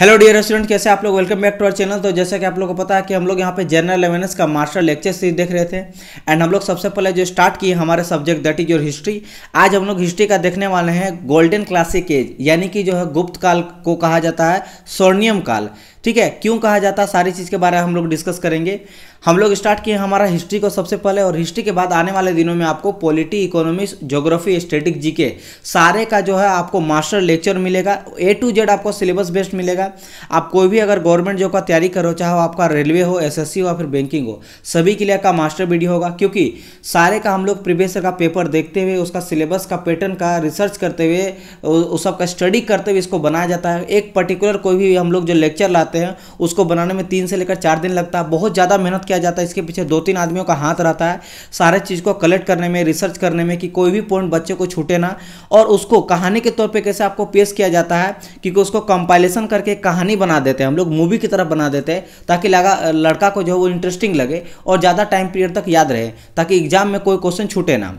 hello dear student कैसे आप लोग welcome back to our channel तो जैसा कि आप लोगों को पता है कि हम लोग यहाँ पे जनरल अवेयरनेस का मास्टर लेक्चर सीरीज देख रहे थे एंड हम लोग सबसे पहले जो स्टार्ट किए हमारे subject that is your history आज हम लोग हिस्ट्री का देखने वाले हैं गोल्डन क्लासिक एज यानी कि जो है गुप्त काल को कहा जाता है स्वर्णियम काल ठीक है क्यों कहा जाता है सारी चीज़ के बारे में हम लोग डिस्कस करेंगे हम लोग स्टार्ट किए हमारा हिस्ट्री को सबसे पहले और हिस्ट्री के बाद आने वाले दिनों में आपको polity economics geography static G K सारे का जो है आपको मास्टर लेक्चर मिलेगा ए टू जेड आपको सिलेबस बेस्ड मिलेगा आप कोई भी अगर गवर्नमेंट जॉब का तैयारी करो चाहे आपका रेलवे हो एस हो या फिर बैंकिंग हो सभी के लिए का मास्टर वीडियो होगा क्योंकि सारे का हम लोग प्रीवियस का पेपर देखते हुए उसका सिलेबस का पैटर्न का रिसर्च करते हुए उस सबका स्टडी करते हुए इसको बनाया जाता है एक पर्टिकुलर कोई भी हम लोग जो लेक्चर लाते आते हैं उसको बनाने में तीन से लेकर चार दिन लगता है बहुत ज़्यादा मेहनत किया जाता है इसके पीछे दो तीन आदमियों का हाथ रहता है सारे चीज़ को कलेक्ट करने में रिसर्च करने में कि कोई भी पॉइंट बच्चे को छूटे ना और उसको कहानी के तौर पर कैसे आपको पेश किया जाता है क्योंकि उसको कंपाइलेशन करके कहानी बना देते हैं हम लोग मूवी की तरफ बना देते हैं ताकि लगा लड़का को जो है वो इंटरेस्टिंग लगे और ज़्यादा टाइम पीरियड तक याद रहे ताकि एग्जाम में कोई क्वेश्चन छूटे ना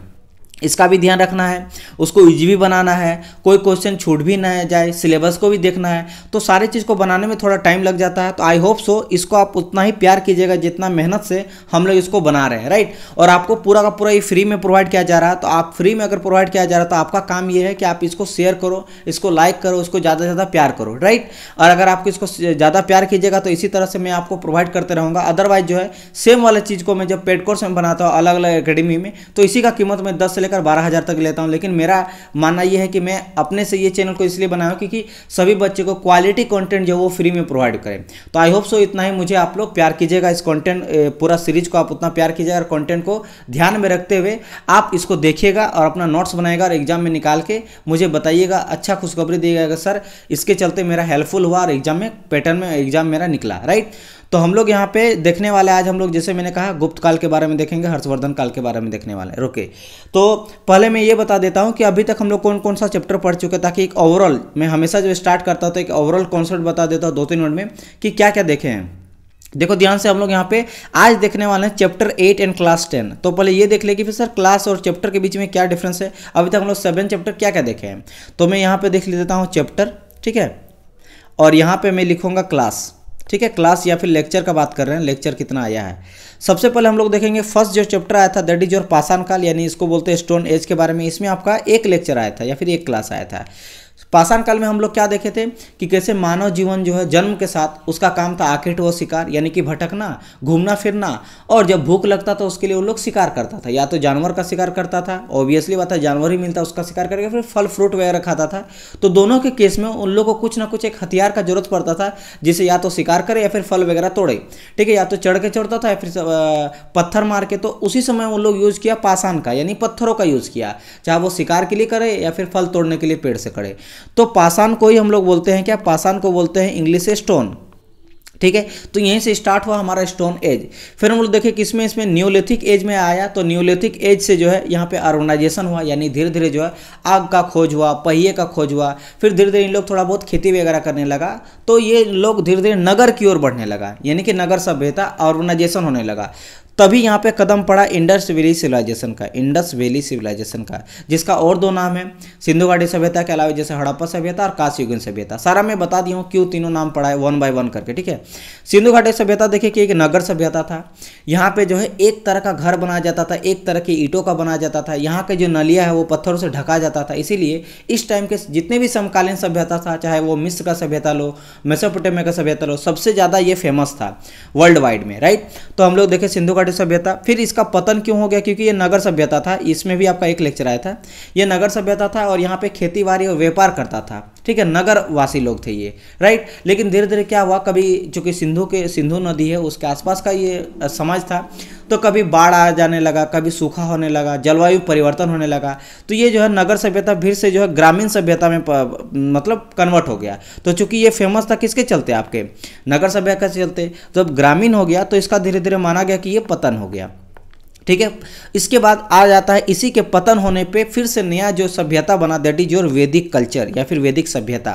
इसका भी ध्यान रखना है उसको ईजी भी बनाना है कोई क्वेश्चन छूट भी ना जाए सिलेबस को भी देखना है तो सारे चीज़ को बनाने में थोड़ा टाइम लग जाता है तो आई होप सो इसको आप उतना ही प्यार कीजिएगा जितना मेहनत से हम लोग इसको बना रहे हैं राइट और आपको पूरा का पूरा ये फ्री में प्रोवाइड किया जा रहा है तो आप फ्री में अगर प्रोवाइड किया जा रहा है तो आपका काम ये है कि आप इसको शेयर करो इसको लाइक करो इसको ज़्यादा से ज़्यादा प्यार करो राइट और अगर आपको इसको ज़्यादा प्यार कीजिएगा तो इसी तरह से मैं आपको प्रोवाइड करते रहूँगा अदरवाइज जो है सेम वाला चीज़ को मैं जब पेड कोर्स में बनाता हूँ अलग अलग अकेडमी में तो इसी का कीमत मैं दस से लेकर बारह हज़ार तक लेता हूं लेकिन मेरा मानना यह है कि मैं अपने से ये चैनल को इसलिए बनाया हूँ क्योंकि सभी बच्चे को क्वालिटी कंटेंट जो वो फ्री में प्रोवाइड करें तो आई होप सो इतना ही मुझे आप लोग प्यार कीजिएगा इस कॉन्टेंट पूरा सीरीज को आप उतना प्यार कीजिएगा और कॉन्टेंट को ध्यान में रखते हुए आप इसको देखिएगा और अपना नोट्स बनाएगा और एग्जाम में निकाल के मुझे बताइएगा अच्छा खुशखबरी दिएगा सर इसके चलते मेरा हेल्पफुल हुआ और एग्जाम में पैटर्न में एग्जाम मेरा निकला राइट तो हम लोग यहाँ पे देखने वाले आज हम लोग जैसे मैंने कहा गुप्त काल के बारे में देखेंगे हर्षवर्धन काल के बारे में देखने वाले हैं रोके तो पहले मैं ये बता देता हूँ कि अभी तक हम लोग कौन कौन सा चैप्टर पढ़ चुके ताकि एक ओवरऑल मैं हमेशा जो स्टार्ट करता हूँ तो एक ओवरऑल कॉन्सेप्ट बता देता हूँ दो तीन मिनट में कि क्या क्या देखे हैं देखो ध्यान से हम लोग यहाँ पे आज देखने वाले हैं chapter eight and class ten तो पहले ये देख ले कि फिर सर क्लास और चैप्टर के बीच में क्या डिफरेंस है अभी तक हम लोग सेवन चैप्टर क्या क्या देखे हैं तो मैं यहाँ पे देख लेता हूँ चैप्टर ठीक है और यहाँ पे मैं लिखूंगा क्लास ठीक है क्लास या फिर लेक्चर का बात कर रहे हैं लेक्चर कितना आया है सबसे पहले हम लोग देखेंगे फर्स्ट जो चैप्टर आया था दैट इज योर पाषाण काल यानी इसको बोलते हैं स्टोन एज के बारे में इसमें आपका एक लेक्चर आया था या फिर एक क्लास आया था पाषाण काल में हम लोग क्या देखे थे कि कैसे मानव जीवन जो है जन्म के साथ उसका काम था आखिर व शिकार यानी कि भटकना घूमना फिरना और जब भूख लगता था उसके लिए वो लोग शिकार करता था या तो जानवर का शिकार करता था ऑब्वियसली बात है जानवर ही मिलता उसका शिकार करके फिर फल फ्रूट वगैरह खाता था तो दोनों के केस में उन लोगों को कुछ ना कुछ एक हथियार का जरूरत पड़ता था जिसे या तो शिकार करे या फिर फल वगैरह तोड़े ठीक है या तो चढ़ के चढ़ता था या फिर पत्थर मार के तो उसी समय उन लोग यूज़ किया पाषाण का यानी पत्थरों का यूज़ किया चाहे वो शिकार के लिए करे या फिर फल तोड़ने के लिए पेड़ से करे तो पाषाण को ही हम लोग बोलते हैं क्या पाषाण को बोलते हैं इंग्लिश स्टोन ठीक है तो यहीं से स्टार्ट हुआ हमारा स्टोन एज फिर हम लोग देखें किसमें इसमें न्योलिथिक एज में आया तो न्योलिथिक एज से जो है यहाँ पे अर्बनाइजेशन हुआ यानी धीरे धीरे जो है आग का खोज हुआ पहिए का खोज हुआ फिर धीरे धीरे इन लोग थोड़ा बहुत खेती वगैरह करने लगा तो ये लोग धीरे धीरे नगर की ओर बढ़ने लगा यानी कि नगर सभ्यता ऑर्गेनाइजेशन होने लगा तभी यहाँ पे कदम पड़ा इंडस वैली सिविलाइजेशन का इंडस वैली सिविलाइजेशन का जिसका और दो नाम है सिंधु घाटी सभ्यता के अलावा जैसे हड़प्पा सभ्यता और काशयुगन सभ्यता सारा मैं बता दिया हूँ क्यों तीनों नाम पड़ा है वन बाय वन करके ठीक है सिंधु घाटी सभ्यता देखिए कि एक नगर सभ्यता था यहाँ पे जो है एक तरह का घर बनाया जाता था एक तरह की ईटों का बनाया जाता था यहाँ के जो नलिया है वो पत्थरों से ढका जाता था इसीलिए इस टाइम के जितने भी समकालीन सभ्यता था चाहे वो मिस्र का सभ्यता लो मेसोपोटेमिया का सभ्यता लो सबसे ज़्यादा ये फेमस था वर्ल्ड वाइड में राइट तो हम लोग देखें सिंधु घाटी नाडु सभ्यता फिर इसका पतन क्यों हो गया क्योंकि ये नगर सभ्यता था इसमें भी आपका एक लेक्चर आया था ये नगर सभ्यता था और यहाँ पे खेतीबाड़ी और व्यापार करता था ठीक है नगरवासी लोग थे ये राइट लेकिन धीरे धीरे क्या हुआ कभी चूँकि सिंधु के सिंधु नदी है उसके आसपास का ये समाज था तो कभी बाढ़ आ जाने लगा कभी सूखा होने लगा जलवायु परिवर्तन होने लगा तो ये जो है नगर सभ्यता फिर से जो है ग्रामीण सभ्यता में मतलब कन्वर्ट हो गया तो चूंकि ये फेमस था किसके चलते आपके नगर सभ्यता के चलते जब तो ग्रामीण हो गया तो इसका धीरे धीरे माना गया कि ये पतन हो गया ठीक है इसके बाद आ जाता है इसी के पतन होने पे फिर से नया जो सभ्यता बना that is your Vedic culture या फिर वैदिक सभ्यता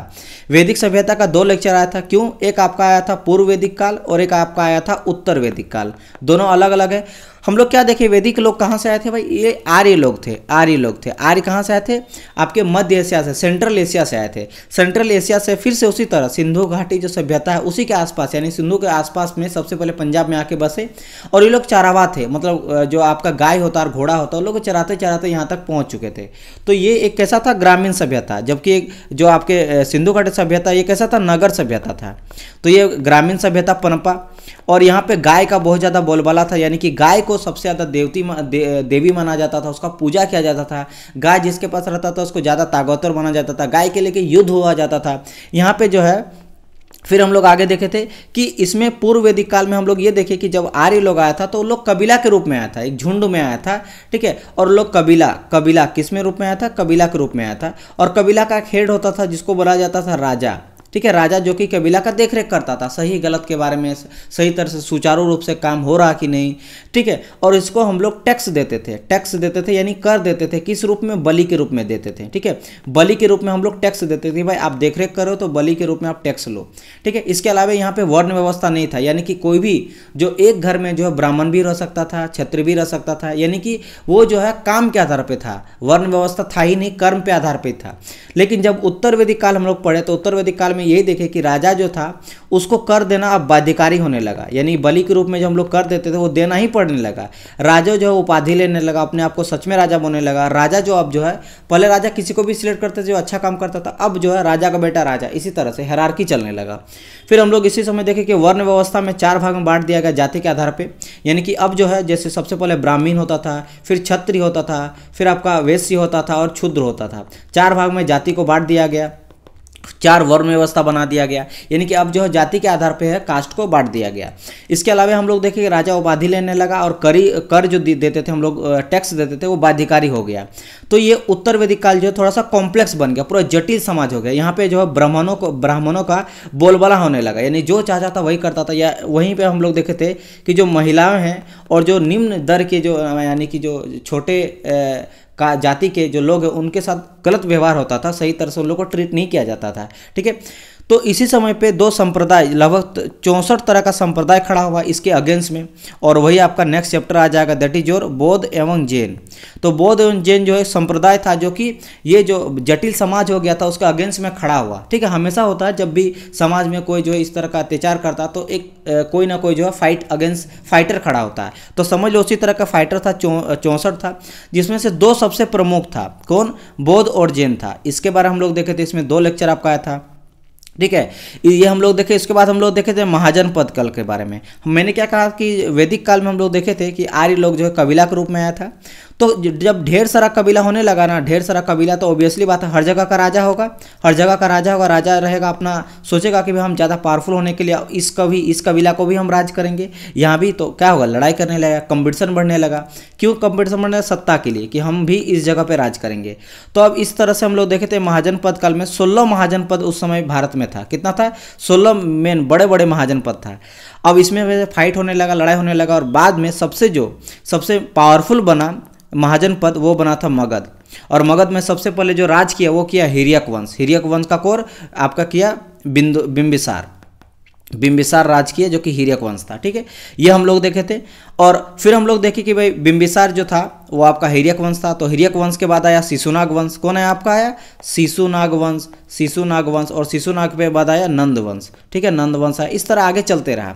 वैदिक सभ्यता का दो लेक्चर आया था क्यों एक आपका आया था पूर्व वैदिक काल और एक आपका आया था उत्तर वैदिक काल दोनों अलग अलग है हम लोग क्या देखे वैदिक लोग कहाँ से आए थे भाई ये आर्य लोग थे आर्य लोग थे आर्य कहाँ से आए थे आपके मध्य एशिया से सेंट्रल एशिया से आए थे सेंट्रल एशिया से फिर से उसी तरह सिंधु घाटी जो सभ्यता है उसी के आसपास यानी सिंधु के आसपास में सबसे पहले पंजाब में आके बसे और ये लोग चारावा थे मतलब जो आपका गाय होता और घोड़ा होता है लोग चराते चराते यहाँ तक पहुँच चुके थे तो ये एक कैसा था ग्रामीण सभ्यता जबकि जो आपके सिंधु घाटी सभ्यता ये कैसा था नगर सभ्यता था तो ये ग्रामीण सभ्यता पनपा और यहाँ पे गाय का बहुत ज़्यादा बोलबाला था यानी कि गाय को सबसे ज़्यादा देवती दे, देवी माना जाता था उसका पूजा किया जाता था गाय जिसके पास रहता था उसको ज़्यादा ताकतवर माना जाता था गाय के लेके युद्ध हुआ जाता था यहाँ पे जो है फिर हम लोग आगे देखे थे कि इसमें पूर्व वैदिक काल में हम लोग ये देखे कि जब आर्य लोग आया था तो लोग कबीला के रूप में आया था एक झुंड में आया था ठीक है और लोग कबीला कबीला किस में रूप में आया था कबीला के रूप में आया था और कबीला का एक हेड होता था जिसको बोला जाता था राजा ठीक है राजा जो कि कबीला का देख रेख करता था सही गलत के बारे में सही तरह से सुचारू रूप से काम हो रहा कि नहीं ठीक है और इसको हम लोग टैक्स देते थे टैक्स देते थे यानी कर देते थे किस रूप में बलि के रूप में देते थे ठीक है बलि के रूप में हम लोग टैक्स देते थे भाई आप देख रेख करो तो बलि के रूप में आप टैक्स लो ठीक है इसके अलावा यहाँ पे वर्ण व्यवस्था नहीं था यानी कि कोई भी जो एक घर में जो है ब्राह्मण भी रह सकता था क्षत्र भी रह सकता था यानी कि वो जो है काम के आधार पर था वर्ण व्यवस्था था ही नहीं कर्म पे आधार पर था लेकिन जब उत्तर वेदिक काल हम लोग पढ़े तो उत्तर वेदिक काल में में यही देखे कि राजा जो था उसको कर देना अब बाध्यकारी होने लगा यानी बलि के रूप में जो हम लोग कर देते थे वो देना ही पड़ने लगा राजा जो है उपाधि लेने लगा अपने आप को सच में राजा बोने लगा राजा जो अब जो है पहले राजा किसी को भी सिलेक्ट करते थे जो अच्छा काम करता था अब जो है राजा का बेटा राजा इसी तरह से हेरारकी चलने लगा फिर हम लोग इसी समय देखें कि वर्ण व्यवस्था में चार भाग में बांट दिया गया जाति के आधार पर यानी कि अब जो है जैसे सबसे पहले ब्राह्मीण होता था फिर छत्री होता था फिर आपका वैश्य होता था और क्षुद्र होता था चार भाग में जाति को बांट दिया गया चार वर्ण व्यवस्था बना दिया गया यानी कि अब जो है जाति के आधार पर है कास्ट को बांट दिया गया इसके अलावा हम लोग कि राजा उपाधि लेने लगा और करी कर जो देते थे हम लोग टैक्स देते थे वो बाध्यकारी हो गया तो ये उत्तर वैदिक काल जो है थोड़ा सा कॉम्प्लेक्स बन गया पूरा जटिल समाज हो गया यहाँ पे जो है ब्राह्मणों को ब्राह्मणों का बोलबाला होने लगा यानी जो चाहता था वही करता था या वहीं पर हम लोग देखे थे कि जो महिलाएं हैं और जो निम्न दर के जो यानी कि जो छोटे का जाति के जो लोग हैं उनके साथ गलत व्यवहार होता था सही तरह से उन लोगों को ट्रीट नहीं किया जाता था ठीक है तो इसी समय पे दो संप्रदाय लगभग चौंसठ तरह का संप्रदाय खड़ा हुआ इसके अगेंस्ट में और वही आपका नेक्स्ट चैप्टर आ जाएगा दैट इज योर बौद्ध एवं जैन तो बौद्ध एवं जैन जो है संप्रदाय था जो कि ये जो जटिल समाज हो गया था उसका अगेंस्ट में खड़ा हुआ ठीक है हमेशा होता है जब भी समाज में कोई जो है इस तरह का अत्याचार करता तो एक कोई ना कोई जो है फाइट अगेंस्ट फाइटर खड़ा होता है तो समझ लो उसी तरह का फाइटर था चौंसठ था जिसमें से दो सबसे प्रमुख था कौन बौद्ध और जैन था इसके बारे में हम लोग देखे थे इसमें दो लेक्चर आपका आया था ठीक है ये हम लोग देखे इसके बाद हम लोग देखे थे महाजन पद कल के बारे में मैंने क्या कहा कि वैदिक काल में हम लोग देखे थे कि आर्य लोग जो है कबीला के रूप में आया था तो जब ढेर सारा कबीला होने लगा ना ढेर सारा कबीला तो ऑब्वियसली बात है हर जगह का राजा होगा हर जगह का राजा होगा राजा रहेगा अपना सोचेगा कि भाई हम ज़्यादा पावरफुल होने के लिए इस कभी इस कबीला को भी हम राज करेंगे यहाँ भी तो क्या होगा लड़ाई करने लगा कंपटीशन बढ़ने लगा क्यों कंपटीशन बढ़ने सत्ता के लिए कि हम भी इस जगह पर राज करेंगे तो अब इस तरह से हम लोग देखे थे महाजन पद काल में सोलह महाजन पद उस समय भारत में था कितना था सोलह मेन बड़े बड़े महाजन पद था अब इसमें फाइट होने लगा लड़ाई होने लगा और बाद में सबसे जो सबसे पावरफुल बना महाजन पद वो बना था मगध और मगध में सबसे पहले जो राज किया वो किया हिरियक वंश हिरियक वंश का कोर आपका किया बिंदु बिंबिसार बिंबिसार राज किया जो कि हिरियक वंश था ठीक है ये हम लोग देखे थे और फिर हम लोग देखे कि भाई बिंबिसार जो था वो आपका हिरियक वंश था तो हिरियक वंश के बाद आया शिशुनाग वंश कौन है आपका आया शिशुनाग वंश शिशुनाग वंश और शिशुनाग के बाद आया नंद वंश ठीक है नंद वंश आया इस तरह आगे चलते रहा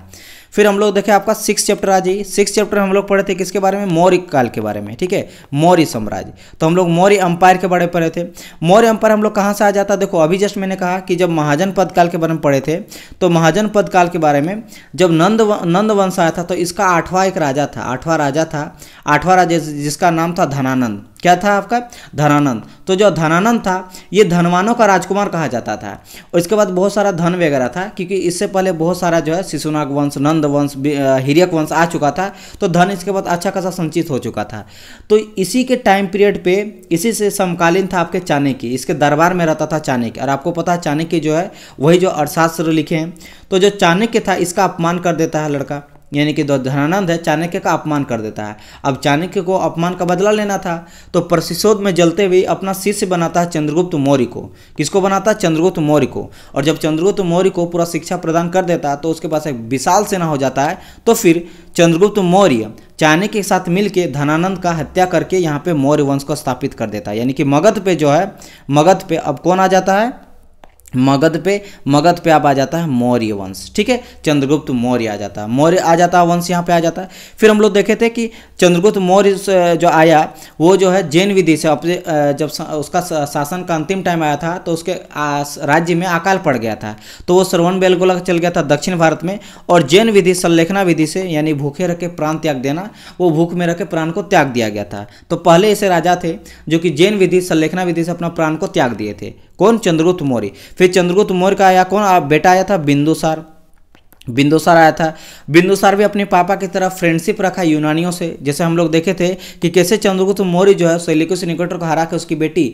फिर हम लोग देखें आपका सिक्स चैप्टर आ जाइए सिक्स चैप्टर हम लोग पढ़े थे किसके बारे में मौर्य काल के बारे में ठीक है मौर्य साम्राज्य तो हम लोग मौर्य अंपायर के बारे में पढ़े थे मौर्य अंपायर हम लोग कहाँ से आ जाता देखो अभी जस्ट मैंने कहा कि जब महाजन पद काल के बारे में पढ़े थे तो महाजन पद काल के बारे में जब नंद नंद वंश आया था तो इसका आठवां एक राजा था आठवां राजा था आठवां राजा जिसका नाम था धनानंद क्या था आपका धनानंद तो जो धनानंद था ये धनवानों का राजकुमार कहा जाता था और इसके बाद बहुत सारा धन वगैरह था क्योंकि इससे पहले बहुत सारा जो है शिशुनाग वंश नंद वंश हिरियक वंश आ चुका था तो धन इसके बाद अच्छा खासा संचित हो चुका था तो इसी के टाइम पीरियड पे इसी से समकालीन था आपके चाणक्य इसके दरबार में रहता था चाणक्य और आपको पता है चाणक्य जो है वही जो अर्थशास्त्र लिखे हैं तो जो चाणक्य था इसका अपमान कर देता है लड़का यानी कि दुर्धनानंद है चाणक्य का अपमान कर देता है अब चाणक्य को अपमान का बदला लेना था तो प्रतिशोध में जलते हुए अपना शिष्य बनाता है चंद्रगुप्त मौर्य को किसको बनाता है चंद्रगुप्त मौर्य को और जब चंद्रगुप्त मौर्य को पूरा शिक्षा प्रदान कर देता है तो उसके पास एक विशाल सेना हो जाता है तो फिर चंद्रगुप्त मौर्य चाणक्य के साथ मिलके धनानंद का हत्या करके यहाँ पे मौर्य वंश को स्थापित कर देता है यानी कि मगध पे जो है मगध पे अब कौन आ जाता है मगध पे मगध पे आप आ जाता है मौर्य वंश ठीक है चंद्रगुप्त मौर्य आ जाता है मौर्य आ जाता है वंश यहाँ पे आ जाता है फिर हम लोग देखे थे कि चंद्रगुप्त मौर्य जो आया वो जो है जैन विधि से अपने जब उसका शासन का अंतिम टाइम आया था तो उसके राज्य में अकाल पड़ गया था तो वो श्रवण बेलगोला चल गया था दक्षिण भारत में और जैन विधि संलेखना विधि से यानी भूखे रखे प्राण त्याग देना वो भूख में रखे प्राण को त्याग दिया गया था तो पहले ऐसे राजा थे जो कि जैन विधि संलेखना विधि से अपना प्राण को त्याग दिए थे कौन चंद्रगुप्त मौर्य फिर चंद्रगुप्त मौर्य का आया कौन आप बेटा आया था बिंदुसार बिंदुसार आया था बिंदुसार भी अपने पापा की तरह फ्रेंडशिप रखा यूनानियों से जैसे हम लोग देखे थे कि कैसे चंद्रगुप्त मौर्य जो है सैलिकुस निकोटर को हरा के उसकी बेटी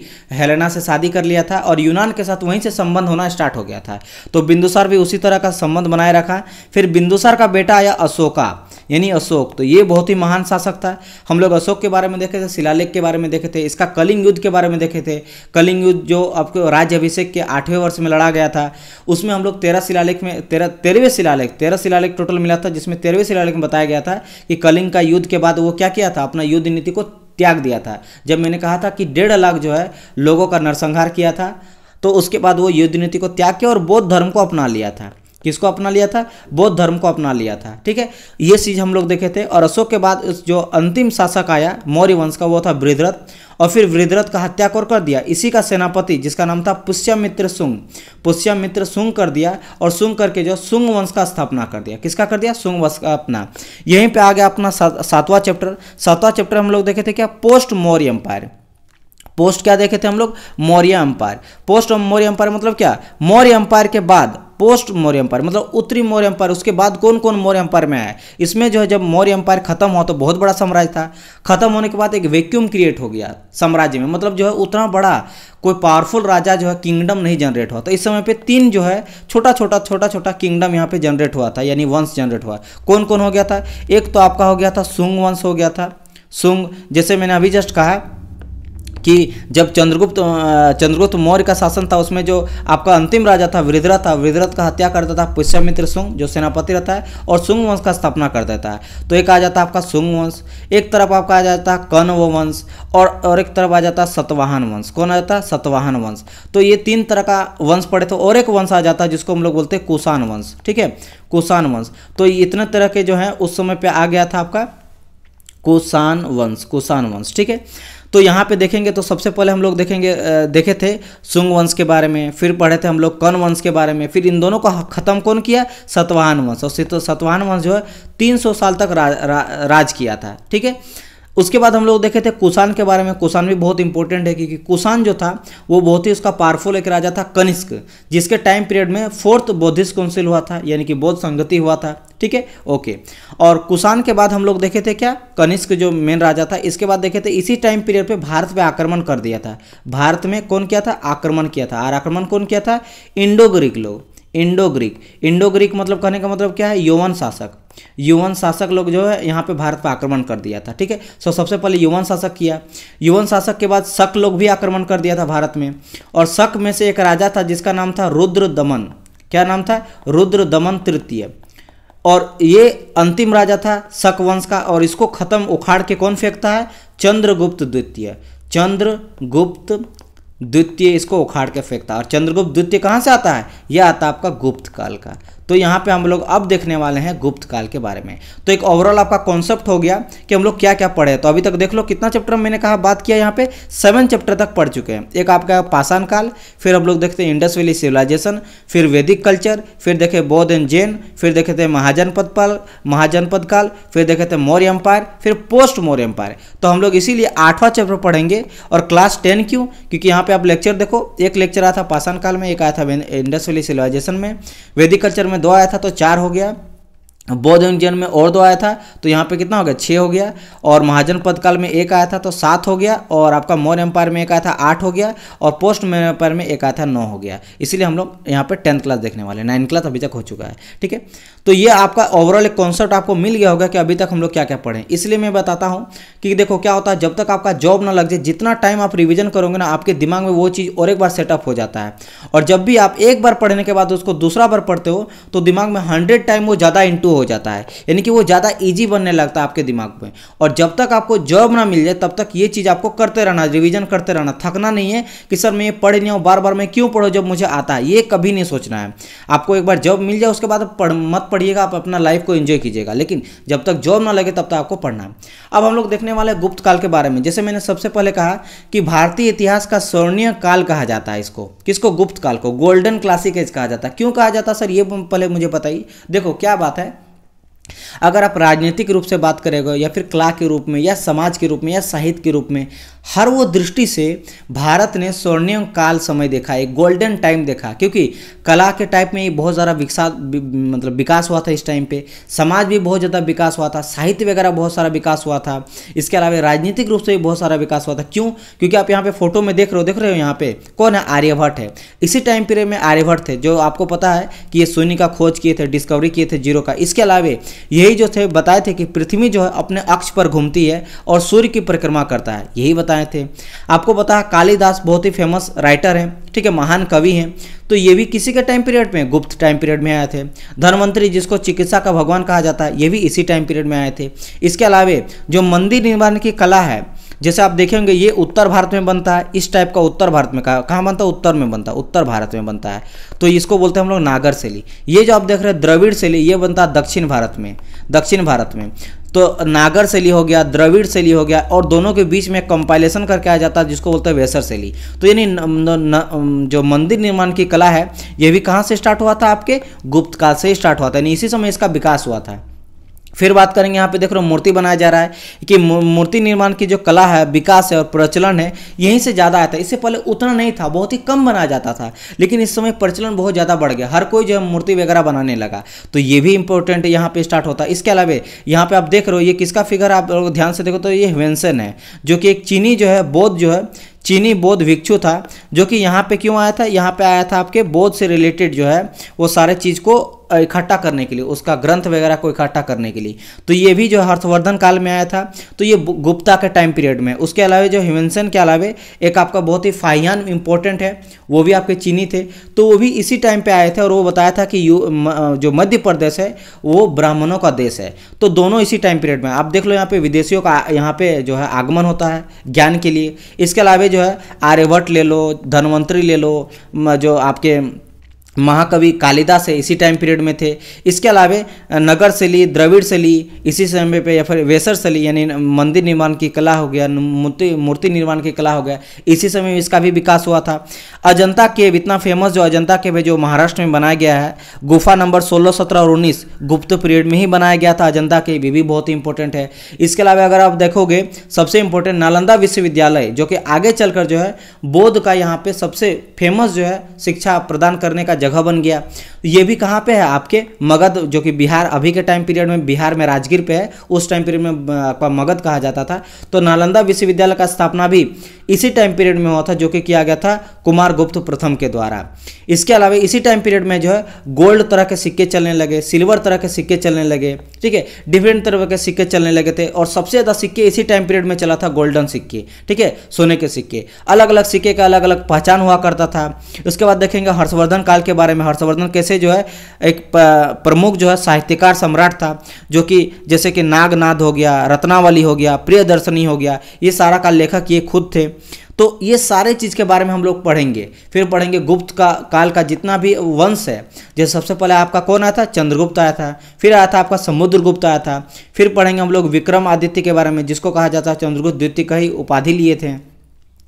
हेलेना से शादी कर लिया था और यूनान के साथ वहीं से संबंध होना स्टार्ट हो गया था तो बिंदुसार भी उसी तरह का संबंध बनाए रखा फिर बिंदुसार का बेटा आया अशोका यानी अशोक तो ये बहुत ही महान शासक था हम लोग अशोक के बारे में देखे थे शिलालेख के बारे में देखे थे इसका कलिंग युद्ध के बारे में देखे थे कलिंग युद्ध जो आपको राज्य अभिषेक के आठवें वर्ष में लड़ा गया था उसमें हम लोग तेरह शिलालेख में तेरह तेरहवें शिलालेख तेरह शिलालेख टोटल मिला था जिसमें तेरहवें शिलालेख में बताया गया था कि कलिंग का युद्ध के बाद वो क्या किया था अपना युद्ध नीति को त्याग दिया था जब मैंने कहा था कि डेढ़ लाख जो है लोगों का नरसंहार किया था तो उसके बाद वो युद्ध नीति को त्याग किया और बौद्ध धर्म को अपना लिया था किसको अपना लिया था बौद्ध धर्म को अपना लिया था ठीक है ये चीज़ हम लोग देखे थे और अशोक के बाद जो अंतिम शासक आया मौर्य वंश का वो था वृद्रथ और फिर वृद्रथ का हत्या कर कर दिया इसी का सेनापति जिसका नाम था पुष्यमित्र सुंग पुष्यमित्र सुंग कर दिया और सुंग करके जो सुंग वंश का स्थापना कर दिया किसका कर दिया सुंग वंश का अपना यहीं पे आ गया अपना सातवां चैप्टर सातवां चैप्टर हम लोग देखे थे क्या पोस्ट मौर्य एम्पायर पोस्ट क्या देखे थे हम लोग Maurya empire post Maurya empire मतलब क्या मौर्य एम्पायर के बाद पोस्ट मौर्य एम्पायर मतलब उत्तरी मौर्य एम्पायर उसके बाद कौन कौन मौर्य एम्पायर में आया इसमें जो है जब मौर्य एम्पायर खत्म हुआ तो बहुत बड़ा साम्राज्य था खत्म होने के बाद एक वैक्यूम क्रिएट हो गया साम्राज्य में मतलब जो है उतना बड़ा कोई पावरफुल राजा जो है किंगडम नहीं जनरेट हुआ तो इस समय पे तीन जो है छोटा छोटा छोटा छोटा किंगडम यहाँ पे जनरेट हुआ था यानी वंश जनरेट हुआ कौन कौन हो गया था एक तो आपका हो गया था सुंग वंश हो गया था सुंग जैसे मैंने अभी जस्ट कहा कि जब चंद्रगुप्त चंद्रगुप्त मौर्य का शासन था उसमें जो आपका अंतिम राजा था वृद्रथ था वृद्रथ का हत्या कर देता था पुष्यमित्र सुंग जो सेनापति रहता है और सुंग वंश का स्थापना कर देता है तो एक आ जाता है आपका सुंग वंश एक तरफ आपका आ जाता है कण्व वंश और और एक तरफ आ जाता है सतवाहन वंश कौन आ जाता है सतवाहन वंश तो ये तीन तरह का वंश पड़े थे और एक वंश आ जाता है जिसको हम लोग बोलते हैं कुषाण वंश ठीक है कुषाण वंश तो इतने तरह के जो है उस समय पर आ गया था आपका कुषाण वंश कुषाण वंश ठीक है तो यहाँ पे देखेंगे तो सबसे पहले हम लोग देखेंगे देखे थे सुंग वंश के बारे में फिर पढ़े थे हम लोग कन वंश के बारे में फिर इन दोनों को ख़त्म कौन किया सतवाहन वंश और सतवाहन वंश जो है 300 साल तक रा, रा, राज किया था ठीक है उसके बाद हम लोग देखे थे कुषाण के बारे में कुषाण भी बहुत इंपॉर्टेंट है क्योंकि कुषाण जो था वो बहुत ही उसका पावरफुल एक राजा था कनिष्क जिसके टाइम पीरियड में फोर्थ बौद्धिस्ट काउंसिल हुआ था यानी कि बौद्ध संगति हुआ था ठीक है ओके और कुषाण के बाद हम लोग देखे थे क्या कनिष्क जो मेन राजा था इसके बाद देखे थे इसी टाइम पीरियड पर भारत पर आक्रमण कर दिया था भारत में कौन किया था आक्रमण किया था और आक्रमण कौन किया था इंडो ग्रीक लोग इंडो ग्रीक इंडो ग्रीक मतलब कहने का मतलब क्या है यौवन शासक युवन शासक लोग जो है यहाँ पे भारत पर आक्रमण कर दिया था ठीक है सो सबसे पहले यौवन शासक किया युवन शासक के बाद शक लोग भी आक्रमण कर दिया था भारत में और शक में से एक राजा था जिसका नाम था रुद्र दमन क्या नाम था रुद्र दमन तृतीय और ये अंतिम राजा था शक वंश का और इसको खत्म उखाड़ के कौन फेंकता है चंद्रगुप्त द्वितीय चंद्रगुप्त द्वितीय इसको उखाड़ के फेंकता है और चंद्रगुप्त द्वितीय कहाँ से आता है यह आता है आपका गुप्त काल का तो यहाँ पे हम लोग अब देखने वाले हैं गुप्त काल के बारे में तो एक ओवरऑल आपका कॉन्सेप्ट हो गया कि हम लोग क्या क्या पढ़े तो अभी तक देख लो कितना चैप्टर मैंने कहा बात किया यहाँ पे सेवन चैप्टर तक पढ़ चुके हैं एक आपका पाषाण काल फिर हम लोग देखते हैं इंडस वैली सिविलाइजेशन फिर वैदिक कल्चर फिर देखे बौद्ध एंड जैन फिर देखे थे महाजनपद पाल महाजनपद काल फिर देखे थे मौर्य एम्पायर फिर पोस्ट मौर्य एम्पायर तो हम लोग इसीलिए आठवां चैप्टर पढ़ेंगे और क्लास टेन क्यों क्योंकि यहाँ पे आप लेक्चर देखो एक लेक्चर आया था पाषाण काल में एक आया था इंडस वैली सिविलाइजेशन में वैदिक कल्चर में में दो आया था तो चार हो गया बौद्ध जन में और दो आया था तो यहाँ पे कितना हो गया छः हो गया और महाजन पदकाल में एक आया था तो सात हो गया और आपका मौर्य एम्पायर में एक आया था आठ हो गया और पोस्ट मौर्य एम्पायर में एक आया था नौ हो गया इसीलिए हम लोग यहाँ पे टेंथ क्लास देखने वाले हैं नाइन्थ क्लास अभी तक हो चुका है ठीक है तो ये आपका ओवरऑल एक कॉन्सेप्ट आपको मिल गया होगा कि अभी तक हम लोग क्या क्या पढ़े इसलिए मैं बताता हूँ कि देखो क्या होता है जब तक आपका जॉब ना लग जाए जितना टाइम आप रिविजन करोगे ना आपके दिमाग में वो चीज़ और एक बार सेटअप हो जाता है और जब भी आप एक बार पढ़ने के बाद उसको दूसरा बार पढ़ते हो तो दिमाग में हंड्रेड टाइम वो ज़्यादा इंटू हो जाता है यानी कि वो ज़्यादा ईजी बनने लगता है आपके दिमाग में और जब तक आपको जॉब ना मिल जाए तब तक ये चीज़ आपको करते रहना रिविजन करते रहना थकना नहीं है कि सर मैं ये पढ़ नहीं हूँ बार बार मैं क्यों पढ़ूँ जब मुझे आता है ये कभी नहीं सोचना है आपको एक बार जॉब मिल जाए उसके बाद पढ़ मत पढ़िएगा आप अपना लाइफ को इन्जॉय कीजिएगा लेकिन जब तक जॉब ना लगे तब तक आपको पढ़ना है अब हम लोग देखने वाले गुप्त काल के बारे में जैसे मैंने सबसे पहले कहा कि भारतीय इतिहास का स्वर्णीय काल कहा जाता है इसको किसको गुप्त काल को गोल्डन क्लासिक एज कहा जाता है क्यों कहा जाता है सर ये पहले मुझे बताइए देखो क्या बात है अगर आप राजनीतिक रूप से बात करेंगे या फिर कला के रूप में या समाज के रूप में या साहित्य के रूप में हर वो दृष्टि से भारत ने स्वर्णिम काल समय देखा एक गोल्डन टाइम देखा क्योंकि कला के टाइप में बहुत ज़्यादा विकसा मतलब विकास हुआ था इस टाइम पे समाज भी बहुत ज़्यादा विकास हुआ था साहित्य वगैरह बहुत सारा विकास हुआ था इसके अलावा राजनीतिक रूप से भी बहुत सारा विकास हुआ था क्यों क्योंकि आप यहाँ पे फोटो में देख रहे हो देख रहे हो यहाँ पे कौन है आर्यभट्ट है इसी टाइम पीरियड में आर्यभट्ट थे जो आपको पता है कि ये शून्य का खोज किए थे डिस्कवरी किए थे जीरो का इसके अलावा यही जो थे बताए थे कि पृथ्वी जो है अपने अक्ष पर घूमती है और सूर्य की परिक्रमा करता है यही बताया बताए थे आपको पता है कालिदास बहुत ही फेमस राइटर हैं ठीक है महान कवि हैं तो ये भी किसी के टाइम पीरियड में गुप्त टाइम पीरियड में आए थे धनवंतरी जिसको चिकित्सा का भगवान कहा जाता है ये भी इसी टाइम पीरियड में आए थे इसके अलावा जो मंदिर निर्माण की कला है जैसे आप देखेंगे ये उत्तर भारत में बनता है इस टाइप का उत्तर भारत में कहाँ बनता है उत्तर में बनता है उत्तर भारत में बनता है तो इसको बोलते हैं हम लोग नागर शैली ये जो आप देख रहे हैं द्रविड़ शैली ये बनता है दक्षिण भारत में दक्षिण भारत में तो नागर शैली हो गया द्रविड़ शैली हो गया और दोनों के बीच में कंपाइलेशन करके आ जाता है जिसको बोलते हैं वैसर शैली तो यानी जो मंदिर निर्माण की कला है ये भी कहाँ से स्टार्ट हुआ था आपके गुप्त काल से स्टार्ट हुआ था यानी इसी समय इसका विकास हुआ था फिर बात करेंगे यहाँ पे देख रहे हो मूर्ति बनाया जा रहा है कि मूर्ति निर्माण की जो कला है विकास है और प्रचलन है यहीं से ज़्यादा आता है इससे पहले उतना नहीं था बहुत ही कम बनाया जाता था लेकिन इस समय प्रचलन बहुत ज़्यादा बढ़ गया हर कोई जो है मूर्ति वगैरह बनाने लगा तो ये भी इंपॉर्टेंट यहाँ पे स्टार्ट होता है इसके अलावा यहाँ पे आप देख रहे हो ये किसका फिगर आप लोग ध्यान से देखो तो ये ह्वेंसन है जो कि एक चीनी जो है बौद्ध जो है चीनी बौद्ध भिक्षु था जो कि यहाँ पे क्यों आया था यहाँ पे आया था आपके बौद्ध से रिलेटेड जो है वो सारे चीज़ को इकट्ठा करने के लिए उसका ग्रंथ वगैरह को इकट्ठा करने के लिए तो ये भी जो हर्षवर्धन काल में आया था तो ये गुप्ता के टाइम पीरियड में उसके अलावा जो हिमेंसन के अलावा एक आपका बहुत ही फाइयान इंपॉर्टेंट है वो भी आपके चीनी थे तो वो भी इसी टाइम पर आए थे और वो बताया था कि जो मध्य प्रदेश है वो ब्राह्मणों का देश है तो दोनों इसी टाइम पीरियड में आप देख लो यहाँ पे विदेशियों का यहाँ पे जो है आगमन होता है ज्ञान के लिए इसके अलावा जो है आर्यभट्ट ले लो धनवंतरी ले लो जो आपके महाकवि कालिदास है इसी टाइम पीरियड में थे इसके अलावा नगर शैली द्रविड़ शैली इसी समय पे या फिर वेसर शैली यानी मंदिर निर्माण की कला हो गया मूर्ति मूर्ति निर्माण की कला हो गया इसी समय में इसका भी विकास हुआ था अजंता केव इतना फेमस जो अजंता केव है जो महाराष्ट्र में बनाया गया है गुफा नंबर सोलह सत्रह और उन्नीस गुप्त पीरियड में ही बनाया गया था अजंता केव ये भी बहुत इंपॉर्टेंट है इसके अलावा अगर आप देखोगे सबसे इंपॉर्टेंट नालंदा विश्वविद्यालय जो कि आगे चलकर जो है बौद्ध का यहाँ पे सबसे फेमस जो है शिक्षा प्रदान करने का जगह बन गया तो ये भी कहाँ पे है आपके मगध जो कि बिहार अभी के टाइम पीरियड में बिहार में राजगीर पे है उस टाइम पीरियड में आपका मगध कहा जाता था तो नालंदा विश्वविद्यालय का स्थापना भी इसी टाइम पीरियड में हुआ था जो कि किया गया था कुमार गुप्त प्रथम के द्वारा इसके अलावा इसी टाइम पीरियड में जो है गोल्ड तरह के सिक्के चलने लगे सिल्वर तरह के सिक्के चलने लगे ठीक है डिफरेंट तरह के सिक्के चलने लगे थे और सबसे ज़्यादा सिक्के इसी टाइम पीरियड में चला था गोल्डन सिक्के ठीक है सोने के सिक्के अलग अलग सिक्के का अलग अलग पहचान हुआ करता था उसके बाद देखेंगे हर्षवर्धन काल के बारे में हर्षवर्धन कैसे जो है एक प्रमुख जो है साहित्यकार सम्राट था जो कि जैसे कि नागनाद हो गया रत्नावली हो गया प्रियदर्शनी हो गया ये सारा का लेखक ये खुद थे तो ये सारे चीज़ के बारे में हम लोग पढ़ेंगे फिर पढ़ेंगे गुप्त का काल का जितना भी वंश है जैसे सबसे पहले आपका कौन आया था चंद्रगुप्त आया था फिर आया था आपका समुद्रगुप्त आया था फिर पढ़ेंगे हम लोग विक्रम आदित्य के बारे में जिसको कहा जाता है चंद्रगुप्त द्वितीय का ही उपाधि लिए थे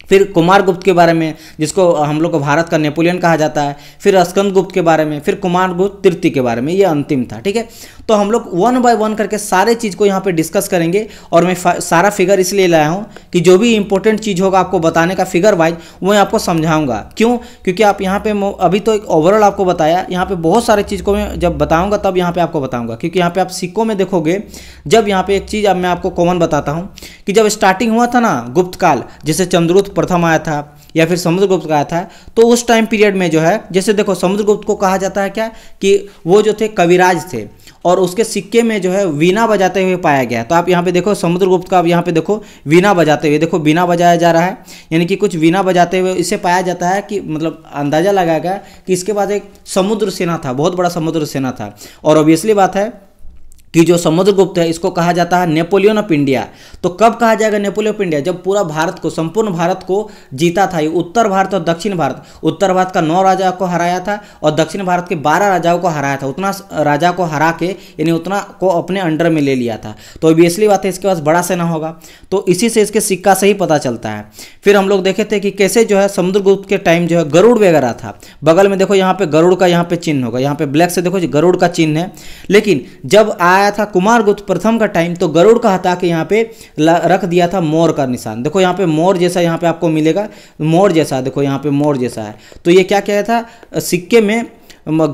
फिर कुमार गुप्त के बारे में जिसको हम लोग को भारत का नेपोलियन कहा जाता है फिर स्कंद गुप्त के बारे में फिर कुमार गुप्त तृतीय के बारे में ये अंतिम था ठीक है तो हम लोग वन बाय वन करके सारे चीज़ को यहाँ पर डिस्कस करेंगे और मैं सारा फिगर इसलिए लाया हूँ कि जो भी इंपॉर्टेंट चीज़ होगा आपको बताने का फिगर वाइज वो मैं आपको समझाऊंगा क्यों क्योंकि आप यहाँ पे अभी तो एक ओवरऑल आपको बताया यहाँ पे बहुत सारे चीज़ को मैं जब बताऊंगा तब यहाँ पे आपको बताऊंगा क्योंकि यहाँ पे आप सिक्कों में देखोगे जब यहाँ पे एक चीज़ अब मैं आपको कॉमन बताता हूँ कि जब स्टार्टिंग हुआ था ना गुप्त काल जैसे चंद्रुत प्रथम आया था या फिर समुद्रगुप्त का आया था तो उस टाइम पीरियड में जो है जैसे देखो समुद्रगुप्त को कहा जाता है क्या कि वो जो थे कविराज थे और उसके सिक्के में जो है वीणा बजाते हुए पाया गया तो आप यहाँ पे देखो समुद्रगुप्त का आप यहाँ पे देखो वीणा बजाते हुए देखो वीणा बजाया जा रहा है यानी कि कुछ वीणा बजाते हुए इसे पाया जाता है कि मतलब अंदाज़ा लगाया गया कि इसके बाद एक समुद्र सेना था बहुत बड़ा समुद्र सेना था और ऑब्वियसली बात है कि जो समुद्रगुप्त है इसको कहा जाता है नेपोलियन ऑफ इंडिया तो कब कहा जाएगा नेपोलियन ऑफ इंडिया जब पूरा भारत को संपूर्ण भारत को जीता था ये उत्तर भारत और दक्षिण भारत उत्तर भारत का नौ राजा को हराया था और दक्षिण भारत के बारह राजाओं को हराया था उतना राजा को हरा के यानी उतना को अपने अंडर में ले लिया था तो ऑब्वियसली बात है इसके पास बड़ा सेना होगा तो इसी से इसके सिक्का से ही पता चलता है फिर हम लोग देखे थे कि कैसे जो है समुद्रगुप्त के टाइम जो है गरुड़ वगैरह था बगल में देखो यहाँ पे गरुड़ का यहाँ पे चिन्ह होगा यहाँ पे ब्लैक से देखो गरुड़ का चिन्ह है लेकिन जब आ आया था कुमार गुप्त प्रथम का टाइम तो गरुड़ का हटा के यहाँ पे रख दिया था मोर का निशान देखो यहाँ पे मोर जैसा यहाँ पे आपको मिलेगा मोर जैसा देखो यहाँ पे मोर जैसा है तो ये क्या किया था सिक्के में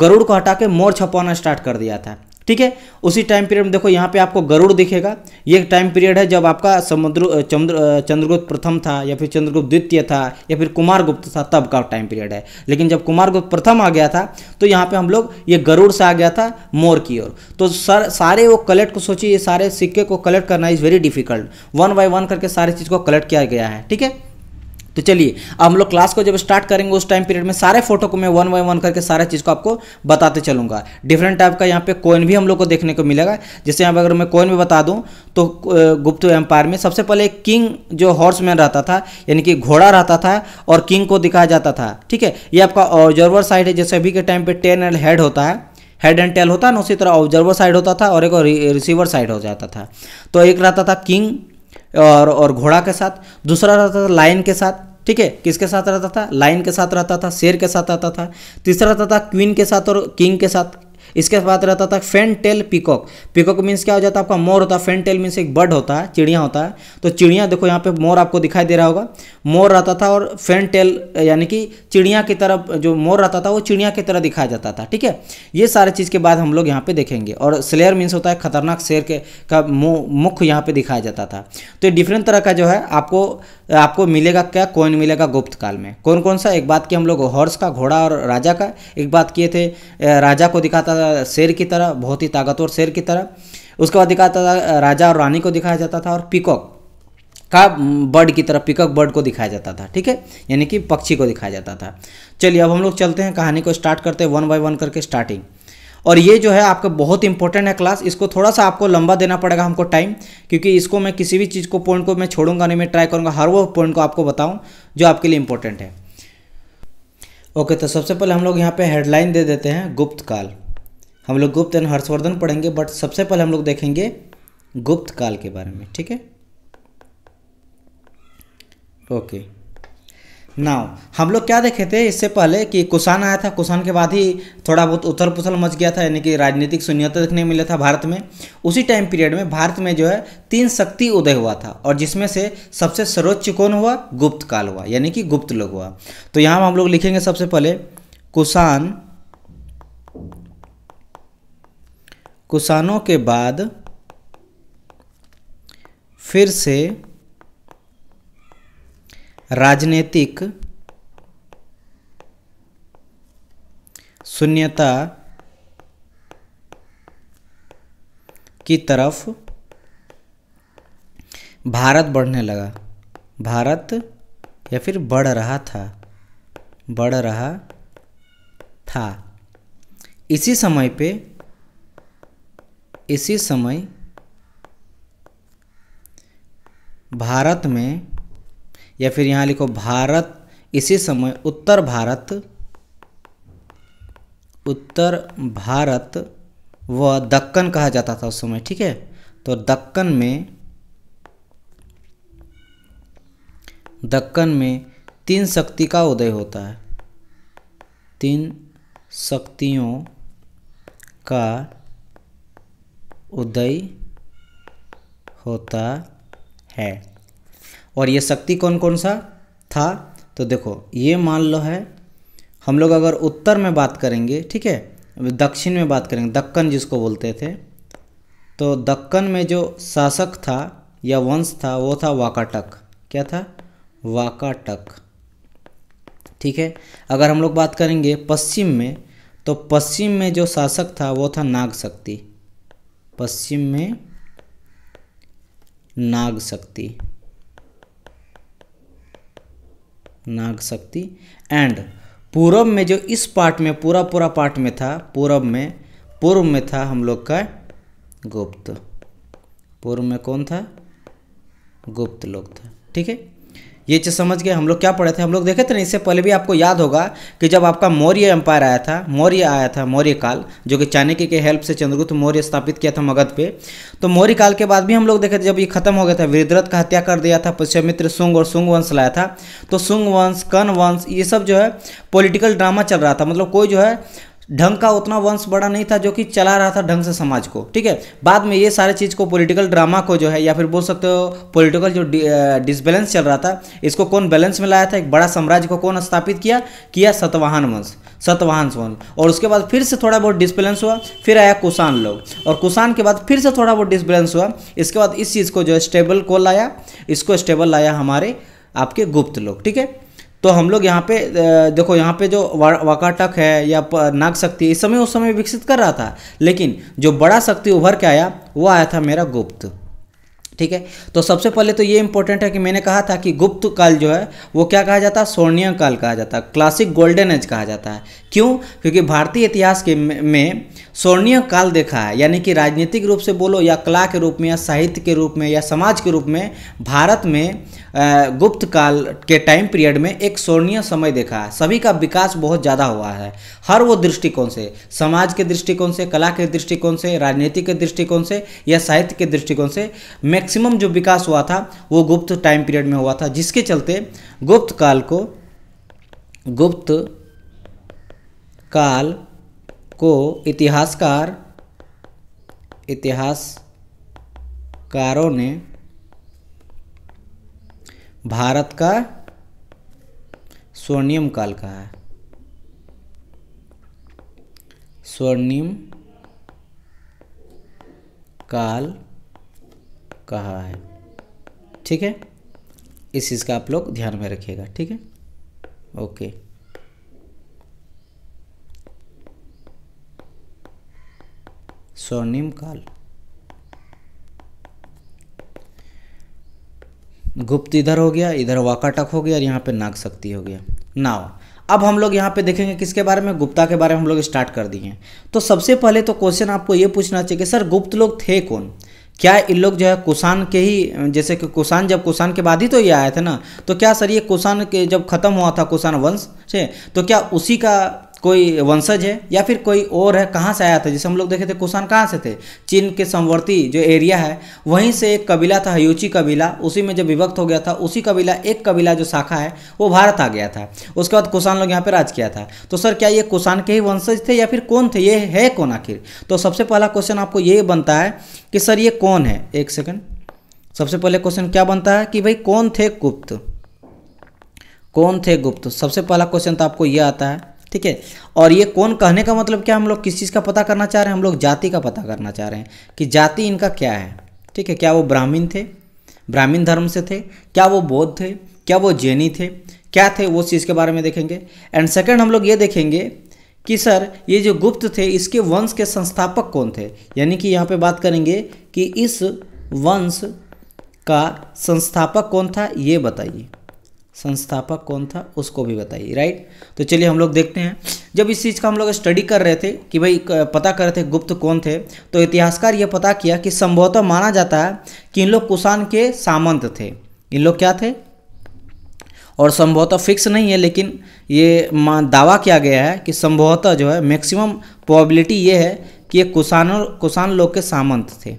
गरुड़ को हटा के मोर छपाना स्टार्ट कर दिया था ठीक है उसी टाइम पीरियड में देखो यहाँ पे आपको गरुड़ दिखेगा ये टाइम पीरियड है जब आपका समुद्र चंद्र चंद्रगुप्त प्रथम था या फिर चंद्रगुप्त द्वितीय था या फिर कुमारगुप्त था तब का टाइम पीरियड है लेकिन जब कुमारगुप्त प्रथम आ गया था तो यहाँ पे हम लोग ये गरुड़ से आ गया था मोर की ओर तो सर सारे वो कलेक्ट को सोचिए सारे सिक्के को कलेक्ट करना is very difficult one by one करके सारी चीज़ को कलेक्ट किया गया है ठीक है तो चलिए अब हम लोग क्लास को जब स्टार्ट करेंगे उस टाइम पीरियड में सारे फोटो को मैं वन बाई वन करके सारे चीज़ को आपको बताते चलूंगा डिफरेंट टाइप का यहाँ पे कोइन भी हम लोग को देखने को मिलेगा जैसे यहाँ पर अगर मैं कोइन भी बता दूँ तो गुप्त एम्पायर में सबसे पहले किंग जो हॉर्समैन रहता था यानी कि घोड़ा रहता था और किंग को दिखाया जाता था ठीक है ये आपका ऑब्जर्वर साइड है जैसे अभी के टाइम पर टेन एंड हेड होता है हेड एंड टेल होता है ना उसी तरह ऑब्जर्वर साइड होता था और एक रिसीवर साइड हो जाता था तो एक रहता था किंग और और घोड़ा के साथ दूसरा रहता था लाइन के साथ ठीक है किसके साथ रहता था लाइन के साथ रहता था शेर के साथ रहता था तीसरा रहता था क्वीन के साथ और किंग के साथ इसके बाद रहता था fan tail peacock peacock means क्या हो जाता है आपका मोर होता है फेन टेल मीन्स एक बर्ड होता है चिड़िया होता है तो चिड़िया देखो यहाँ पे मोर आपको दिखाई दे रहा होगा मोर रहता था और फेन टेल यानी कि चिड़िया की तरफ जो मोर रहता था वो चिड़िया की तरह दिखाया जाता था ठीक है ये सारे चीज़ के बाद हम लोग यहाँ पे देखेंगे और स्लेयर मीन्स होता है खतरनाक शेर के का मुख यहाँ पे दिखाया जाता था तो डिफरेंट तरह का जो है आपको आपको मिलेगा क्या कॉइन मिलेगा गुप्त काल में कौन कौन सा एक बात की हम लोग हॉर्स का घोड़ा और राजा का एक बात किए थे राजा को दिखाता था शेर की तरह बहुत ही ताकतवर शेर की तरह उसके बाद दिखाया था राजा और रानी को दिखाया जाता था और पिकॉक का बर्ड की तरह पिकॉक बर्ड को दिखाया जाता था ठीक है यानी कि पक्षी को दिखाया जाता था चलिए अब हम लोग चलते हैं कहानी को स्टार्ट करते हैं वन बाय वन करके स्टार्टिंग और ये जो है आपका बहुत इंपॉर्टेंट है क्लास इसको थोड़ा सा आपको लंबा देना पड़ेगा हमको टाइम क्योंकि इसको मैं किसी भी चीज़ को पॉइंट को मैं छोड़ूंगा नहीं मैं ट्राई करूंगा हर वो पॉइंट को आपको बताऊं जो आपके लिए इंपॉर्टेंट है ओके तो सबसे पहले हम लोग यहाँ पे हेडलाइन दे देते हैं गुप्त काल हम लोग गुप्त एंड हर्षवर्धन पढ़ेंगे बट सबसे पहले हम लोग देखेंगे गुप्त काल के बारे में ठीक है ओके नाउ हम लोग क्या देखे थे इससे पहले कि कुषाण आया था कुषाण के बाद ही थोड़ा बहुत उथल पुथल मच गया था यानी कि राजनीतिक शून्यता देखने मिला था भारत में उसी टाइम पीरियड में भारत में जो है तीन शक्ति उदय हुआ था और जिसमें से सबसे सर्वोच्च कौन हुआ गुप्त काल हुआ यानी कि गुप्त लोग हुआ तो यहाँ हम लोग लिखेंगे सबसे पहले कुषाण कुसानों के बाद फिर से राजनीतिक शून्यता की तरफ भारत बढ़ने लगा भारत या फिर बढ़ रहा था बढ़ रहा था इसी समय पे इसी समय भारत में या फिर यहाँ लिखो भारत इसी समय उत्तर भारत उत्तर भारत व दक्कन कहा जाता था उस समय ठीक है तो दक्कन में दक्कन में तीन शक्ति का उदय होता है तीन शक्तियों का उदय होता है और ये शक्ति कौन कौन सा था तो देखो ये मान लो है हम लोग अगर उत्तर में बात करेंगे ठीक है दक्षिण में बात करेंगे दक्कन जिसको बोलते थे तो दक्कन में जो शासक था या वंश था वो था वाकाटक क्या था वाकाटक ठीक है अगर हम लोग बात करेंगे पश्चिम में तो पश्चिम में जो शासक था वो था नाग शक्ति पश्चिम में नाग शक्ति नाग शक्ति एंड पूरब में जो इस पार्ट में पूरा पूरा पार्ट में था पूरब में पूर्व में था हम लोग का गुप्त पूर्व में कौन था गुप्त लोग था ठीक है ये चीज़ समझ गए हम लोग क्या पढ़े थे हम लोग देखे थे ना इससे पहले भी आपको याद होगा कि जब आपका मौर्य एम्पायर आया था मौर्य आया था मौर्य काल जो कि चाणक्य के हेल्प से चंद्रगुप्त मौर्य स्थापित किया था मगध पे तो मौर्य काल के बाद भी हम लोग देखे थे जब ये खत्म हो गया था वीरद्रथ का हत्या कर दिया था पश्चिमित्र सुंग और सुंग वंश लाया था तो सुंग वंश कन वंश ये सब जो है पोलिटिकल ड्रामा चल रहा था मतलब कोई जो है ढंग का उतना वंश बड़ा नहीं था जो कि चला रहा था ढंग से समाज को ठीक है बाद में ये सारे चीज़ को पॉलिटिकल ड्रामा को जो है या फिर बोल सकते हो पॉलिटिकल जो डिसबैलेंस चल रहा था इसको कौन बैलेंस में लाया था एक बड़ा साम्राज्य को कौन स्थापित किया किया सतवाहन वंश सतवाहन वंश और उसके बाद फिर से थोड़ा बहुत डिसबैलेंस हुआ फिर आया कुषाण लोग और कुषाण के बाद फिर से थोड़ा बहुत डिसबैलेंस हुआ इसके बाद इस चीज़ को जो है स्टेबल को लाया इसको स्टेबल लाया हमारे आपके गुप्त लोग ठीक है तो हम लोग यहाँ पे देखो यहाँ पे जो वाकाटक है या नाग शक्ति इस समय उस समय विकसित कर रहा था लेकिन जो बड़ा शक्ति उभर के आया वो आया था मेरा गुप्त ठीक है तो सबसे पहले तो ये इंपॉर्टेंट है कि मैंने कहा था कि गुप्त काल जो है वो क्या कहा जाता है स्वर्णीय काल कहा जाता है क्लासिक गोल्डन एज कहा जाता है क्यों क्योंकि भारतीय इतिहास के में स्वर्णीय काल देखा है यानी कि राजनीतिक रूप से बोलो या कला के रूप में या साहित्य के रूप में या समाज के रूप में भारत में गुप्त काल के टाइम पीरियड में एक स्वर्णीय समय देखा है सभी का विकास बहुत ज़्यादा हुआ है हर वो दृष्टिकोण से समाज के दृष्टिकोण से कला के दृष्टिकोण से राजनीति के दृष्टिकोण से या साहित्य के दृष्टिकोण से मैक्सिमम जो विकास हुआ था वो गुप्त टाइम पीरियड में हुआ था जिसके चलते गुप्त काल को गुप्त काल को इतिहासकार इतिहासकारों ने भारत का स्वर्णिम काल का है स्वर्णिम काल कहा है ठीक है इस चीज़ का आप लोग ध्यान में रखिएगा ठीक है ओके स्वर्णिम काल गुप्त इधर हो गया इधर वाकाटक हो गया और यहाँ पे नाग शक्ति हो गया नाव अब हम लोग यहाँ पे देखेंगे किसके बारे में गुप्ता के बारे में हम लोग स्टार्ट कर दिए हैं तो सबसे पहले तो क्वेश्चन आपको ये पूछना चाहिए कि सर गुप्त लोग थे कौन क्या इन लोग जो है कुषाण के ही जैसे कि कुषाण जब कुषाण के बाद ही तो ये आए थे ना तो क्या सर ये कुषाण के जब ख़त्म हुआ था कुषाण वंश से तो क्या उसी का कोई वंशज है या फिर कोई और है कहाँ से आया था जैसे हम लोग देखे थे कुषाण कहाँ से थे चीन के समवर्ती जो एरिया है वहीं से एक कबीला था हयूची कबीला उसी में जब विभक्त हो गया था उसी कबीला एक कबीला जो शाखा है वो भारत आ गया था उसके बाद कुषाण लोग यहाँ पर राज किया था तो सर क्या ये कुषाण के ही वंशज थे या फिर कौन थे ये है कौन आखिर तो सबसे पहला क्वेश्चन आपको ये बनता है कि सर ये कौन है एक सेकेंड सबसे पहले क्वेश्चन क्या बनता है कि भाई कौन थे गुप्त कौन थे गुप्त सबसे पहला क्वेश्चन तो आपको ये आता है ठीक है और ये कौन कहने का मतलब क्या हम लोग किस चीज़ का पता करना चाह रहे हैं हम लोग जाति का पता करना चाह रहे हैं कि जाति इनका क्या है ठीक है क्या वो ब्राह्मीण थे ब्राह्मीण धर्म से थे क्या वो बौद्ध थे क्या वो जैनी थे क्या थे वो चीज़ के बारे में देखेंगे एंड सेकेंड हम लोग ये देखेंगे कि सर ये जो गुप्त थे इसके वंश के संस्थापक कौन थे यानी कि यहाँ पे बात करेंगे कि इस वंश का संस्थापक कौन था ये बताइए संस्थापक कौन था उसको भी बताइए राइट तो चलिए हम लोग देखते हैं जब इस चीज़ का हम लोग स्टडी कर रहे थे कि भाई पता कर रहे थे गुप्त कौन थे तो इतिहासकार ये पता किया कि संभवतः माना जाता है कि इन लोग कुषाण के सामंत थे इन लोग क्या थे और संभवतः फिक्स नहीं है लेकिन ये दावा किया गया है कि संभवतः जो है मैक्सिमम प्रॉबिलिटी ये है कि ये कुषाण कुषाण लोग के सामंत थे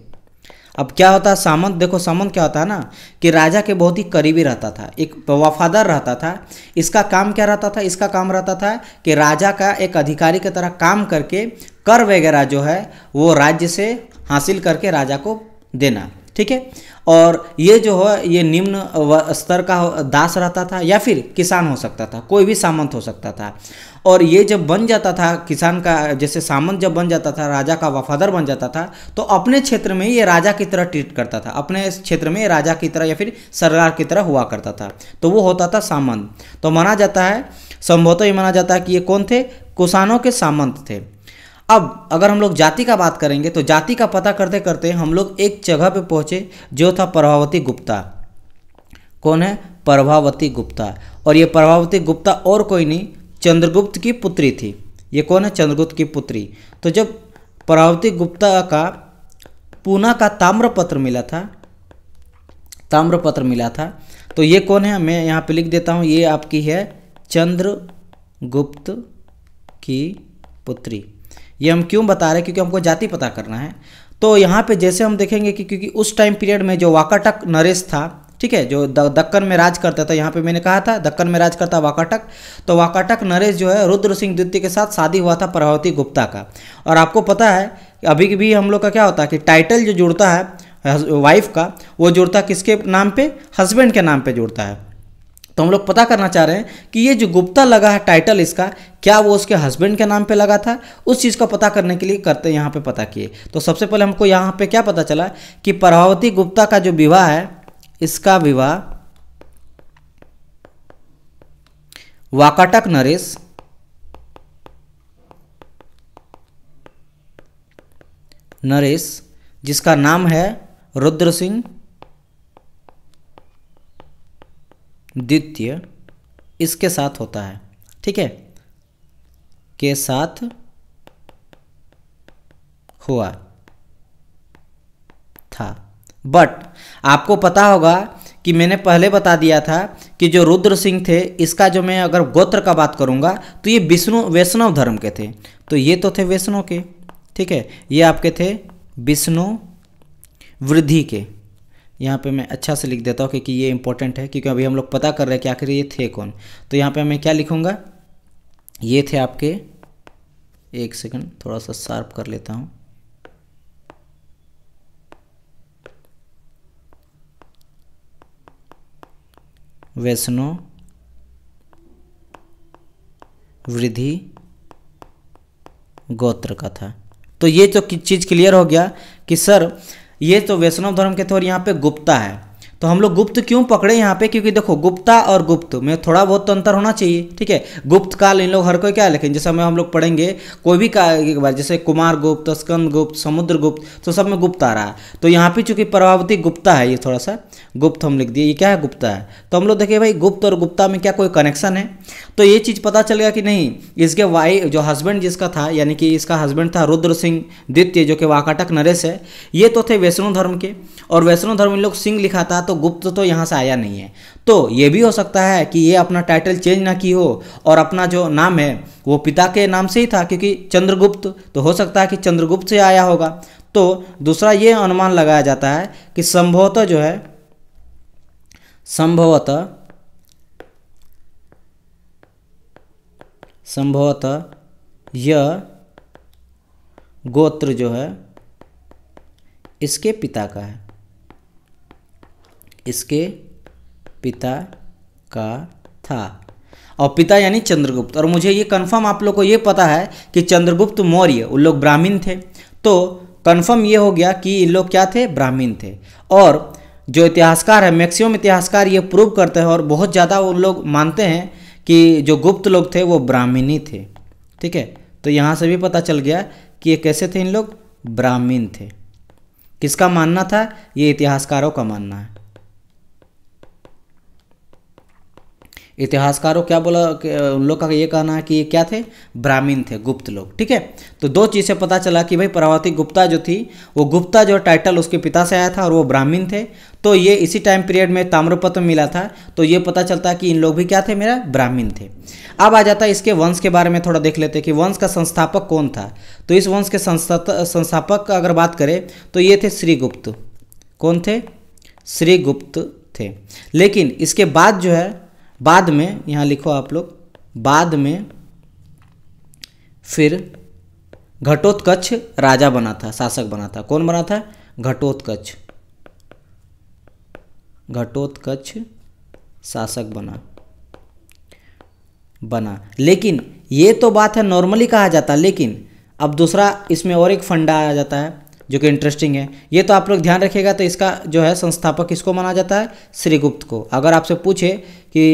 अब क्या होता है सामंत देखो सामंत क्या होता है ना कि राजा के बहुत ही करीबी रहता था एक वफादार रहता था इसका काम क्या रहता था इसका काम रहता था कि राजा का एक अधिकारी की तरह काम करके कर वगैरह जो है वो राज्य से हासिल करके राजा को देना ठीक है और ये जो है ये निम्न स्तर का दास रहता था या फिर किसान हो सकता था कोई भी सामंत हो सकता था और ये जब बन जाता था किसान का जैसे सामंत जब बन जाता था राजा का वफादार बन जाता था तो अपने क्षेत्र में ये राजा की तरह ट्रीट करता था अपने क्षेत्र में राजा की तरह या फिर सरकार की तरह हुआ करता था तो वो होता था सामंत तो माना जाता है संभवतः ये माना जाता है कि ये कौन थे कुसानों के सामंत थे अब अगर हम लोग जाति का बात करेंगे तो जाति का पता करते करते हम लोग एक जगह पे पहुँचे जो था प्रभावती गुप्ता कौन है प्रभावती गुप्ता और ये प्रभावती गुप्ता और कोई नहीं चंद्रगुप्त की पुत्री थी ये कौन है चंद्रगुप्त की पुत्री तो जब प्रभावती गुप्ता का पूना का ताम्रपत्र मिला था ताम्रपत्र मिला था तो ये कौन है मैं यहाँ पे लिख देता हूँ ये आपकी है चंद्रगुप्त की पुत्री ये हम क्यों बता रहे हैं क्योंकि हमको जाति पता करना है तो यहाँ पे जैसे हम देखेंगे कि क्योंकि उस टाइम पीरियड में जो वाकाटक नरेश था ठीक है जो दक्कन में राज करता था यहाँ पे मैंने कहा था दक्कन में राज करता वाकाटक तो वाकाटक नरेश जो है रुद्र सिंह द्वितीय के साथ शादी हुआ था प्रभावती गुप्ता का और आपको पता है कि अभी भी हम लोग का क्या होता है कि टाइटल जो जुड़ता है वाइफ का वो जुड़ता किसके नाम पे हस्बैंड के नाम पे जुड़ता है तो हम लोग पता करना चाह रहे हैं कि ये जो गुप्ता लगा है टाइटल इसका क्या वो उसके हस्बैंड के नाम पे लगा था उस चीज़ का पता करने के लिए करते यहाँ पे पता किए तो सबसे पहले हमको यहाँ पे क्या पता चला कि प्रभावती गुप्ता का जो विवाह है इसका विवाह वाकाटक नरेश नरेश जिसका नाम है रुद्र सिंह द्वितीय इसके साथ होता है ठीक है के साथ हुआ था बट आपको पता होगा कि मैंने पहले बता दिया था कि जो रुद्र सिंह थे इसका जो मैं अगर गोत्र का बात करूंगा तो ये विष्णु वैष्णव धर्म के थे तो ये तो थे वैष्णव के ठीक है ये आपके थे विष्णु वृद्धि के यहाँ पे मैं अच्छा से लिख देता हूँ क्योंकि ये इंपॉर्टेंट है क्योंकि अभी हम लोग पता कर रहे हैं कि आखिर ये थे कौन तो यहाँ पे मैं क्या लिखूँगा ये थे आपके एक सेकंड थोड़ा सा शार्प कर लेता हूँ वैष्णो वृद्धि गोत्र का था तो ये तो चीज़ क्लियर हो गया कि सर ये तो वैष्णव धर्म के थे और यहाँ पे गुप्ता है तो हम लोग गुप्त क्यों पकड़े यहाँ पे क्योंकि देखो गुप्ता और गुप्त में थोड़ा बहुत तो अंतर होना चाहिए ठीक है गुप्त काल इन लोग हर कोई क्या लेकिन जैसे में हम लोग पढ़ेंगे कोई भी काल के बाद जैसे कुमार गुप्त स्कंद गुप्त समुद्र गुप्त तो सब में गुप्त आ रहा है तो यहाँ पे चूंकि प्रभावती गुप्ता है ये थोड़ा सा गुप्त हम लिख दिए ये क्या है गुप्ता है तो हम लोग देखिए भाई गुप्त और गुप्ता में क्या कोई कनेक्शन है तो ये चीज़ पता चल गया कि नहीं इसके वाई जो हस्बैंड जिसका था यानी कि इसका हस्बैंड था रुद्र सिंह द्वितीय जो कि वाकाटक नरेश है ये तो थे वैष्णो धर्म के और वैष्णव धर्म इन लोग सिंह लिखा था तो गुप्त तो यहाँ से आया नहीं है तो ये भी हो सकता है कि ये अपना टाइटल चेंज ना की हो और अपना जो नाम है वो पिता के नाम से ही था क्योंकि चंद्रगुप्त तो हो सकता है कि चंद्रगुप्त से आया होगा तो दूसरा ये अनुमान लगाया जाता है कि संभवतः जो है संभवतः संभवतः यह गोत्र जो है इसके पिता का है इसके पिता का था और पिता यानी चंद्रगुप्त और मुझे ये कंफर्म आप लोग को ये पता है कि चंद्रगुप्त मौर्य उन लोग ब्राह्मीण थे तो कंफर्म ये हो गया कि इन लोग क्या थे ब्राह्मीण थे और जो इतिहासकार है मैक्सिमम इतिहासकार ये प्रूव करते हैं और बहुत ज़्यादा उन लोग मानते हैं कि जो गुप्त लोग थे वो ब्राह्मीणी थे ठीक है तो यहाँ से भी पता चल गया कि ये कैसे थे इन लोग ब्राह्मीण थे किसका मानना था ये इतिहासकारों का मानना है इतिहासकारों क्या बोला उन लोग का ये कहना है कि ये क्या थे ब्राह्मीण थे गुप्त लोग ठीक है तो दो चीज़ से पता चला कि भाई प्रभावती गुप्ता जो थी वो गुप्ता जो टाइटल उसके पिता से आया था और वो ब्राह्मीण थे तो ये इसी टाइम पीरियड में ताम्रपत्र मिला था तो ये पता चलता है कि इन लोग भी क्या थे मेरा ब्राह्मीण थे अब आ जाता है इसके वंश के बारे में थोड़ा देख लेते कि वंश का संस्थापक कौन था तो इस वंश के संस्थापक अगर बात करें तो ये थे श्रीगुप्त कौन थे श्रीगुप्त थे लेकिन इसके बाद जो है बाद में यहाँ लिखो आप लोग बाद में फिर घटोत्कच राजा बना था शासक बना था कौन बना था घटोत्कच घटोत्कच शासक बना बना लेकिन ये तो बात है नॉर्मली कहा जाता लेकिन अब दूसरा इसमें और एक फंडा आ जाता है जो कि इंटरेस्टिंग है ये तो आप लोग ध्यान रखिएगा तो इसका जो है संस्थापक किसको माना जाता है श्रीगुप्त को अगर आपसे पूछे कि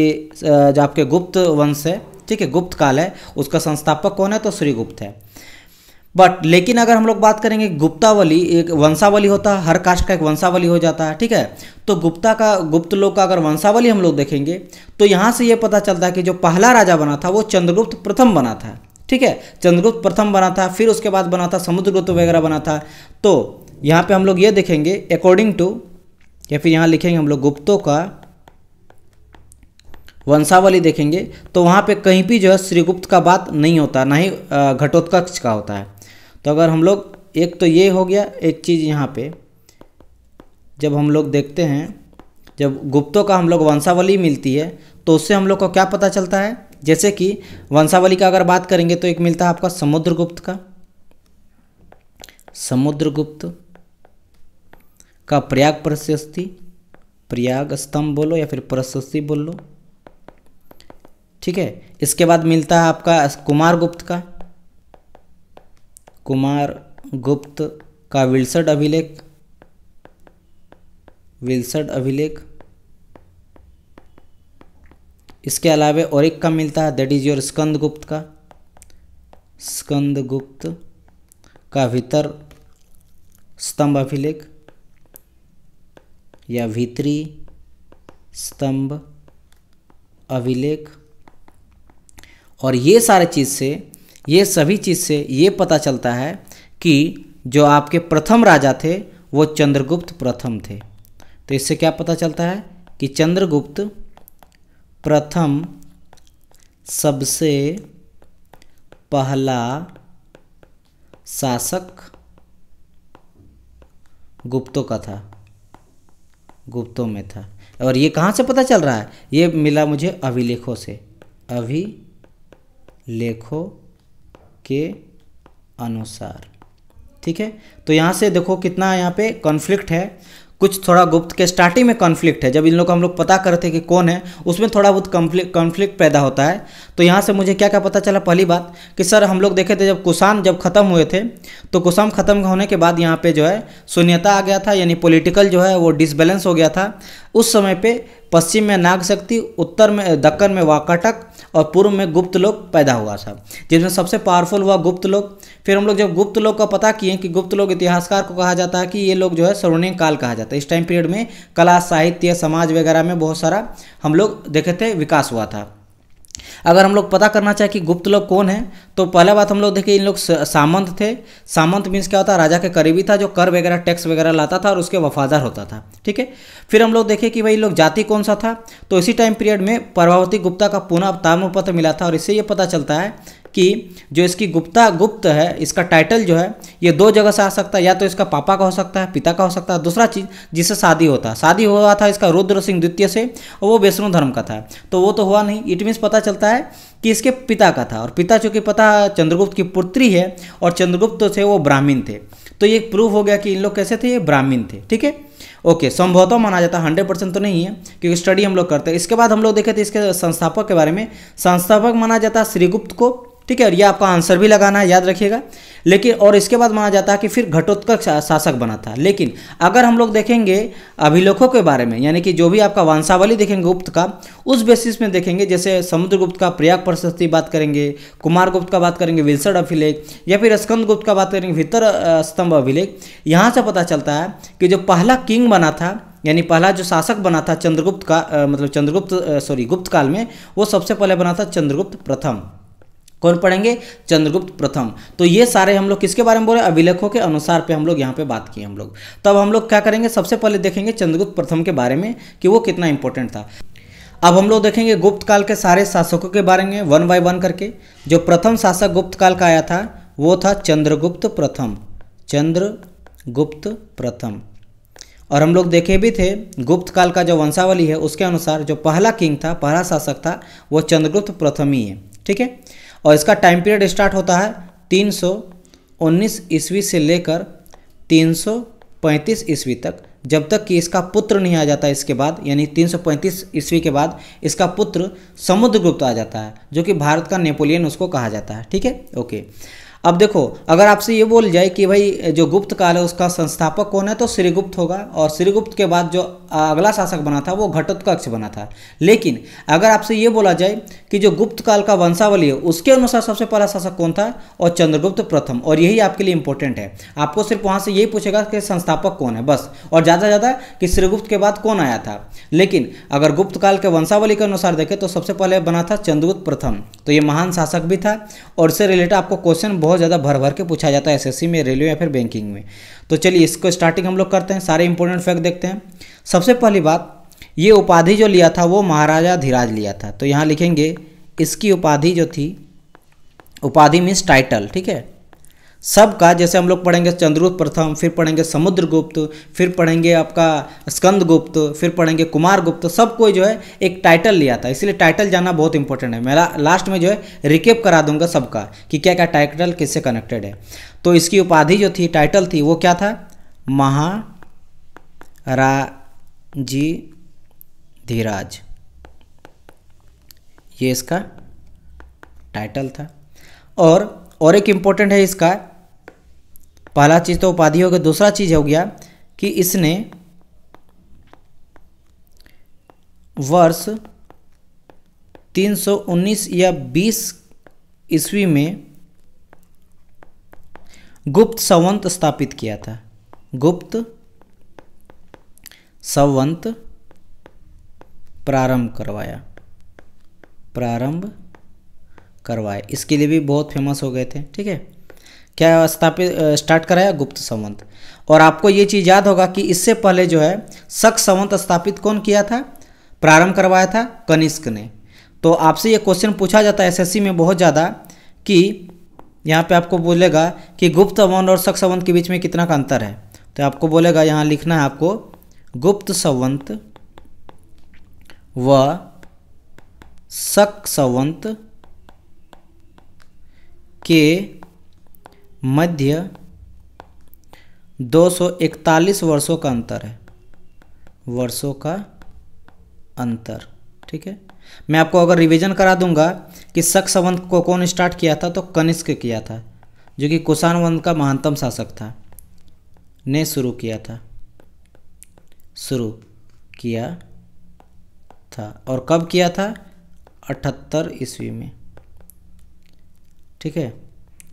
जो आपके गुप्त वंश है ठीक है गुप्त काल है उसका संस्थापक कौन है तो श्रीगुप्त है बट लेकिन अगर हम लोग बात करेंगे गुप्तावली एक वंशावली होता है हर कास्ट का एक वंशावली हो जाता है ठीक है तो गुप्ता का गुप्त लोग का अगर वंशावली हम लोग देखेंगे तो यहाँ से ये पता चलता है कि जो पहला राजा बना था वो चंद्रगुप्त प्रथम बना था ठीक है चंद्रगुप्त प्रथम बना था फिर उसके बाद बना था समुद्रगुप्त वगैरह बना था तो यहाँ पे हम लोग ये देखेंगे अकॉर्डिंग टू या फिर यहाँ लिखेंगे हम लोग गुप्तों का वंशावली देखेंगे तो वहाँ पे कहीं भी जो है श्रीगुप्त का बात नहीं होता ना ही घटोत्कच का होता है तो अगर हम लोग एक तो ये हो गया एक चीज़ यहाँ पे जब हम लोग देखते हैं जब गुप्तों का हम लोग वंशावली मिलती है तो उससे हम लोग को क्या पता चलता है जैसे कि वंशावली का अगर बात करेंगे तो एक मिलता है आपका समुद्रगुप्त का समुद्रगुप्त का प्रयाग प्रशस्ति प्रयाग स्तंभ बोलो या फिर प्रशस्ति बोल लो ठीक है इसके बाद मिलता है आपका कुमार गुप्त का कुमार गुप्त का विल्सड अभिलेख विल्सड अभिलेख इसके अलावा और एक का मिलता है दैट इज़ योर स्कंदगुप्त का स्कंदगुप्त का भीतर स्तंभ अभिलेख या भीतरी स्तंभ अभिलेख और ये सारे चीज़ से ये सभी चीज़ से ये पता चलता है कि जो आपके प्रथम राजा थे वो चंद्रगुप्त प्रथम थे तो इससे क्या पता चलता है कि चंद्रगुप्त प्रथम सबसे पहला शासक गुप्तों का था गुप्तों में था और ये कहाँ से पता चल रहा है ये मिला मुझे अभिलेखों से अभिलेखों के अनुसार ठीक है तो यहाँ से देखो कितना यहाँ पे कॉन्फ्लिक्ट है कुछ थोड़ा गुप्त के स्टार्टिंग में कॉन्फ्लिक्ट है जब इन लोग को हम लोग पता करते हैं कि कौन है उसमें थोड़ा बहुत कॉन्फ्लिक्ट पैदा होता है तो यहाँ से मुझे क्या क्या पता चला पहली बात कि सर हम लोग देखे थे जब कुसान जब ख़त्म हुए थे तो कुसाम ख़त्म होने के बाद यहाँ पे जो है शून्यता आ गया था यानी पोलिटिकल जो है वो डिसबैलेंस हो गया था उस समय पे पश्चिम में नाग शक्ति उत्तर में दक्कन में वाकाटक और पूर्व में गुप्त लोग पैदा हुआ था जिसमें सबसे पावरफुल हुआ गुप्त लोग फिर हम लोग जब गुप्त लोग का पता किए कि गुप्त लोग इतिहासकार को कहा जाता है कि ये लोग जो है स्वर्णिम काल कहा जाता है इस टाइम पीरियड में कला साहित्य समाज वगैरह में बहुत सारा हम लोग देखे थे विकास हुआ था अगर हम लोग पता करना चाहें कि गुप्त लोग कौन है तो पहला बात हम लोग देखिए इन लोग सामंत थे सामंत मीन्स क्या होता है राजा के करीबी था जो कर वगैरह टैक्स वगैरह लाता था और उसके वफादार होता था ठीक है फिर हम लोग देखें कि भाई लोग जाति कौन सा था तो इसी टाइम पीरियड में प्रभावती गुप्ता का पुनः ताम्रपत्र मिला था और इससे ये पता चलता है कि जो इसकी गुप्ता गुप्त है इसका टाइटल जो है ये दो जगह से आ सकता है या तो इसका पापा का हो सकता है पिता का हो सकता है दूसरा चीज़ जिससे शादी होता है शादी हुआ था इसका रुद्र सिंह द्वितीय से और वो वैष्णु धर्म का था तो वो तो हुआ नहीं इट मीन्स पता चलता है कि इसके पिता का था और पिता चूंकि पता चंद्रगुप्त की पुत्री है और चंद्रगुप्त से वो ब्राह्मीण थे तो ये प्रूव हो गया कि इन लोग कैसे थे ये ब्राह्मीण थे ठीक है ओके संभवतः माना जाता है हंड्रेड परसेंट तो नहीं है क्योंकि स्टडी हम लोग करते हैं इसके बाद हम लोग देखे थे इसके संस्थापक के बारे में संस्थापक माना जाता है श्रीगुप्त को ठीक है और यह आपका आंसर भी लगाना है याद रखिएगा लेकिन और इसके बाद माना जाता है कि फिर घटोत्कच शासक बना था लेकिन अगर हम लोग देखेंगे अभिलेखों के बारे में यानी कि जो भी आपका वंशावली देखेंगे गुप्त का उस बेसिस में देखेंगे जैसे समुद्रगुप्त का प्रयाग प्रशस्ति बात करेंगे कुमार गुप्त का बात करेंगे विलसड अभिलेख या फिर स्कंद गुप्त का बात करेंगे भीतर स्तंभ अभिलेख यहाँ से पता चलता है कि जो पहला किंग बना था यानी पहला जो शासक बना था चंद्रगुप्त का मतलब चंद्रगुप्त सॉरी गुप्त काल में वो सबसे पहले बना था चंद्रगुप्त प्रथम कौन पढ़ेंगे चंद्रगुप्त प्रथम तो ये सारे हम लोग किसके बारे में बोल हैं अभिलेखों के अनुसार पे हम लोग यहाँ पे बात किए हम लोग तब हम लोग क्या करेंगे सबसे पहले देखेंगे चंद्रगुप्त प्रथम के बारे में कि वो कितना इंपॉर्टेंट था अब हम लोग देखेंगे गुप्त काल के सारे शासकों के बारे में वन बाय वन करके जो प्रथम शासक गुप्त काल का आया था वो था चंद्रगुप्त प्रथम चंद्रगुप्त प्रथम और हम लोग देखे भी थे गुप्त काल का जो वंशावली है उसके अनुसार जो पहला किंग था पहला शासक था वो चंद्रगुप्त प्रथम ही है ठीक है और इसका टाइम पीरियड स्टार्ट होता है तीन सौ उन्नीस ईस्वी से लेकर तीन सौ पैंतीस ईस्वी तक जब तक कि इसका पुत्र नहीं आ जाता इसके बाद यानी 335 ईस्वी के बाद इसका पुत्र समुद्रगुप्त आ जाता है जो कि भारत का नेपोलियन उसको कहा जाता है ठीक है ओके अब देखो अगर आपसे ये बोल जाए कि भाई जो गुप्त काल है उसका संस्थापक कौन है तो श्रीगुप्त होगा और श्रीगुप्त के बाद जो अगला शासक बना था वो घटोत्कच बना था लेकिन अगर आपसे ये बोला जाए कि जो गुप्त काल का वंशावली है उसके अनुसार सबसे पहला शासक कौन था और चंद्रगुप्त प्रथम और यही आपके लिए इंपॉर्टेंट है आपको सिर्फ वहाँ से यही पूछेगा कि संस्थापक कौन है बस और ज़्यादा से ज़्यादा कि श्रीगुप्त के बाद कौन आया था लेकिन अगर गुप्त काल के वंशावली के अनुसार देखें तो सबसे पहले बना था चंद्रगुप्त प्रथम तो ये महान शासक भी था और इससे रिलेटेड आपको क्वेश्चन बहुत बहुत ज़्यादा भर भर के पूछा जाता है एस में रेलवे या फिर बैंकिंग में तो चलिए इसको स्टार्टिंग हम लोग करते हैं सारे इंपॉर्टेंट फैक्ट देखते हैं सबसे पहली बात ये उपाधि जो लिया था वो महाराजा धीराज लिया था तो यहाँ लिखेंगे इसकी उपाधि जो थी उपाधि मीन्स टाइटल ठीक है सबका जैसे हम लोग पढ़ेंगे चंद्रगुप्त प्रथम फिर पढ़ेंगे समुद्रगुप्त फिर पढ़ेंगे आपका स्कंदगुप्त फिर पढ़ेंगे कुमारगुप्त सब कोई जो है एक टाइटल लिया था इसलिए टाइटल जानना बहुत इंपॉर्टेंट है मैं लास्ट में जो है रिकेप करा दूंगा सबका कि क्या क्या टाइटल किससे कनेक्टेड है तो इसकी उपाधि जो थी टाइटल थी वो क्या था महाराजी धीराज ये इसका टाइटल था और और एक इंपॉर्टेंट है इसका पहला चीज़ तो उपाधि हो गया दूसरा चीज़ हो गया कि इसने वर्ष 319 या 20 ईस्वी में गुप्त संवंत स्थापित किया था गुप्त संवंत प्रारंभ करवाया प्रारंभ करवाया इसके लिए भी बहुत फेमस हो गए थे ठीक है क्या स्थापित स्टार्ट कराया गुप्त संवंत और आपको ये चीज़ याद होगा कि इससे पहले जो है शक संवंत स्थापित कौन किया था प्रारंभ करवाया था कनिष्क ने तो आपसे ये क्वेश्चन पूछा जाता है एसएससी में बहुत ज़्यादा कि यहाँ पे आपको बोलेगा कि गुप्त संवंत और शक संवंत के बीच में कितना का अंतर है तो आपको बोलेगा यहाँ लिखना है आपको गुप्त संवंत व शक संवंत के मध्य 241 वर्षों का अंतर है वर्षों का अंतर ठीक है मैं आपको अगर रिवीजन करा दूंगा कि शक संवंत को कौन स्टार्ट किया था तो कनिष्क किया था जो कि कुषाण वंश का महानतम शासक था ने शुरू किया था शुरू किया था और कब किया था अठहत्तर ईस्वी में ठीक है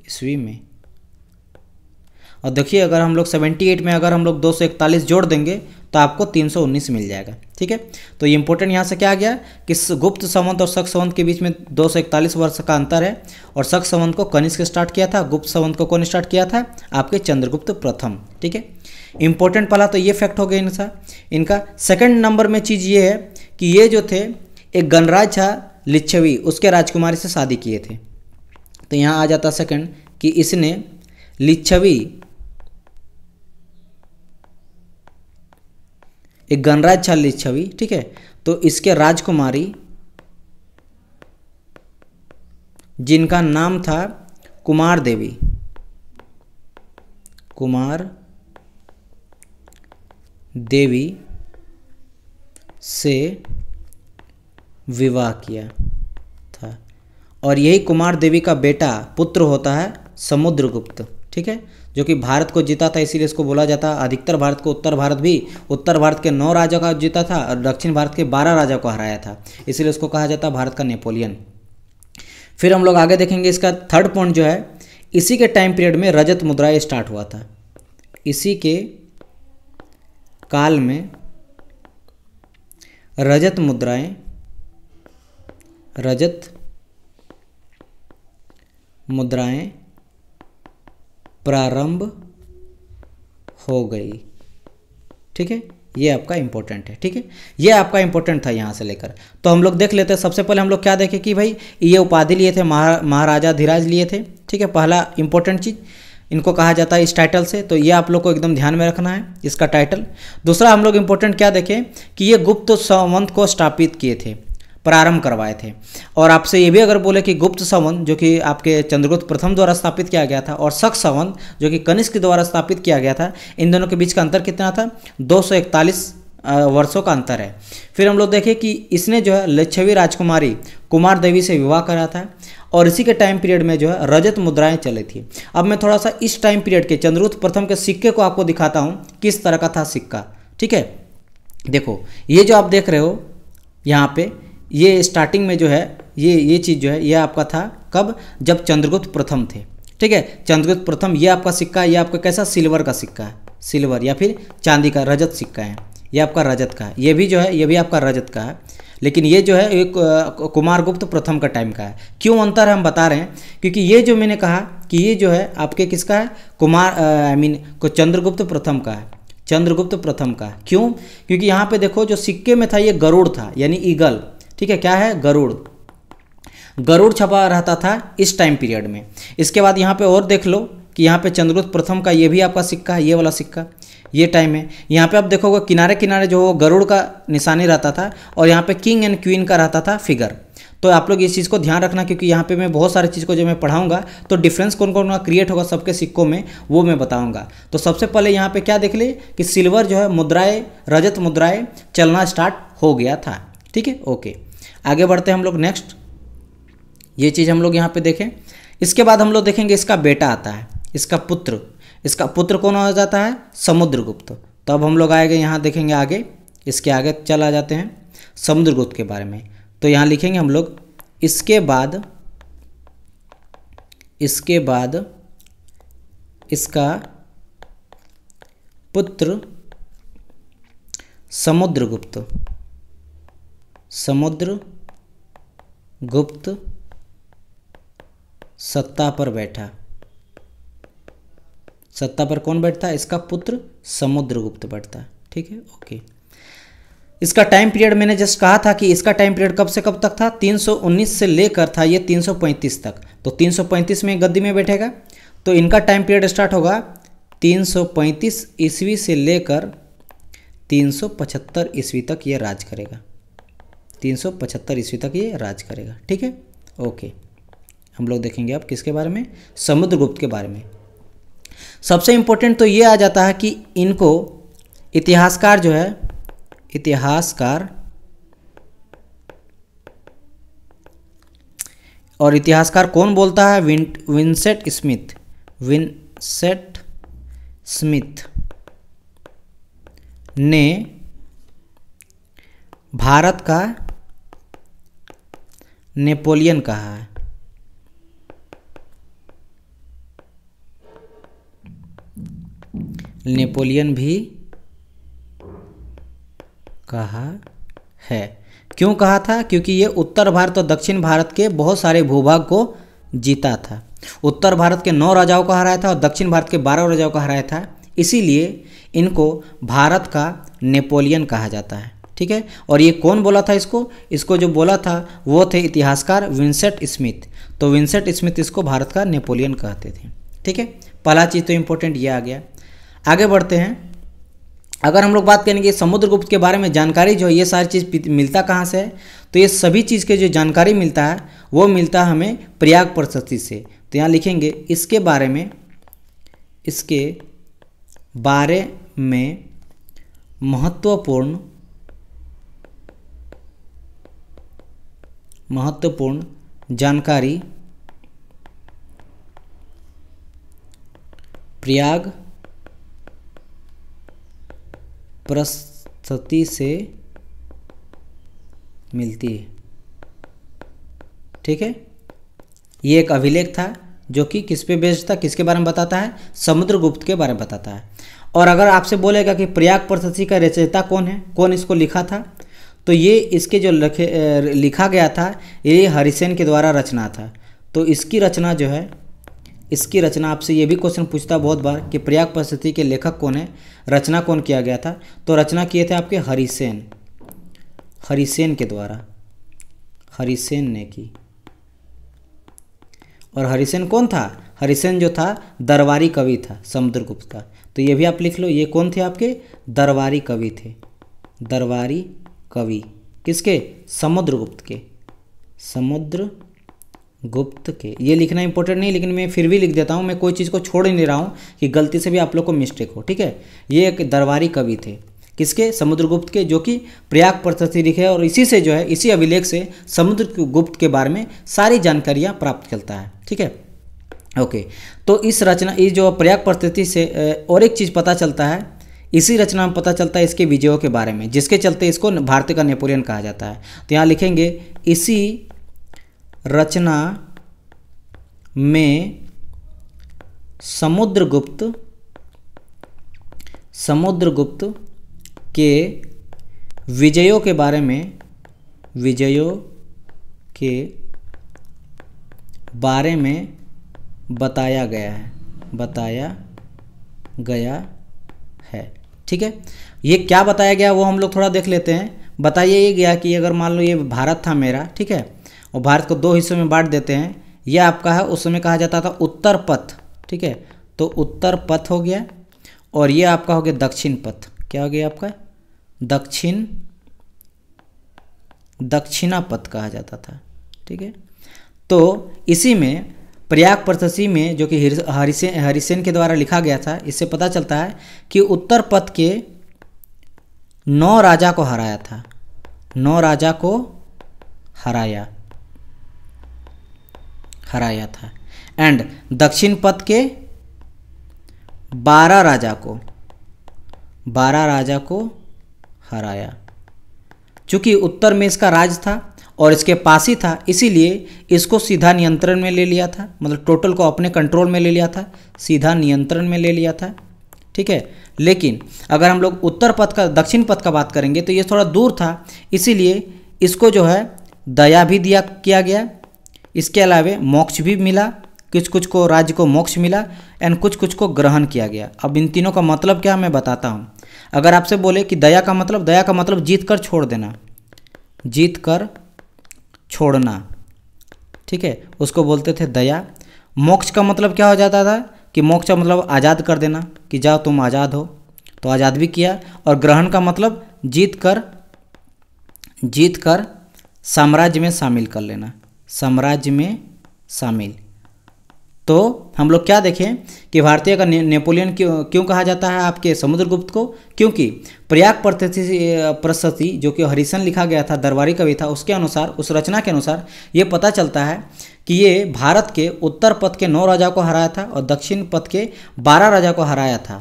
ईस्वी में और देखिए अगर हम लोग 78 में अगर हम लोग 241 जोड़ देंगे तो आपको 319 मिल जाएगा ठीक है तो ये इंपॉर्टेंट यहाँ से क्या आ गया कि गुप्त संवंत और सख संवंत के बीच में 241 वर्ष का अंतर है और शक संवंत को कनिष्क स्टार्ट किया था गुप्त संवंत को कौन स्टार्ट किया था आपके चंद्रगुप्त प्रथम ठीक है इंपॉर्टेंट पहला तो ये फैक्ट हो गया इनका इनका सेकेंड नंबर में चीज़ ये है कि ये जो थे एक गणराज था लिच्छवी उसके राजकुमारी से शादी किए थे तो यहाँ आ जाता सेकंड कि इसने लिच्छवी एक गणराज चालीस छवि ठीक है तो इसके राजकुमारी जिनका नाम था कुमार देवी कुमार देवी से विवाह किया था और यही कुमार देवी का बेटा पुत्र होता है समुद्रगुप्त ठीक है जो कि भारत को जीता था इसीलिए इसको बोला जाता अधिकतर भारत को उत्तर भारत भी उत्तर भारत के नौ राजा का जीता था और दक्षिण भारत के बारह राजा को हराया था इसीलिए उसको कहा जाता भारत का नेपोलियन फिर हम लोग आगे देखेंगे इसका थर्ड पॉइंट जो है इसी के टाइम पीरियड में रजत मुद्रा स्टार्ट हुआ था इसी के काल में रजत मुद्राएं रजत मुद्राएं प्रारंभ हो गई ठीक है ये आपका इंपॉर्टेंट है ठीक है ये आपका इंपॉर्टेंट था यहाँ से लेकर तो हम लोग देख लेते हैं सबसे पहले हम लोग क्या देखें कि भाई ये उपाधि लिए थे महाराजा धीराज लिए थे ठीक है पहला इंपॉर्टेंट चीज़ इनको कहा जाता है इस टाइटल से तो ये आप लोग को एकदम ध्यान में रखना है इसका टाइटल दूसरा हम लोग इम्पोर्टेंट क्या देखें कि ये गुप्त संवंत को स्थापित किए थे प्रारंभ करवाए थे और आपसे ये भी अगर बोले कि गुप्त सवन जो कि आपके चंद्रगुप्त प्रथम द्वारा स्थापित किया गया था और शक सवन जो कि कनिष्क द्वारा स्थापित किया गया था इन दोनों के बीच का अंतर कितना था दो वर्षों का अंतर है फिर हम लोग देखें कि इसने जो है लच्छवी राजकुमारी कुमार देवी से विवाह करा था और इसी के टाइम पीरियड में जो है रजत मुद्राएं चली थी अब मैं थोड़ा सा इस टाइम पीरियड के चंद्रगुप्त प्रथम के सिक्के को आपको दिखाता हूँ किस तरह का था सिक्का ठीक है देखो ये जो आप देख रहे हो यहाँ पे ये स्टार्टिंग में जो है ये ये चीज़ जो है ये आपका था कब जब चंद्रगुप्त प्रथम थे ठीक है चंद्रगुप्त प्रथम ये आपका सिक्का ये आपका कैसा सिल्वर का सिक्का है सिल्वर या फिर चांदी का रजत सिक्का है ये आपका रजत का है ये भी जो है ये भी आपका रजत का है लेकिन ये जो है एक कुमार गुप्त प्रथम का टाइम का है क्यों अंतर है हम बता रहे हैं क्योंकि ये जो मैंने कहा कि ये जो है आपके किसका है कुमार आई मीन को चंद्रगुप्त प्रथम का है चंद्रगुप्त प्रथम का क्यों क्योंकि यहाँ पे देखो जो सिक्के में था ये गरुड़ था यानी ईगल ठीक है क्या है गरुड़ गरुड़ छपा रहता था इस टाइम पीरियड में इसके बाद यहाँ पे और देख लो कि यहाँ पे चंद्रगुप्त प्रथम का ये भी आपका सिक्का है ये वाला सिक्का ये टाइम है यहाँ पे आप देखोगे किनारे किनारे जो वो गरुड़ का निशानी रहता था और यहाँ पे किंग एंड क्वीन का रहता था फिगर तो आप लोग इस चीज़ को ध्यान रखना क्योंकि यहाँ पे मैं बहुत सारी चीज़ को जब मैं पढ़ाऊंगा तो डिफरेंस कौन कौन का क्रिएट होगा सबके सिक्कों में वो मैं बताऊंगा तो सबसे पहले यहाँ पे क्या देख ले कि सिल्वर जो है मुद्राएं रजत मुद्राएं चलना स्टार्ट हो गया था ठीक है ओके आगे बढ़ते हैं हम लोग नेक्स्ट ये चीज़ हम लोग यहाँ पे देखें इसके बाद हम लोग देखेंगे इसका बेटा आता है इसका पुत्र इसका पुत्र कौन हो जाता है समुद्रगुप्त तो अब हम लोग आएंगे यहाँ देखेंगे आगे इसके आगे चला जाते हैं समुद्रगुप्त के बारे में तो यहाँ लिखेंगे हम लोग इसके बाद इसके बाद इसका पुत्र समुद्रगुप्त समुद्र गुप्त सत्ता पर बैठा सत्ता पर कौन बैठता है इसका पुत्र समुद्रगुप्त बैठता है ठीक है ओके इसका टाइम पीरियड मैंने जस्ट कहा था कि इसका टाइम पीरियड कब से कब तक था 319 से लेकर था ये 335 तक तो 335 में गद्दी में बैठेगा तो इनका टाइम पीरियड स्टार्ट होगा 335 ईस्वी से लेकर 375 ईस्वी तक ये राज करेगा तीन सौ पचहत्तर ईस्वी तक ये राज करेगा ठीक है ओके हम लोग देखेंगे अब किसके बारे में समुद्रगुप्त के बारे में सबसे इम्पोर्टेंट तो ये आ जाता है कि इनको इतिहासकार जो है इतिहासकार और इतिहासकार कौन बोलता है विन, विंसेट स्मिथ विंसेट स्मिथ ने भारत का नेपोलियन कहा है नेपोलियन भी कहा है क्यों कहा था क्योंकि ये उत्तर भारत और दक्षिण भारत के बहुत सारे भूभाग को जीता था उत्तर भारत के नौ राजाओं को हराया था और दक्षिण भारत के बारह राजाओं को हराया था इसीलिए इनको भारत का नेपोलियन कहा जाता है ठीक है और ये कौन बोला था इसको इसको जो बोला था वो थे इतिहासकार विंसेट स्मिथ तो विंसेट स्मिथ इसको भारत का नेपोलियन कहते थे ठीक है पहला चीज़ तो इम्पोर्टेंट ये आ गया आगे बढ़ते हैं अगर हम लोग बात करेंगे समुद्रगुप्त के बारे में जानकारी जो है ये सारी चीज़ मिलता कहाँ से है तो ये सभी चीज़ के जो जानकारी मिलता है वो मिलता है हमें प्रयाग प्रशस्ति से तो यहाँ लिखेंगे इसके बारे में इसके बारे में महत्वपूर्ण महत्वपूर्ण जानकारी प्रयाग प्रस्तुति से मिलती है ठीक है ये एक अभिलेख था जो कि किस पे बेस्ड था किसके बारे में बताता है समुद्रगुप्त के बारे में बताता है और अगर आपसे बोलेगा कि प्रयाग प्रशस्ति का रचयिता कौन है कौन इसको लिखा था तो ये इसके जो लिखे लिखा गया था ये हरिसेन के द्वारा रचना था तो इसकी रचना जो है इसकी रचना आपसे ये भी क्वेश्चन पूछता बहुत बार कि प्रयाग परिस्थिति के लेखक कौन है रचना कौन किया गया था तो रचना किए थे आपके हरिसेन हरिसेन के द्वारा हरिसेन ने की और हरिसेन कौन था हरिसेन जो था दरबारी कवि था समुद्रगुप्त का तो ये भी आप लिख लो ये कौन थे आपके दरबारी कवि थे दरबारी कवि किसके समुद्रगुप्त के समुद्र गुप्त के ये लिखना इंपॉर्टेंट नहीं लेकिन मैं फिर भी लिख देता हूँ मैं कोई चीज़ को छोड़ ही नहीं रहा हूँ कि गलती से भी आप लोग को मिस्टेक हो ठीक है ये एक दरबारी कवि थे किसके समुद्रगुप्त के जो कि प्रयाग प्रशस्ति लिखे और इसी से जो है इसी अभिलेख से समुद्रगुप्त के बारे में सारी जानकारियाँ प्राप्त करता है ठीक है ओके तो इस रचना इस जो प्रयाग प्रस्तुति से और एक चीज़ पता चलता है इसी रचना में पता चलता है इसके विजयों के बारे में जिसके चलते इसको भारत का नेपोलियन कहा जाता है तो यहाँ लिखेंगे इसी रचना में समुद्रगुप्त समुद्रगुप्त के विजयों के बारे में विजयों के बारे में बताया गया है बताया गया ठीक है ये क्या बताया गया वो हम लोग थोड़ा देख लेते हैं बताया ये गया कि अगर मान लो ये भारत था मेरा ठीक है और भारत को दो हिस्सों में बांट देते हैं यह आपका है उस समय कहा जाता था उत्तर पथ ठीक है तो उत्तर पथ हो गया और ये आपका हो गया दक्षिण पथ क्या हो गया आपका दक्षिण दक्षिणा पथ कहा जाता था ठीक है तो इसी में प्रयाग प्रतसी में जो कि हरिसेन हरिसेन के द्वारा लिखा गया था इससे पता चलता है कि उत्तर पथ के नौ राजा को हराया था नौ राजा को हराया हराया था एंड दक्षिण पथ के बारह राजा को बारह राजा को हराया चूंकि उत्तर में इसका राज था और इसके पास ही था इसीलिए इसको सीधा नियंत्रण में ले लिया था मतलब टोटल को अपने कंट्रोल में ले लिया था सीधा नियंत्रण में ले लिया था ठीक है लेकिन अगर हम लोग उत्तर पथ का दक्षिण पथ का बात करेंगे तो ये थोड़ा दूर था इसीलिए इसको जो है दया भी दिया किया गया इसके अलावे मोक्ष भी मिला कुछ कुछ को राज्य को मोक्ष मिला एंड कुछ कुछ को ग्रहण किया गया अब इन तीनों का मतलब क्या मैं बताता हूँ अगर आपसे बोले कि दया का मतलब दया का मतलब जीत कर छोड़ देना जीत कर छोड़ना ठीक है उसको बोलते थे दया मोक्ष का मतलब क्या हो जाता था कि मोक्ष का मतलब आज़ाद कर देना कि जाओ तुम आज़ाद हो तो आज़ाद भी किया और ग्रहण का मतलब जीत कर जीत कर साम्राज्य में शामिल कर लेना साम्राज्य में शामिल तो हम लोग क्या देखें कि भारतीय का ने, नेपोलियन क्यों क्यों कहा जाता है आपके समुद्रगुप्त को क्योंकि प्रयाग प्रस्तुति जो कि हरिशन लिखा गया था दरबारी कवि था उसके अनुसार उस रचना के अनुसार ये पता चलता है कि ये भारत के उत्तर पथ के नौ राजा को हराया था और दक्षिण पथ के बारह राजा को हराया था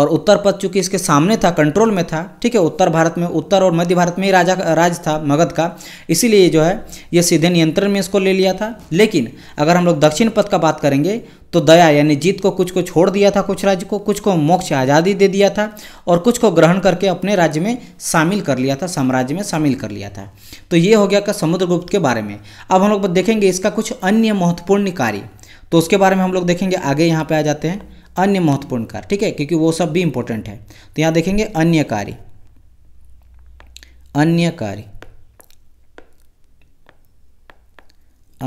और उत्तर पथ चूंकि इसके सामने था कंट्रोल में था ठीक है उत्तर भारत में उत्तर और मध्य भारत में ही राजा राज था मगध का इसीलिए जो है ये सीधे नियंत्रण में इसको ले लिया था लेकिन अगर हम लोग दक्षिण पथ का बात करेंगे तो दया यानी जीत को कुछ को छोड़ दिया था कुछ राज्य को कुछ को मोक्ष आज़ादी दे दिया था और कुछ को ग्रहण करके अपने राज्य में शामिल कर लिया था साम्राज्य में शामिल कर लिया था तो ये हो गया का समुद्रगुप्त के बारे में अब हम लोग देखेंगे इसका कुछ अन्य महत्वपूर्ण कार्य तो उसके बारे में हम लोग देखेंगे आगे यहाँ पर आ जाते हैं अन्य महत्वपूर्ण कार्य ठीक है क्योंकि वो सब भी इंपॉर्टेंट है तो यहाँ देखेंगे अन्य कार्य अन्य कार्य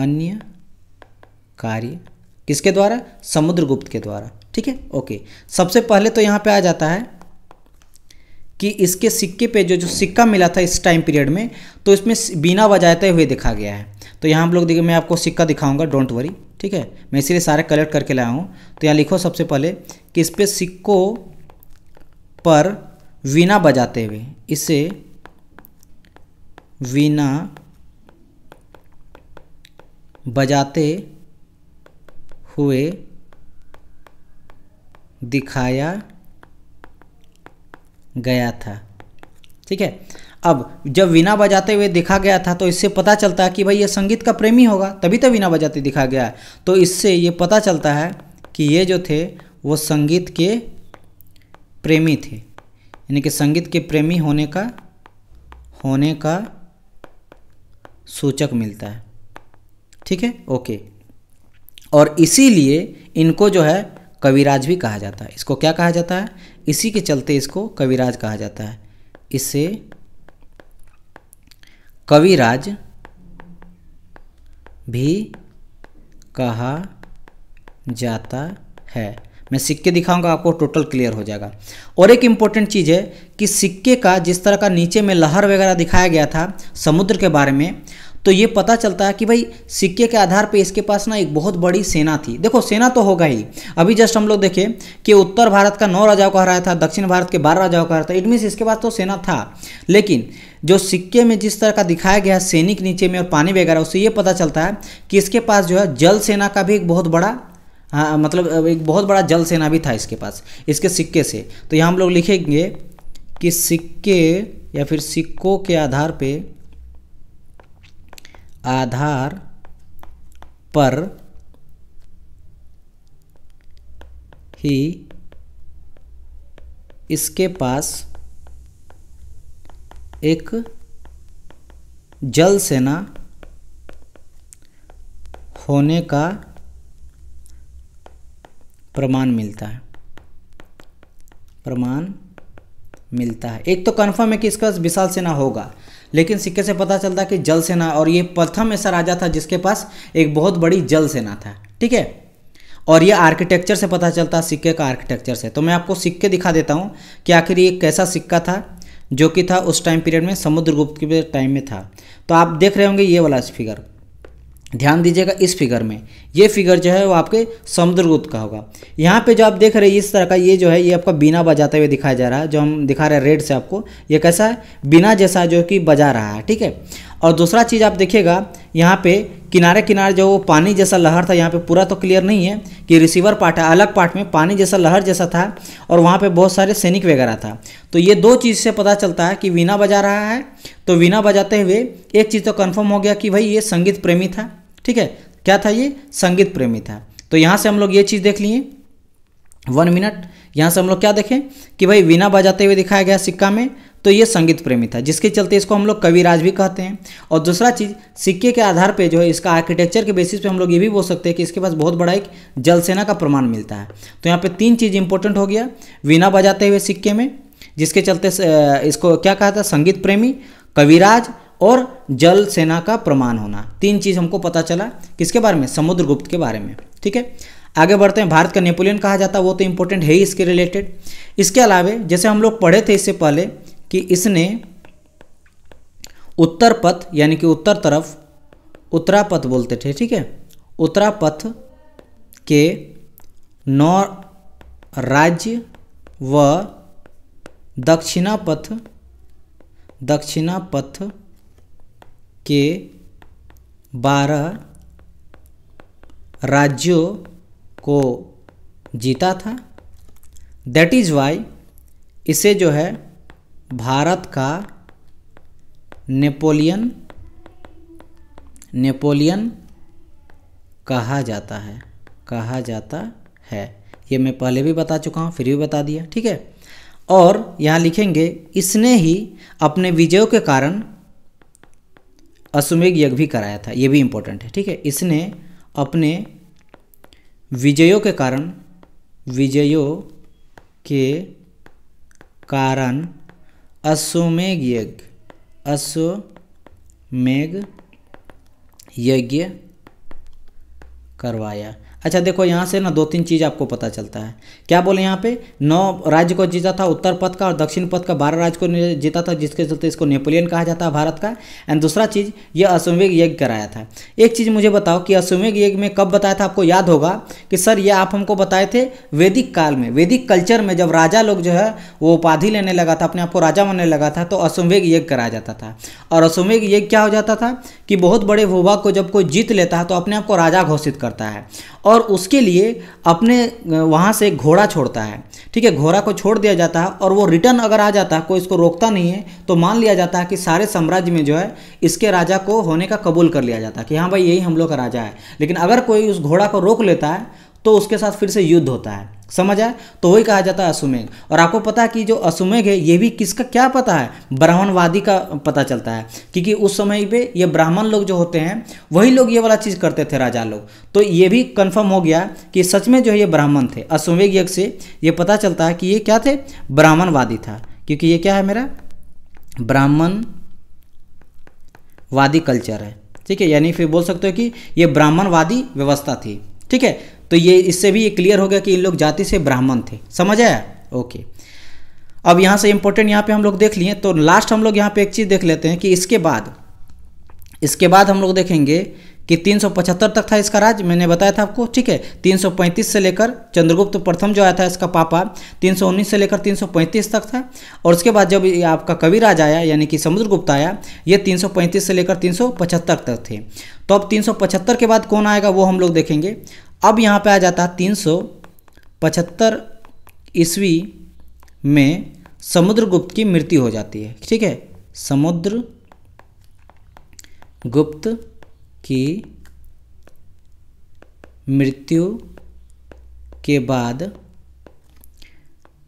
अन्य कार्य किसके द्वारा समुद्रगुप्त के द्वारा ठीक है ओके सबसे पहले तो यहाँ पे आ जाता है कि इसके सिक्के पे जो जो सिक्का मिला था इस टाइम पीरियड में तो इसमें बिना बजाते हुए देखा गया है तो यहाँ हम लोग देखिए मैं आपको सिक्का दिखाऊंगा डोंट वरी ठीक है मैं इसीलिए सारे कलेक्ट करके लाया हूँ तो यहाँ लिखो सबसे पहले कि इस पर सिक्कों पर वीणा बजाते हुए इसे वीणा बजाते हुए दिखाया गया था ठीक है अब जब वीणा बजाते हुए देखा गया था तो इससे पता चलता है कि भाई ये संगीत का प्रेमी होगा तभी तो वीणा बजाते दिखा गया है तो इससे ये पता चलता है कि ये जो थे वो संगीत के प्रेमी थे यानी कि संगीत के प्रेमी होने का होने का सूचक मिलता है ठीक है ओके और इसीलिए इनको जो है कविराज भी कहा जाता है इसको क्या कहा जाता है इसी के चलते इसको कविराज कहा जाता है इसे कविराज भी कहा जाता है मैं सिक्के दिखाऊंगा आपको टोटल क्लियर हो जाएगा और एक इम्पोर्टेंट चीज़ है कि सिक्के का जिस तरह का नीचे में लहर वगैरह दिखाया गया था समुद्र के बारे में तो ये पता चलता है कि भाई सिक्के के आधार पे इसके पास ना एक बहुत बड़ी सेना थी देखो सेना तो होगा ही अभी जस्ट हम लोग देखें कि उत्तर भारत का नौ राजाओं का हराया था दक्षिण भारत के बारह राजाओं का हराया था इटमीन्स इसके पास तो सेना था लेकिन जो सिक्के में जिस तरह का दिखाया गया सैनिक नीचे में और पानी वगैरह उससे ये पता चलता है कि इसके पास जो है जल सेना का भी एक बहुत बड़ा हाँ मतलब एक बहुत बड़ा जल सेना भी था इसके पास इसके सिक्के से तो यहाँ हम लोग लिखेंगे कि सिक्के या फिर सिक्कों के आधार पर आधार पर ही इसके पास एक जल सेना होने का प्रमाण मिलता है प्रमाण मिलता है एक तो कन्फर्म है कि इसके पास विशाल सेना होगा लेकिन सिक्के से पता चलता कि जल सेना और ये प्रथम ऐसा राजा था जिसके पास एक बहुत बड़ी जल सेना था ठीक है और ये आर्किटेक्चर से पता चलता सिक्के का आर्किटेक्चर से तो मैं आपको सिक्के दिखा देता हूँ कि आखिर ये कैसा सिक्का था जो कि था उस टाइम पीरियड में समुद्रगुप्त के टाइम में था तो आप देख रहे होंगे ये वाला फिगर ध्यान दीजिएगा इस फिगर में ये फिगर जो है वो आपके समुद्रगुप्त का होगा यहाँ पे जो आप देख रहे हैं इस तरह का ये जो है ये आपका बिना बजाते हुए दिखाया जा रहा है जो हम दिखा रहे हैं रेड से आपको ये कैसा है बिना जैसा जो कि बजा रहा है ठीक है और दूसरा चीज़ आप देखिएगा यहाँ पे किनारे किनारे जो पानी जैसा लहर था यहाँ पे पूरा तो क्लियर नहीं है कि रिसीवर पार्ट है अलग पार्ट में पानी जैसा लहर जैसा था और वहाँ पे बहुत सारे सैनिक वगैरह था तो ये दो चीज़ से पता चलता है कि वीणा बजा रहा है तो वीणा बजाते हुए एक चीज़ तो कन्फर्म हो गया कि भाई ये संगीत प्रेमी था ठीक है क्या था ये संगीत प्रेमी था तो यहाँ से हम लोग ये चीज़ देख लिए वन मिनट यहाँ से हम लोग क्या देखें कि भाई वीणा बजाते हुए दिखाया गया सिक्का में तो ये संगीत प्रेमी था जिसके चलते इसको हम लोग कविराज भी कहते हैं और दूसरा चीज़ सिक्के के आधार पे जो है इसका आर्किटेक्चर के बेसिस पे हम लोग ये भी बोल सकते हैं कि इसके पास बहुत बड़ा एक जलसेना का प्रमाण मिलता है तो यहाँ पे तीन चीज़ इंपॉर्टेंट हो गया वीणा बजाते हुए सिक्के में जिसके चलते इसको क्या कहा था संगीत प्रेमी कविराज और जल सेना का प्रमाण होना तीन चीज़ हमको पता चला किसके बारे में समुद्रगुप्त के बारे में ठीक है आगे बढ़ते हैं भारत का नेपोलियन कहा जाता है वो तो इंपॉर्टेंट है ही इसके रिलेटेड इसके अलावा जैसे हम लोग पढ़े थे इससे पहले कि इसने उत्तर पथ यानी कि उत्तर तरफ उत्तरापथ बोलते थे ठीक है उत्तरापथ के नौ राज्य व दक्षिणापथ दक्षिणापथ के बारह राज्यों को जीता था दैट इज़ वाई इसे जो है भारत का नेपोलियन नेपोलियन कहा जाता है कहा जाता है ये मैं पहले भी बता चुका हूँ फिर भी बता दिया ठीक है और यहाँ लिखेंगे इसने ही अपने विजयों के कारण अश्वमेघ यज्ञ भी कराया था ये भी इम्पोर्टेंट है ठीक है इसने अपने विजयों के कारण विजयों के कारण अश्वमेघ यज्ञ अश्वमेघ यज्ञ करवाया अच्छा देखो यहाँ से ना दो तीन चीज़ आपको पता चलता है क्या बोले यहाँ पे नौ राज्य को जीता था उत्तर पथ का और दक्षिण पथ का बारह राज्य को जीता था जिसके चलते इसको नेपोलियन कहा जाता है भारत का एंड दूसरा चीज़ ये अश्वमेघ यज्ञ कराया था एक चीज़ मुझे बताओ कि अश्वमेघ यज्ञ में कब बताया था आपको याद होगा कि सर ये आप हमको बताए थे वैदिक काल में वैदिक कल्चर में जब राजा लोग जो है वो उपाधि लेने लगा था अपने आप को राजा मानने लगा था तो अश्वमेघ यज्ञ कराया जाता था और अश्वमेघ यज्ञ क्या हो जाता था कि बहुत बड़े भूभाग को जब कोई जीत लेता है तो अपने आप को राजा घोषित करता है और उसके लिए अपने वहाँ से घोड़ा छोड़ता है ठीक है घोड़ा को छोड़ दिया जाता है और वो रिटर्न अगर आ जाता है कोई इसको रोकता नहीं है तो मान लिया जाता है कि सारे साम्राज्य में जो है इसके राजा को होने का कबूल कर लिया जाता है कि हाँ भाई यही हम लोग का राजा है लेकिन अगर कोई उस घोड़ा को रोक लेता है तो उसके साथ फिर से युद्ध होता है समझ आए तो वही कहा जाता है अशुमेघ और आपको पता है कि जो अशुमेघ है ये भी किसका क्या पता है ब्राह्मणवादी का पता चलता है क्योंकि उस समय पे ये ब्राह्मण लोग जो होते हैं वही लोग ये वाला चीज़ करते थे राजा लोग तो ये भी कंफर्म हो गया कि सच में जो है ये ब्राह्मण थे अशुमेघ यज्ञ से ये पता चलता है कि ये क्या थे ब्राह्मणवादी था क्योंकि ये क्या है मेरा ब्राह्मण वादी कल्चर है ठीक है यानी फिर बोल सकते हो कि ये ब्राह्मणवादी व्यवस्था थी ठीक है तो ये इससे भी ये क्लियर हो गया कि इन लोग जाति से ब्राह्मण थे समझ आया ओके अब यहाँ से इंपॉर्टेंट यहाँ पे हम लोग देख लिए तो लास्ट हम लोग यहाँ पे एक चीज़ देख लेते हैं कि इसके बाद इसके बाद हम लोग देखेंगे कि 375 तक था इसका राज मैंने बताया था आपको ठीक है 335 से लेकर चंद्रगुप्त प्रथम जो आया था इसका पापा 319 से लेकर 335 तक था और उसके बाद जब आपका कविराज आया यानी कि समुद्रगुप्त आया ये 335 से लेकर 375 तक थे तो अब 375 के बाद कौन आएगा वो हम लोग देखेंगे अब यहाँ पे आ जाता है तीन सौ पचहत्तर ईस्वी में समुद्रगुप्त की मृत्यु हो जाती है ठीक है समुद्र गुप्त की मृत्यु के बाद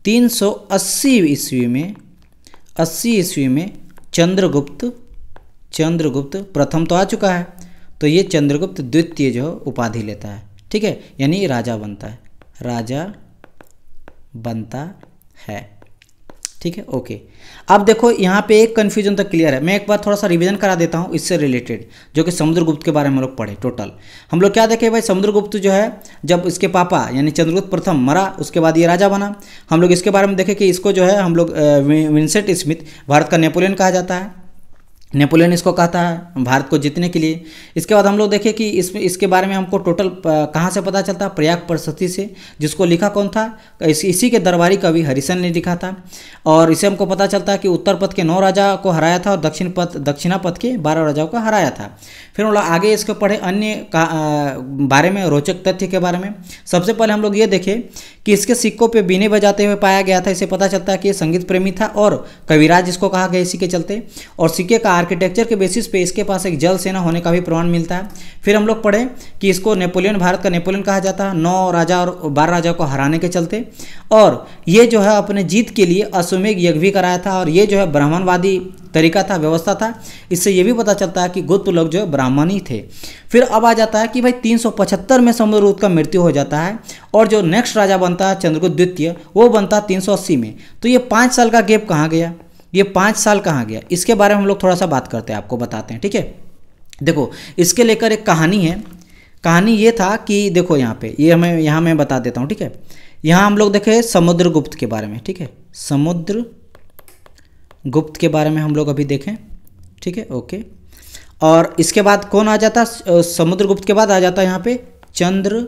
380 ईस्वी में 80 ईस्वी में चंद्रगुप्त चंद्रगुप्त प्रथम तो आ चुका है तो ये चंद्रगुप्त द्वितीय जो उपाधि लेता है ठीक है यानी राजा बनता है राजा बनता है ठीक है ओके अब देखो यहाँ पे एक कन्फ्यूजन तक क्लियर है मैं एक बार थोड़ा सा रिवीजन करा देता हूँ इससे रिलेटेड जो कि समुद्रगुप्त के बारे में हम लोग पढ़े टोटल हम लोग क्या देखें भाई समुद्रगुप्त जो है जब इसके पापा यानी चंद्रगुप्त प्रथम मरा उसके बाद ये राजा बना हम लोग इसके बारे में देखें कि इसको जो है हम लोग विंसेंट स्मिथ भारत का नेपोलियन कहा जाता है नेपोलियन इसको कहता है भारत को जीतने के लिए इसके बाद हम लोग देखें कि इसमें इसके बारे में हमको टोटल कहाँ से पता चलता है प्रयाग प्रसति से जिसको लिखा कौन था इस, इसी के दरबारी कवि हरिशन ने लिखा था और इसे हमको पता चलता है कि उत्तर पथ के नौ राजा को हराया था और दक्षिण पथ दक्षिणा पथ के बारह राजाओं को हराया था फिर हम लोग आगे इसको पढ़े अन्य बारे में रोचक तथ्य के बारे में सबसे पहले हम लोग ये देखें कि इसके सिक्कों पर बीने बजाते हुए पाया गया था इसे पता चलता है कि ये संगीत प्रेमी था और कविराज इसको कहा गया इसी के चलते और सिक्के का आर्किटेक्चर के बेसिस पे इसके पास एक जल सेना होने का भी प्रमाण मिलता है फिर हम लोग पढ़े कि इसको नेपोलियन भारत का नेपोलियन कहा जाता है नौ राजा और बारह राजा को हराने के चलते और ये जो है अपने जीत के लिए अश्वमेघ यज्ञ भी कराया था और ये जो है ब्राह्मणवादी तरीका था व्यवस्था था इससे ये भी पता चलता है कि गुप्त लोग जो है ब्राह्मण ही थे फिर अब आ जाता है कि भाई 375 में समुद्रगुप्त का मृत्यु हो जाता है और जो नेक्स्ट राजा बनता है चंद्रगुप्त द्वितीय वो बनता है तीन में तो ये पाँच साल का गैप कहाँ गया ये पाँच साल कहाँ गया इसके बारे में हम लोग थोड़ा सा बात करते हैं आपको बताते हैं ठीक है देखो इसके लेकर एक कहानी है कहानी ये था कि देखो यहाँ पे ये यह हमें यहाँ मैं बता देता हूँ ठीक है यहाँ हम लोग देखे समुद्र गुप्त के बारे में ठीक है समुद्र गुप्त के बारे में हम लोग अभी देखें ठीक है ओके और इसके बाद कौन आ जाता समुद्र गुप्त के बाद आ जाता है यहाँ पे चंद्र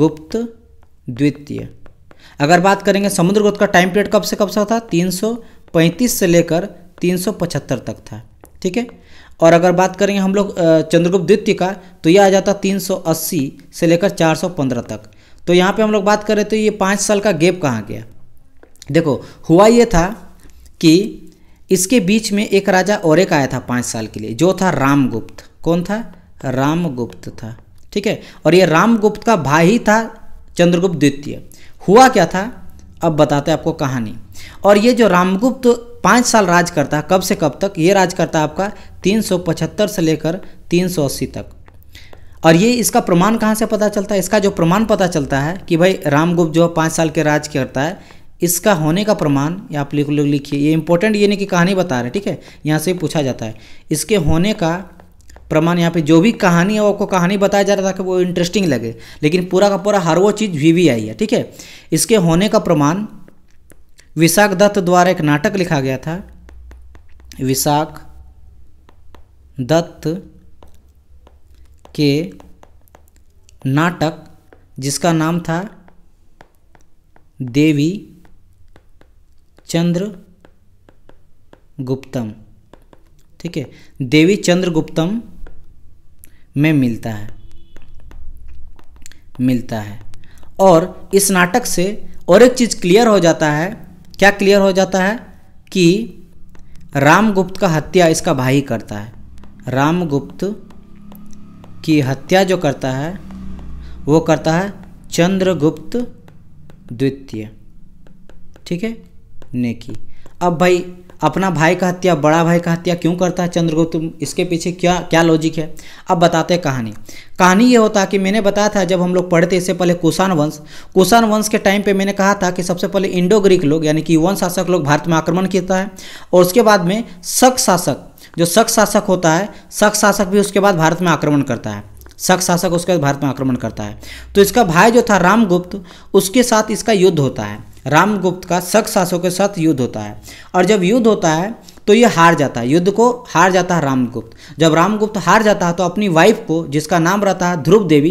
गुप्त द्वितीय अगर बात करेंगे समुद्रगुप्त का टाइम पीरियड कब से कब सा था तीन सौ पैंतीस से लेकर तीन सौ पचहत्तर तक था ठीक है और अगर बात करेंगे हम लोग चंद्रगुप्त द्वितीय का तो यह आ जाता 380 से लेकर 415 तक तो यहाँ पे हम लोग बात करें तो ये पाँच साल का गैप कहाँ गया देखो हुआ ये था कि इसके बीच में एक राजा और एक आया था पाँच साल के लिए जो था रामगुप्त कौन था रामगुप्त था ठीक है और ये रामगुप्त का भाई था चंद्रगुप्त द्वितीय हुआ क्या था अब बताते हैं आपको कहानी और ये जो रामगुप्त तो पाँच साल राज करता है कब से कब तक ये राज करता है आपका 375 से लेकर 380 तक और ये इसका प्रमाण कहाँ से पता चलता है इसका जो प्रमाण पता चलता है कि भाई रामगुप्त जो पाँच साल के राज करता है इसका होने का प्रमाण या आप लिख लो लिखिए ये इंपॉर्टेंट ये नहीं कि कहानी बता रहे ठीक है यहाँ से पूछा जाता है इसके होने का प्रमाण यहाँ पे जो भी कहानी है वो आपको कहानी बताया जा रहा था कि वो इंटरेस्टिंग लगे लेकिन पूरा का पूरा हर वो चीज़ वी वी आई है ठीक है इसके होने का प्रमाण विशाख दत्त द्वारा एक नाटक लिखा गया था विशाख दत्त के नाटक जिसका नाम था देवी चंद्र गुप्तम ठीक है देवी चंद्र गुप्तम में मिलता है मिलता है और इस नाटक से और एक चीज़ क्लियर हो जाता है क्या क्लियर हो जाता है कि रामगुप्त का हत्या इसका भाई करता है रामगुप्त की हत्या जो करता है वो करता है चंद्रगुप्त द्वितीय ठीक है नेकी अब भाई अपना भाई का हत्या बड़ा भाई का हत्या क्यों करता है चंद्रगुप्त इसके पीछे क्या क्या लॉजिक है अब बताते हैं कहानी कहानी ये होता कि मैंने बताया था जब हम लोग पढ़ते इससे पहले कुषाण वंश कुषाण वंश के टाइम पे मैंने कहा था कि सबसे पहले इंडो ग्रीक लोग यानी कि वन शासक लोग भारत में आक्रमण किया है और उसके बाद में शक शासक जो शक शासक होता है शक शासक भी उसके बाद भारत में आक्रमण करता है शक शासक उसके बाद भारत में आक्रमण करता है तो इसका भाई जो था रामगुप्त उसके साथ इसका युद्ध होता है रामगुप्त का सख शासकों के साथ युद्ध होता है और जब युद्ध होता है तो ये हार जाता है युद्ध को हार जाता है रामगुप्त जब रामगुप्त हार जाता है तो अपनी वाइफ को जिसका नाम रहता है ध्रुव देवी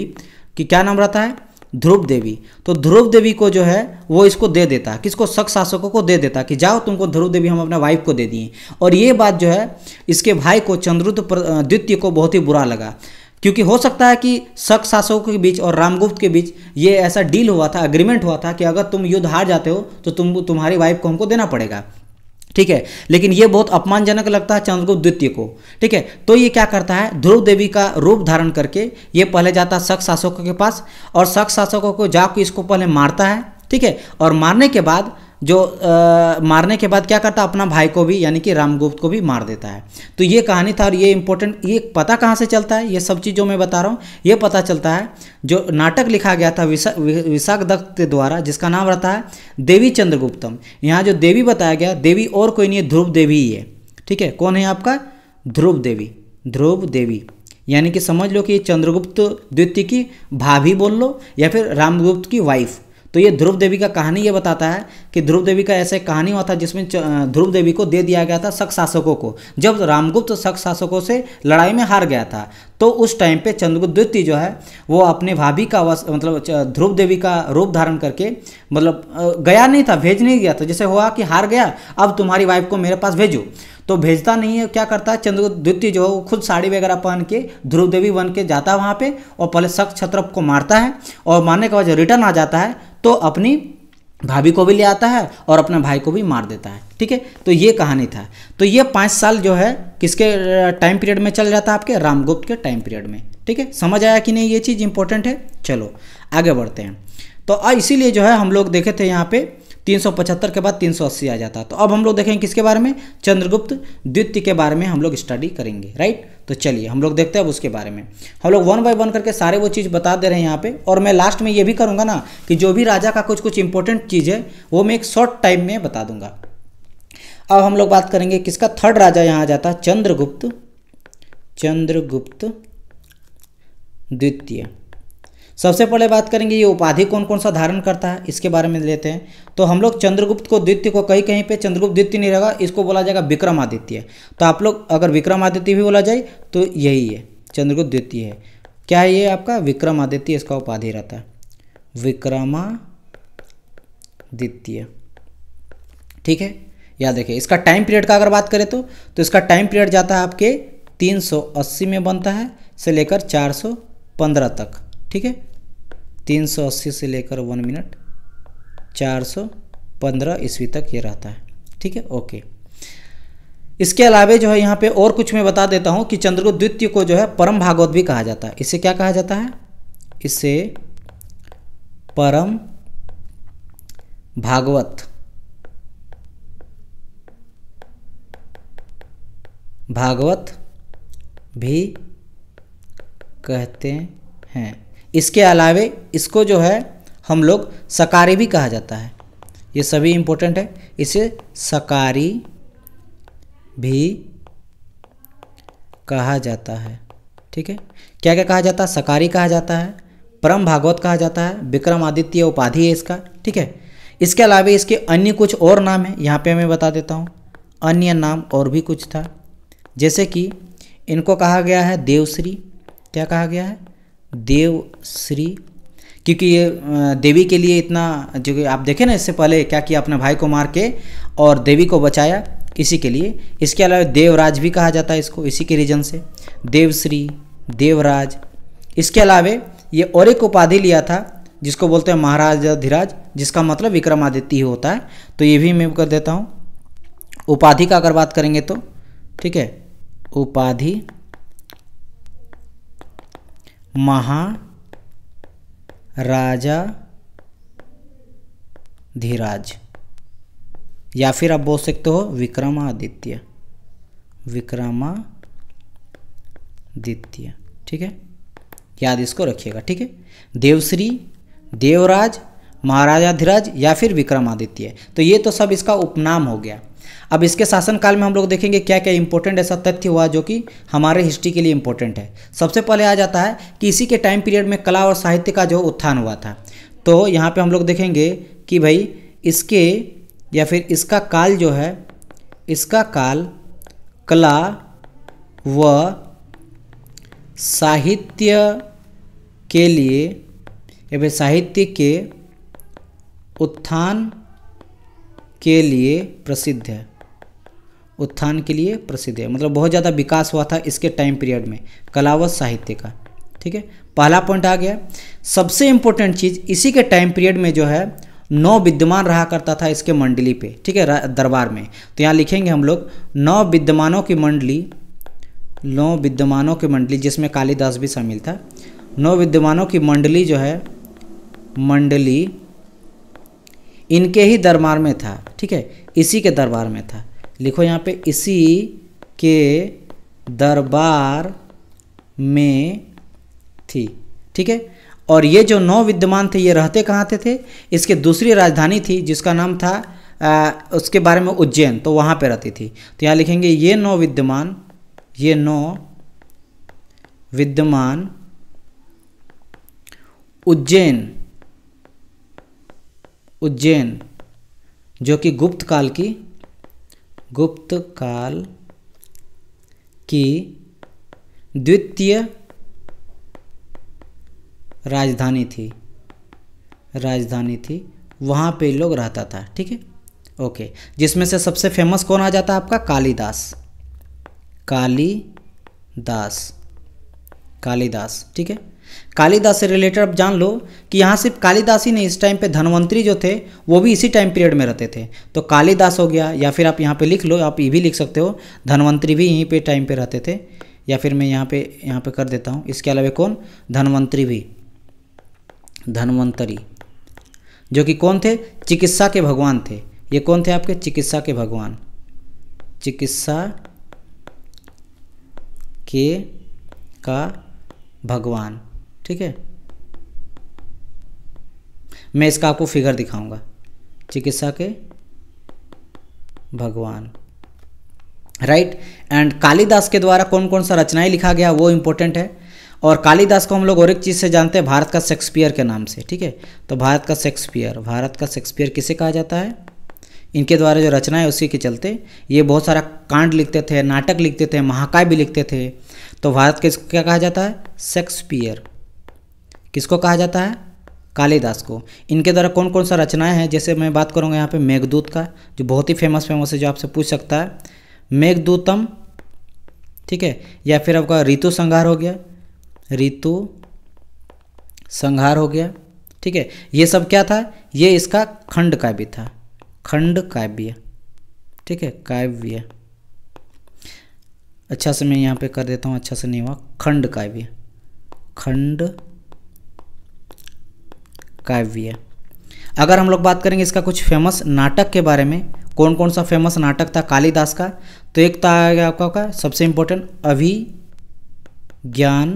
कि क्या नाम रहता है ध्रुव देवी तो ध्रुव देवी को जो है वो इसको दे देता है किसको सख शासकों को दे देता कि जाओ तुमको ध्रुव देवी हम अपने वाइफ को दे दिए और ये बात जो है इसके भाई को चंद्रुत द्वितीय को बहुत ही बुरा लगा क्योंकि हो सकता है कि शक शासकों के बीच और रामगुप्त के बीच ये ऐसा डील हुआ था अग्रीमेंट हुआ था कि अगर तुम युद्ध हार जाते हो तो तुम तुम्हारी वाइफ को हमको देना पड़ेगा ठीक है लेकिन ये बहुत अपमानजनक लगता है चंद्रगुप्त द्वितीय को ठीक है तो ये क्या करता है ध्रुव देवी का रूप धारण करके ये पहले जाता है शक शासकों के पास और शक शासकों को जाकर इसको पहले मारता है ठीक है और मारने के बाद जो आ, मारने के बाद क्या करता अपना भाई को भी यानी कि रामगुप्त को भी मार देता है तो ये कहानी था और ये इम्पोर्टेंट ये पता कहाँ से चलता है ये सब चीज़ जो मैं बता रहा हूँ ये पता चलता है जो नाटक लिखा गया था विशा विशाख दत्त के द्वारा जिसका नाम रहता है देवी चंद्रगुप्तम यहाँ जो देवी बताया गया देवी और कोई नहीं है ध्रुव देवी ही है ठीक है कौन है आपका ध्रुव देवी ध्रुव देवी यानी कि समझ लो कि चंद्रगुप्त द्वितीय की भाभी बोल लो या फिर रामगुप्त की वाइफ तो ये ध्रुव देवी का कहानी ये बताता है कि ध्रुव देवी का ऐसे कहानी हुआ था जिसमें ध्रुव देवी को दे दिया गया था शक शासकों को जब रामगुप्त शक शासकों से लड़ाई में हार गया था तो उस टाइम पे चंद्रगुप्त द्वितीय जो है वो अपने भाभी का वस मतलब ध्रुव देवी का रूप धारण करके मतलब गया नहीं था भेज नहीं गया था जैसे हुआ कि हार गया अब तुम्हारी वाइफ को मेरे पास भेजो तो भेजता नहीं है क्या करता है चंद्रगुप्त द्वितीय जो है वो खुद साड़ी वगैरह पहन के ध्रुव देवी बन के जाता है वहाँ पे और पहले शक छत्रप को मारता है और मारने के बाद जो रिटर्न आ जाता है तो अपनी भाभी को भी ले आता है और अपने भाई को भी मार देता है ठीक है तो ये कहानी था तो ये पाँच साल जो है किसके टाइम पीरियड में चल जाता है आपके रामगुप्त के टाइम पीरियड में ठीक है समझ आया कि नहीं ये चीज़ इंपॉर्टेंट है चलो आगे बढ़ते हैं तो इसीलिए जो है हम लोग देखे थे यहाँ पे 375 के बाद 380 आ जाता तो अब हम लोग देखेंगे किसके बारे में चंद्रगुप्त द्वितीय के बारे में हम लोग स्टडी करेंगे राइट तो चलिए हम लोग देखते हैं अब उसके बारे में हम लोग वन बाय वन करके सारे वो चीज़ बता दे रहे हैं यहाँ पे और मैं लास्ट में ये भी करूँगा ना कि जो भी राजा का कुछ कुछ इंपॉर्टेंट चीज़ है वो मैं एक शॉर्ट टाइम में बता दूंगा अब हम लोग बात करेंगे किसका थर्ड राजा यहाँ आ जाता है चंद्रगुप्त चंद्रगुप्त द्वितीय सबसे पहले बात करेंगे ये उपाधि कौन कौन सा धारण करता है इसके बारे में लेते हैं तो हम लोग चंद्रगुप्त को द्वित्य को कहीं कहीं पे चंद्रगुप्त द्वित्य नहीं रहेगा इसको बोला जाएगा विक्रमादित्य तो आप लोग अगर विक्रमादित्य भी बोला जाए तो यही है चंद्रगुप्त द्वितीय है क्या है ये आपका विक्रमादित्य इसका उपाधि रहता है विक्रमादित्य ठीक है याद देखिए इसका टाइम पीरियड का अगर बात करें तो तो इसका टाइम पीरियड जाता है आपके 380 में बनता है से लेकर 415 तक ठीक है तीन सौ अस्सी से लेकर वन मिनट चार सौ पंद्रह ईस्वी तक ये रहता है ठीक है ओके इसके अलावा जो है यहाँ पे और कुछ मैं बता देता हूँ कि चंद्रगुप्त द्वितीय को जो है परम भागवत भी कहा जाता है इसे क्या कहा जाता है इसे परम भागवत भागवत भी कहते हैं इसके अलावे इसको जो है हम लोग सकारी भी कहा जाता है ये सभी इम्पोर्टेंट है इसे सकारी भी कहा जाता है ठीक है क्या क्या कहा जाता है सकारी कहा जाता है परम भागवत कहा जाता है विक्रमादित्य उपाधि है इसका ठीक है इसके अलावा इसके अन्य कुछ और नाम है यहाँ पे मैं बता देता हूँ अन्य नाम और भी कुछ था जैसे कि इनको कहा गया है देवश्री क्या कहा गया है देव श्री क्योंकि ये देवी के लिए इतना जो कि आप देखें ना इससे पहले क्या किया अपने भाई को मार के और देवी को बचाया इसी के लिए इसके अलावा देवराज भी कहा जाता है इसको इसी के रीजन से देवश्री देवराज इसके अलावा ये और एक उपाधि लिया था जिसको बोलते हैं महाराजाधिराज जिसका मतलब विक्रमादित्य ही होता है तो ये भी मैं कर देता हूँ उपाधि का अगर बात करेंगे तो ठीक है उपाधि महा राजा धीराज या फिर आप बोल सकते हो विक्रमादित्य विक्रमादित्य ठीक है याद इसको रखिएगा ठीक है देवश्री देवराज महाराजाधिराज या फिर विक्रमादित्य तो ये तो सब इसका उपनाम हो गया अब इसके शासनकाल में हम लोग देखेंगे क्या क्या इंपॉर्टेंट ऐसा तथ्य हुआ जो कि हमारे हिस्ट्री के लिए इंपॉर्टेंट है सबसे पहले आ जाता है कि इसी के टाइम पीरियड में कला और साहित्य का जो उत्थान हुआ था तो यहाँ पर हम लोग देखेंगे कि भाई इसके या फिर इसका काल जो है इसका काल कला व साहित्य के लिए या फिर साहित्य के उत्थान के लिए प्रसिद्ध है उत्थान के लिए प्रसिद्ध है मतलब बहुत ज़्यादा विकास हुआ था इसके टाइम पीरियड में कला व साहित्य का ठीक है पहला पॉइंट आ गया सबसे इंपॉर्टेंट चीज़ इसी के टाइम पीरियड में जो है नौ विद्यमान रहा करता था इसके मंडली पे ठीक है दरबार में तो यहाँ लिखेंगे हम लोग नौ विद्यमानों की मंडली नौ विद्यमानों की मंडली जिसमें कालिदास भी शामिल था नौ विद्यमानों की मंडली जो है मंडली इनके ही दरबार में था ठीक है इसी के दरबार में था लिखो यहाँ पे इसी के दरबार में थी ठीक है और ये जो नौ विद्यमान थे ये रहते कहाँ थे थे इसके दूसरी राजधानी थी जिसका नाम था आ, उसके बारे में उज्जैन तो वहाँ पे रहती थी तो यहाँ लिखेंगे ये नौ विद्यमान ये नौ विद्यमान उज्जैन उज्जैन जो कि गुप्त काल की गुप्त काल की द्वितीय राजधानी थी राजधानी थी वहाँ पे लोग रहता था ठीक है ओके जिसमें से सबसे फेमस कौन आ जाता है आपका कालीदास कालीदास कालीदास ठीक है कालिदास से रिलेटेड अब जान लो कि यहाँ सिर्फ कालिदास ही नहीं इस टाइम पे धनवंतरी जो थे वो भी इसी टाइम पीरियड में रहते थे तो कालिदास हो गया या फिर आप यहाँ पे लिख लो आप ये भी लिख सकते हो धनवंतरी भी यहीं पे टाइम पे रहते थे या फिर मैं यहाँ पे यहाँ पे कर देता हूँ इसके अलावा कौन धनवंतरी भी धनवंतरी जो कि कौन थे चिकित्सा के भगवान थे ये कौन थे आपके चिकित्सा के भगवान चिकित्सा के का भगवान ठीक है मैं इसका आपको फिगर दिखाऊंगा चिकित्सा के भगवान राइट एंड कालिदास के द्वारा कौन कौन सा रचनाएं लिखा गया वो इंपॉर्टेंट है और कालिदास को हम लोग और एक चीज़ से जानते हैं भारत का शेक्सपियर के नाम से ठीक है तो भारत का शेक्सपियर भारत का शेक्सपियर किसे कहा जाता है इनके द्वारा जो रचना है उसी के चलते ये बहुत सारा कांड लिखते थे नाटक लिखते थे महाकाव्य लिखते थे तो भारत के इसको क्या कहा जाता है शेक्सपियर किसको कहा जाता है कालिदास को इनके द्वारा कौन कौन सा रचनाएं हैं जैसे मैं बात करूंगा यहाँ पे मेघदूत का जो बहुत ही फेमस फेमस है जो आपसे पूछ सकता है मेघदूतम ठीक है या फिर आपका ऋतु संहार हो गया ऋतु संहार हो गया ठीक है ये सब क्या था ये इसका खंड काव्य था खंड काव्य ठीक है काव्य अच्छा से मैं यहाँ पे कर देता हूँ अच्छा से नहीं हुआ खंड काव्य खंड काव्य अगर हम लोग बात करेंगे इसका कुछ फेमस नाटक के बारे में कौन कौन सा फेमस नाटक था कालिदास का तो एक था आपका का सबसे इम्पोर्टेंट अभि ज्ञान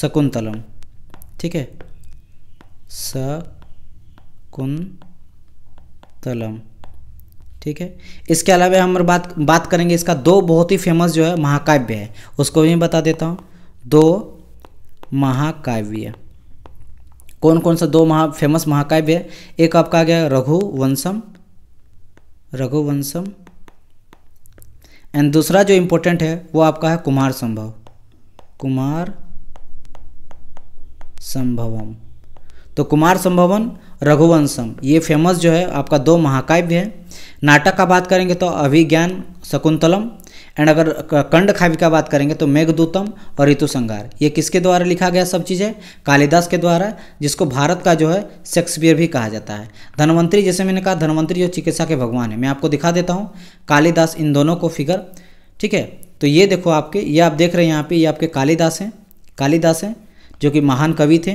शकुंतलम ठीक है शकुंतलम ठीक है इसके अलावा हम बात बात करेंगे इसका दो बहुत ही फेमस जो है महाकाव्य है उसको भी बता देता हूँ दो महाकाव्य कौन कौन सा दो महा फेमस महाकाव्य है एक आपका आ गया रघुवंशम रघुवंशम एंड दूसरा जो इम्पोर्टेंट है वो आपका है कुमार संभव कुमार संभवम तो कुमार संभवन रघुवंशम ये फेमस जो है आपका दो महाकाव्य है नाटक का बात करेंगे तो अभिज्ञान शकुंतलम एंड अगर कंड खाव्य का बात करेंगे तो मेघदूतम और ऋतु संगार ये किसके द्वारा लिखा गया सब चीज़ें कालिदास के द्वारा जिसको भारत का जो है शेक्सपियर भी कहा जाता है धनवंतरी जैसे मैंने कहा धनवंतरी जो चिकित्सा के भगवान है मैं आपको दिखा देता हूँ कालिदास इन दोनों को फिगर ठीक है तो ये देखो आपके ये आप देख रहे हैं यहाँ पे ये आपके कालिदास हैं कालिदास हैं जो कि महान कवि थे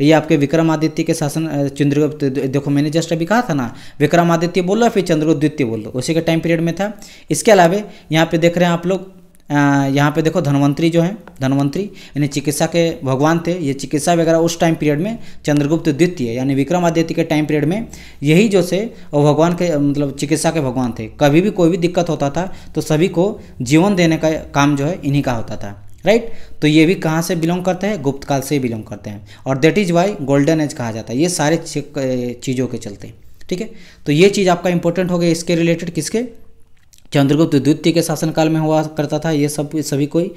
ये आपके विक्रमादित्य के शासन चंद्रगुप्त देखो मैंने जस्ट अभी कहा था ना विक्रमादित्य बोलो फिर चंद्रगुप्त द्वितीय बोलो उसी के टाइम पीरियड में था इसके अलावा यहाँ पे देख रहे हैं आप लोग यहाँ पे देखो धनवंतरी जो है धनवंतरी यानी चिकित्सा के भगवान थे ये चिकित्सा वगैरह उस टाइम पीरियड में चंद्रगुप्त द्वितीय यानी विक्रमादित्य के टाइम पीरियड में यही जो से वो भगवान के मतलब चिकित्सा के भगवान थे कभी भी कोई भी दिक्कत होता था तो सभी को जीवन देने का काम जो है इन्हीं का होता था राइट तो ये भी कहाँ से बिलोंग करते हैं गुप्त काल से बिलोंग करते हैं और that is why golden age कहा जाता है ये सारे चीज़ों के चलते ठीक है तो ये चीज़ आपका इंपॉर्टेंट हो गया इसके रिलेटेड किसके चंद्रगुप्त द्वितीय के शासनकाल में हुआ करता था ये सब सभी कोई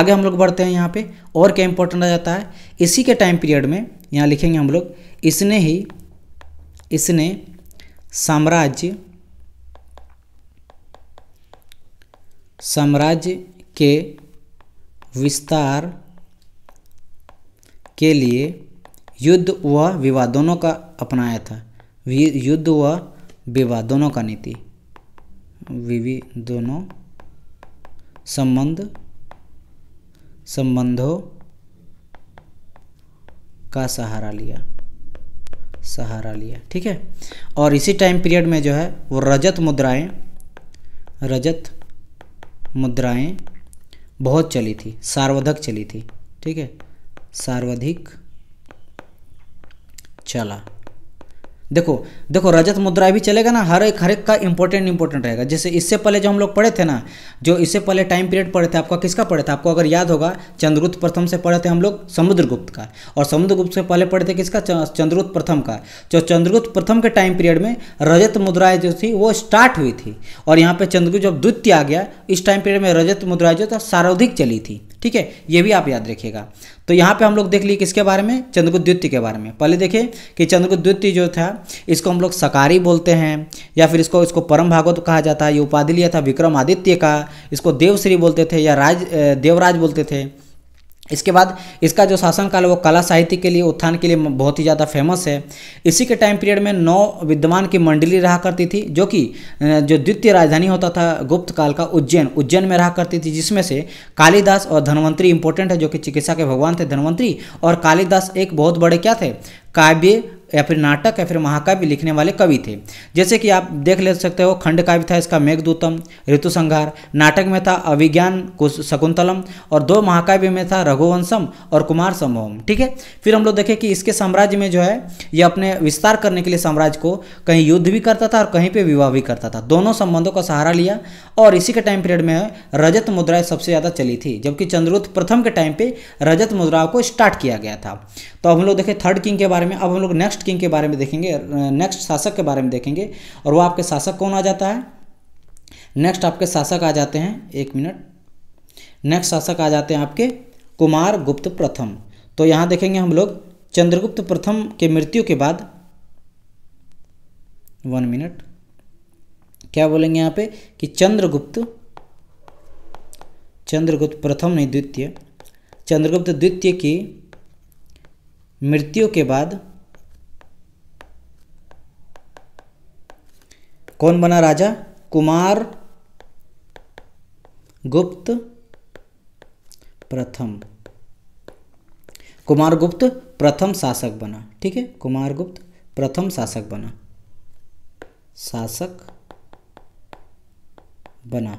आगे हम लोग बढ़ते हैं यहाँ पे और क्या इंपॉर्टेंट आ जाता है इसी के टाइम पीरियड में यहाँ लिखेंगे हम लोग इसने ही इसने साम्राज्य साम्राज्य के विस्तार के लिए युद्ध व विवाद दोनों का अपनाया था युद्ध व विवाद दोनों का नीति विवि दोनों संबंध संबंधों का सहारा लिया सहारा लिया ठीक है और इसी टाइम पीरियड में जो है वो रजत मुद्राएं रजत मुद्राएं बहुत चली थी सार्वधक चली थी ठीक है सार्वधिक चला देखो देखो रजत मुद्रा भी चलेगा ना हर एक हर एक का इंपॉर्टेंट इंपॉर्टेंट रहेगा जैसे इससे पहले जो हम लोग पढ़े थे ना जो इससे पहले टाइम पीरियड पढ़े थे आपका किसका पढ़े थे आपको अगर याद होगा चंद्रगुप्त प्रथम से पढ़े थे हम लोग समुद्रगुप्त का और समुद्रगुप्त से पहले पढ़े थे किसका चंद्रगुप्त प्रथम का जो तो चंद्रगुप्त प्रथम के टाइम पीरियड में रजत मुद्राएं जो थी वो स्टार्ट हुई थी और यहाँ पर चंद्रगुप्त जब द्वितीय आ गया इस टाइम पीरियड में रजत मुद्राएं जो था सर्वाधिक चली थी ठीक है ये भी आप याद रखिएगा तो यहाँ पे हम लोग देख लिए किसके बारे में चंद्रगुप्त द्वितीय के बारे में पहले देखें कि चंद्रगुप्त द्वितीय जो था इसको हम लोग सकारी बोलते हैं या फिर इसको इसको परम भागवत कहा जाता है ये उपाधि लिया था विक्रमादित्य का इसको देवश्री बोलते थे या राज देवराज बोलते थे इसके बाद इसका जो शासनकाल वो कला साहित्य के लिए उत्थान के लिए बहुत ही ज़्यादा फेमस है इसी के टाइम पीरियड में नौ विद्वान की मंडली रहा करती थी जो कि जो द्वितीय राजधानी होता था गुप्त काल का उज्जैन उज्जैन में रहा करती थी जिसमें से कालिदास और धनवंतरी इंपॉर्टेंट है जो कि चिकित्सा के भगवान थे धनवंतरी और कालिदास एक बहुत बड़े क्या थे काव्य या फिर नाटक या फिर महाकाव्य लिखने वाले कवि थे जैसे कि आप देख ले सकते हो खंड काव्य था इसका मेघदूतम ऋतुसंहार नाटक में था अभिज्ञान शकुंतलम और दो महाकाव्य में था रघुवंशम और कुमार संभवम ठीक है फिर हम लोग देखें कि इसके साम्राज्य में जो है ये अपने विस्तार करने के लिए साम्राज्य को कहीं युद्ध भी करता था और कहीं पर विवाह भी करता था दोनों संबंधों का सहारा लिया और इसी के टाइम पीरियड में रजत मुद्राएं सबसे ज़्यादा चली थी जबकि चंद्रगुप्त प्रथम के टाइम पे रजत मुद्राओं को स्टार्ट किया गया था तो अब हम लोग देखें थर्ड किंग के बारे में अब हम लोग नेक्स्ट नेक्स्ट किंग के बारे में देखेंगे नेक्स्ट शासक के बारे में देखेंगे और वो आपके शासक कौन आ जाता है नेक्स्ट आपके शासक आ जाते हैं एक मिनट नेक्स्ट शासक आ जाते हैं आपके कुमार गुप्त प्रथम तो यहाँ देखेंगे हम लोग चंद्रगुप्त प्रथम के मृत्यु के बाद वन मिनट क्या बोलेंगे यहाँ पे कि चंद्रगुप्त चंद्रगुप्त प्रथम नहीं द्वितीय चंद्रगुप्त द्वितीय की मृत्यु के बाद कौन बना राजा कुमार गुप्त प्रथम कुमार गुप्त प्रथम शासक बना ठीक है कुमार गुप्त प्रथम शासक बना शासक बना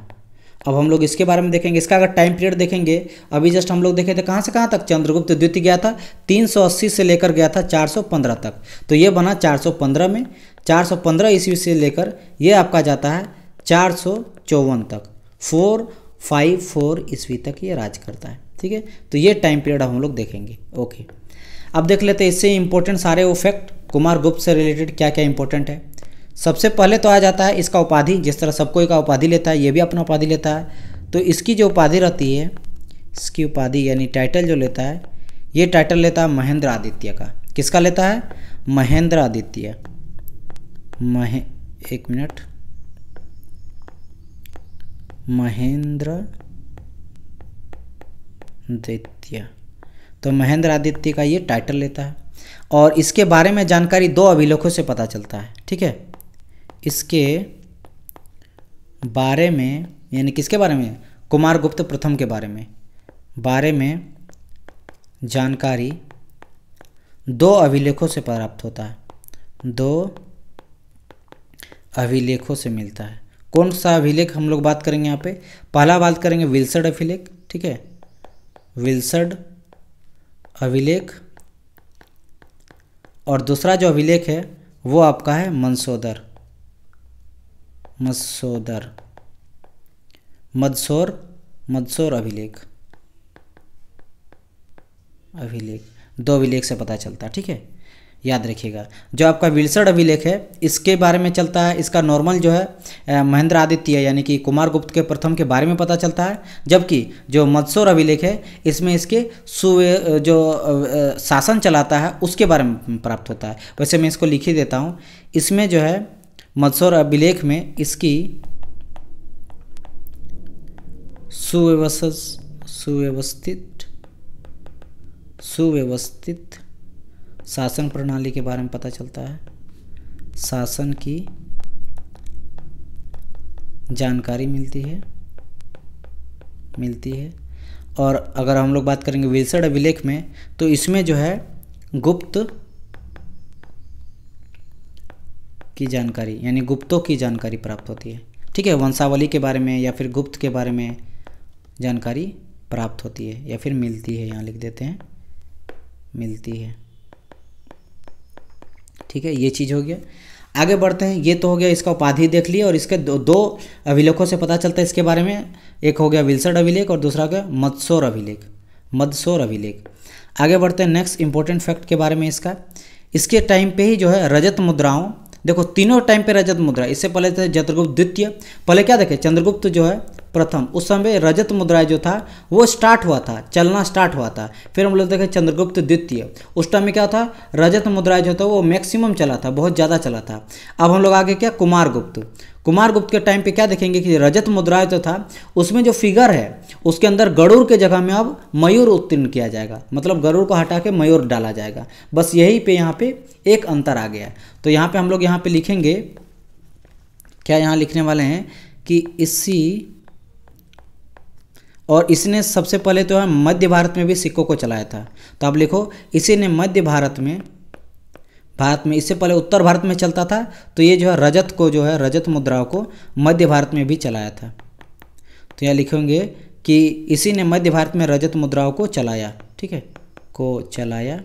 अब हम लोग इसके बारे में देखेंगे इसका अगर टाइम पीरियड देखेंगे अभी जस्ट हम लोग देखे थे कहाँ से कहाँ तक चंद्रगुप्त द्वितीय गया था 380 से लेकर गया था 415 तक तो ये बना 415 में चार सौ पंद्रह ईस्वी से लेकर ये आपका जाता है चार सौ चौवन तक फोर फाइव फोर ईस्वी तक ये राज करता है ठीक है तो ये टाइम पीरियड हम लोग देखेंगे ओके अब देख लेते हैं इससे इंपॉर्टेंट सारे वो फैक्ट कुमार गुप्त से रिलेटेड क्या क्या इंपॉर्टेंट है सबसे पहले तो आ जाता है इसका उपाधि जिस तरह सबको एक का उपाधि लेता है ये भी अपना उपाधि लेता है तो इसकी जो उपाधि रहती है इसकी उपाधि यानी टाइटल जो लेता है ये टाइटल लेता है महेंद्र आदित्य का किसका लेता है महेंद्र आदित्य महे एक मिनट महेंद्र आदित्य तो महेंद्र आदित्य का ये टाइटल लेता है और इसके बारे में जानकारी दो अभिलेखों से पता चलता है ठीक है इसके बारे में यानी किसके बारे में कुमार गुप्त प्रथम के बारे में बारे में जानकारी दो अभिलेखों से प्राप्त होता है दो अभिलेखों से मिलता है कौन सा अभिलेख हम लोग बात करेंगे यहाँ पे पहला बात करेंगे विल्सड अभिलेख ठीक है विल्सड अभिलेख और दूसरा जो अभिलेख है वो आपका है मंसोदर मसोदर मदसोर मदसोर अभिलेख अभिलेख दो अभिलेख से पता चलता ठीक है याद रखिएगा जो आपका विलसड अभिलेख है इसके बारे में चलता है इसका नॉर्मल जो है महेंद्र आदित्य यानी कि कुमार गुप्त के प्रथम के बारे में पता चलता है जबकि जो मदसौर अभिलेख है इसमें इसके सुवे जो शासन चलाता है उसके बारे में प्राप्त होता है वैसे मैं इसको लिख ही देता हूँ इसमें जो है मदसौर अभिलेख में इसकी सुव्यवस्थित सुव्यवस्थित शासन प्रणाली के बारे में पता चलता है शासन की जानकारी मिलती है मिलती है और अगर हम लोग बात करेंगे विलसड अभिलेख में तो इसमें जो है गुप्त की जानकारी यानी गुप्तों की जानकारी प्राप्त होती है ठीक है वंशावली के बारे में या फिर गुप्त के बारे में जानकारी प्राप्त होती है या फिर मिलती है यहाँ लिख देते हैं मिलती है ठीक है ये चीज़ हो गया आगे बढ़ते हैं ये तो हो गया इसका उपाधि देख लिया और इसके दो दो अभिलेखों से पता चलता है इसके बारे में एक हो गया विल्सड अभिलेख और दूसरा हो गया मदसोर अभिलेख मदसोर अभिलेख आगे बढ़ते हैं नेक्स्ट इंपॉर्टेंट फैक्ट के बारे में इसका इसके टाइम पे ही जो है रजत मुद्राओं देखो तीनों टाइम पे रजत मुद्रा इससे पहले थे चंद्रगुप्त द्वितीय पहले क्या देखे चंद्रगुप्त जो है प्रथम उस समय रजत मुद्रा जो था वो स्टार्ट हुआ था चलना स्टार्ट हुआ था फिर हम लोग देखें चंद्रगुप्त द्वितीय उस टाइम में क्या था रजत मुद्रा जो था वो मैक्सिमम चला था बहुत ज़्यादा चला था अब हम लोग आगे क्या कुमार गुप्त कुमार गुप्त के टाइम पे क्या देखेंगे कि रजत मुद्रा जो था उसमें जो फिगर है उसके अंदर गरुड़ के जगह में अब मयूर उत्तीर्ण किया जाएगा मतलब गरुड़ को हटा के मयूर डाला जाएगा बस यही पे यहाँ पे एक अंतर आ गया तो यहाँ पे हम लोग यहाँ पे लिखेंगे क्या यहाँ लिखने वाले हैं कि इसी और इसने सबसे पहले तो है मध्य भारत में भी सिक्कों को चलाया था तो आप लिखो इसी ने मध्य भारत में भारत में इससे पहले उत्तर भारत में चलता था तो ये जो है रजत को जो है रजत मुद्राओं को मध्य भारत में भी चलाया था तो यह लिखेंगे कि इसी ने मध्य भारत में रजत मुद्राओं को चलाया ठीक है को चलाया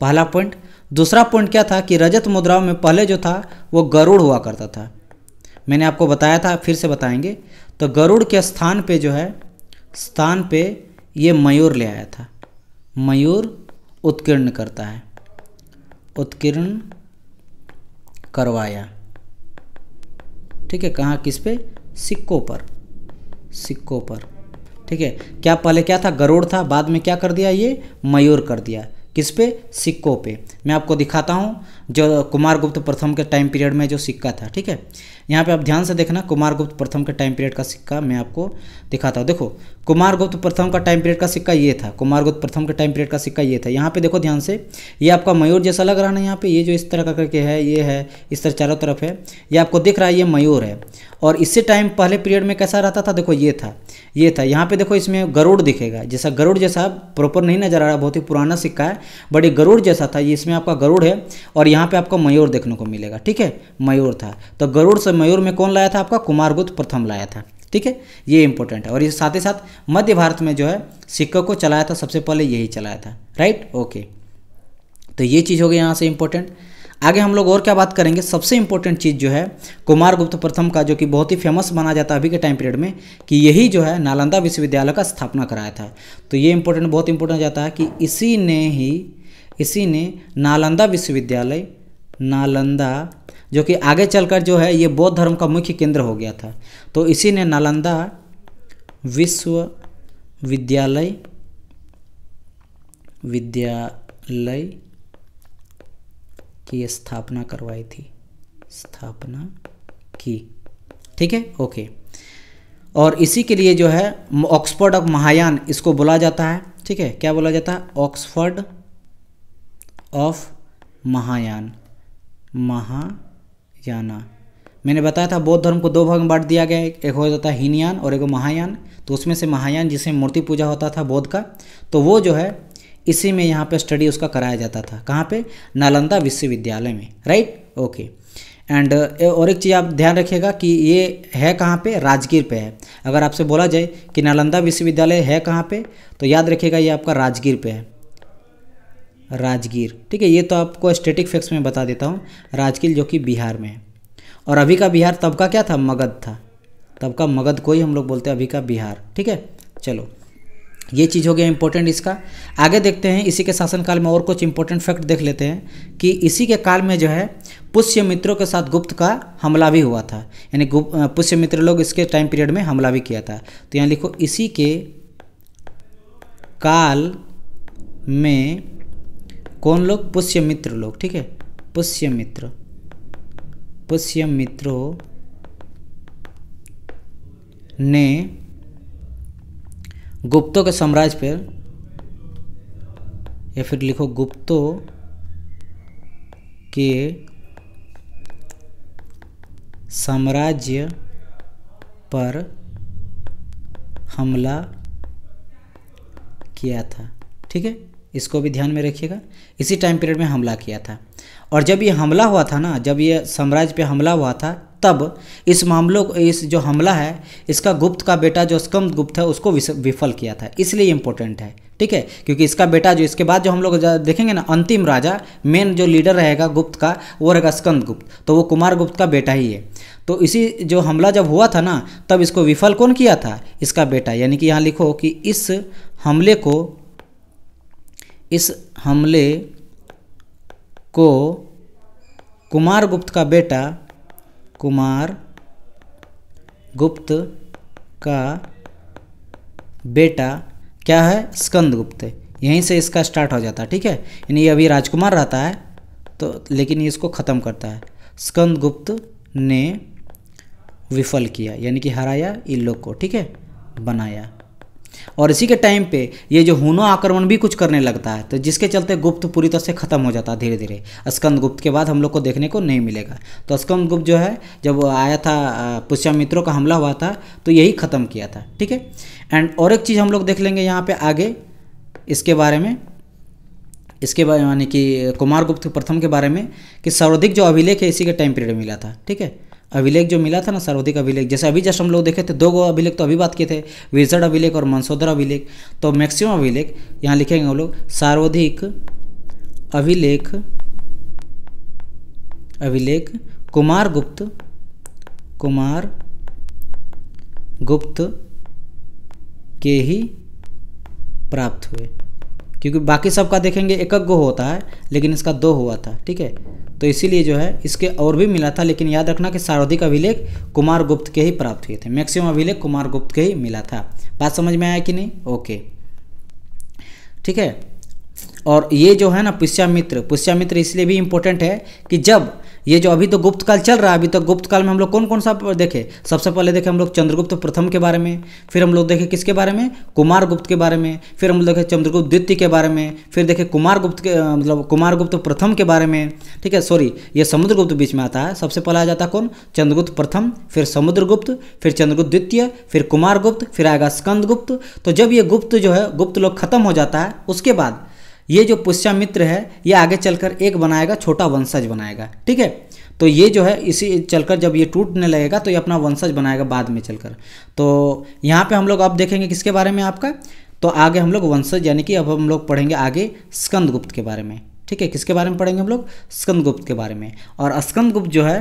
पहला पॉइंट दूसरा पॉइंट क्या था कि रजत मुद्राओं में पहले जो था वो गरुड़ हुआ करता था मैंने आपको बताया था फिर से बताएंगे तो गरुड़ के स्थान पे जो है स्थान पे ये मयूर ले आया था मयूर उत्कीर्ण करता है उत्कीर्ण करवाया ठीक है कहाँ किस पे सिक्कों पर सिक्कों पर ठीक है क्या पहले क्या था गरुड़ था बाद में क्या कर दिया ये मयूर कर दिया किस पे सिक्कों पे मैं आपको दिखाता हूँ जो कुमार गुप्त प्रथम के टाइम पीरियड में जो सिक्का था ठीक है यहाँ पे आप ध्यान से देखना कुमार गुप्त प्रथम के टाइम पीरियड का सिक्का मैं आपको दिखाता हूँ देखो कुमार गुप्त प्रथम का टाइम पीरियड का सिक्का ये था कुमार गुप्त प्रथम के टाइम पीरियड का सिक्का ये था यहाँ पे देखो ध्यान से ये आपका मयूर जैसा लग रहा है ना यहाँ पे ये जो इस तरह का करके है ये है इस तरह चारों तरफ है ये आपको दिख रहा है ये मयूर है और इससे टाइम पहले पीरियड में कैसा रहता था देखो ये था ये था यहाँ पे देखो इसमें गरुड़ दिखेगा जैसा गरुड़ जैसा प्रॉपर नहीं नजर आ रहा बहुत ही पुराना सिक्का है बट ये गरुड़ जैसा था ये इसमें आपका गरुड़ है और यहाँ पे आपको मयूर देखने को मिलेगा ठीक है मयूर था तो गरुड़ से मयूर में कौन लाया था आपका कुमार प्रथम लाया था ठीक है ये इंपॉर्टेंट है और इस साथ ही साथ मध्य भारत में जो है सिक्कों को चलाया था सबसे पहले यही चलाया था राइट ओके तो ये चीज़ हो गई यहाँ से इंपॉर्टेंट आगे हम लोग और क्या बात करेंगे सबसे इंपॉर्टेंट चीज़ जो है कुमार गुप्त प्रथम का जो कि बहुत ही फेमस माना जाता है अभी के टाइम पीरियड में कि यही जो है नालंदा विश्वविद्यालय का स्थापना कराया था तो ये इंपॉर्टेंट बहुत इंपॉर्टेंट जाता है कि इसी ने ही इसी ने नालंदा विश्वविद्यालय नालंदा जो कि आगे चलकर जो है ये बौद्ध धर्म का मुख्य केंद्र हो गया था तो इसी ने नालंदा विश्वविद्यालय विद्यालय की स्थापना करवाई थी स्थापना की ठीक है ओके और इसी के लिए जो है ऑक्सफोर्ड ऑफ महायान इसको बोला जाता है ठीक है क्या बोला जाता है ऑक्सफोर्ड ऑफ महायान महा ना मैंने बताया था बौद्ध धर्म को दो भाग में बांट दिया गया एक हो जाता है हीनयान और एक महायान तो उसमें से महायान जिसमें मूर्ति पूजा होता था बौद्ध का तो वो जो है इसी में यहाँ पे स्टडी उसका कराया जाता था कहाँ पे नालंदा विश्वविद्यालय में राइट ओके एंड और एक चीज़ आप ध्यान रखिएगा कि ये है कहाँ पे राजगीर पे है अगर आपसे बोला जाए कि नालंदा विश्वविद्यालय है कहाँ पे तो याद रखिएगा ये आपका राजगीर पे है राजगीर ठीक है ये तो आपको स्टेटिक फैक्ट्स में बता देता हूँ राजगीर जो कि बिहार में है और अभी का बिहार तब का क्या था मगध था तब का मगध को ही हम लोग बोलते हैं अभी का बिहार ठीक है चलो ये चीज़ हो गया इंपॉर्टेंट इसका आगे देखते हैं इसी के शासनकाल में और कुछ इंपॉर्टेंट फैक्ट देख लेते हैं कि इसी के काल में जो है पुष्य मित्रों के साथ गुप्त का हमला भी हुआ था यानी पुष्य मित्र लोग इसके टाइम पीरियड में हमला भी किया था तो यहाँ लिखो इसी के काल में कौन लोग पुष्य मित्र लोग ठीक है पुष्य मित्र पुष्य मित्रों ने गुप्तों के साम्राज्य पर या फिर लिखो गुप्तों के साम्राज्य पर हमला किया था ठीक है इसको भी ध्यान में रखिएगा इसी टाइम पीरियड में हमला किया था और जब ये हमला हुआ था ना जब ये साम्राज्य पे हमला हुआ था तब इस मामलों को इस जो हमला है इसका गुप्त का बेटा जो स्कम गुप्त है उसको विफल किया था इसलिए इम्पोर्टेंट है ठीक है क्योंकि इसका बेटा जो इसके बाद जो हम लोग देखेंगे ना अंतिम राजा मेन जो लीडर रहेगा गुप्त का वो रहेगा स्कंद गुप्त तो वो कुमार गुप्त का बेटा ही है तो इसी जो हमला जब हुआ था ना तब इसको विफल कौन किया था इसका बेटा यानी कि यहाँ लिखो कि इस हमले को इस हमले को कुमार गुप्त का बेटा कुमार गुप्त का बेटा क्या है स्कंद गुप्त यहीं से इसका स्टार्ट हो जाता है ठीक है यानी अभी राजकुमार रहता है तो लेकिन ये इसको ख़त्म करता है स्कंद गुप्त ने विफल किया यानी कि हराया इन लोग को ठीक है बनाया और इसी के टाइम पे ये जो हुनो आक्रमण भी कुछ करने लगता है तो जिसके चलते गुप्त पूरी तरह से खत्म हो जाता है धीरे धीरे स्कंद गुप्त के बाद हम लोग को देखने को नहीं मिलेगा तो स्कंद गुप्त जो है जब आया था पुष्यामित्रों का हमला हुआ था तो यही खत्म किया था ठीक है एंड और एक चीज़ हम लोग देख लेंगे यहाँ पर आगे इसके बारे में इसके बारे यानी कि कुमार गुप्त प्रथम के बारे में कि सर्वाधिक जो अभिलेख है इसी के टाइम पीरियड में मिला था ठीक है अभिलेख जो मिला था ना सर्वाधिक अभिलेख जैसे अभी जस्ट हम लोग देखे थे दो गो अभिलेख तो अभी बात किए थे विजर्ड अभिलेख और मनसोदर अभिलेख तो मैक्सिमम अभिलेख यहाँ लिखेंगे हम लोग सर्वाधिक अभिलेख अभिलेख कुमार गुप्त कुमार गुप्त के ही प्राप्त हुए क्योंकि बाकी सबका देखेंगे एक गो होता है लेकिन इसका दो हुआ था ठीक है तो इसीलिए जो है इसके और भी मिला था लेकिन याद रखना कि सारोधिक अभिलेख कुमार गुप्त के ही प्राप्त हुए थे मैक्सिमम अभिलेख कुमार गुप्त के ही मिला था बात समझ में आया कि नहीं ओके ठीक है और ये जो है ना पुष्यामित्र पुष्यामित्र इसलिए भी इम्पोर्टेंट है कि जब ये जो अभी तो गुप्त काल चल रहा है अभी तक तो गुप्त काल में हम लोग कौन कौन सा देखे सबसे पहले देखे हम लोग चंद्रगुप्त प्रथम के बारे में फिर हम लोग देखे किसके बारे में कुमार गुप्त के बारे में फिर हम लोग देखे चंद्रगुप्त द्वितीय के बारे में फिर देखे कुमार गुप्त के मतलब कुमार गुप्त प्रथम के बारे में ठीक है सॉरी ये समुद्रगुप्त बीच में आता है सबसे पहले आ जाता कौन चंद्रगुप्त प्रथम फिर समुद्रगुप्त फिर चंद्रगुप्त द्वितीय फिर कुमार गुप्त फिर आएगा स्कंदगुप्त तो जब ये गुप्त जो है गुप्त लोग खत्म हो जाता है उसके बाद ये जो पुष्यामित्र है ये आगे चलकर एक बनाएगा छोटा वंशज बनाएगा ठीक है तो ये जो है इसी चलकर जब ये टूटने लगेगा तो ये अपना वंशज बनाएगा बाद में चलकर तो यहाँ पे हम लोग अब देखेंगे किसके बारे में आपका तो आगे हम लोग वंशज यानी कि अब हम लोग पढ़ेंगे आगे स्कंदगुप्त के बारे में ठीक है किसके बारे में पढ़ेंगे हम लोग स्कंदगुप्त के बारे में और स्कंदगुप्त जो है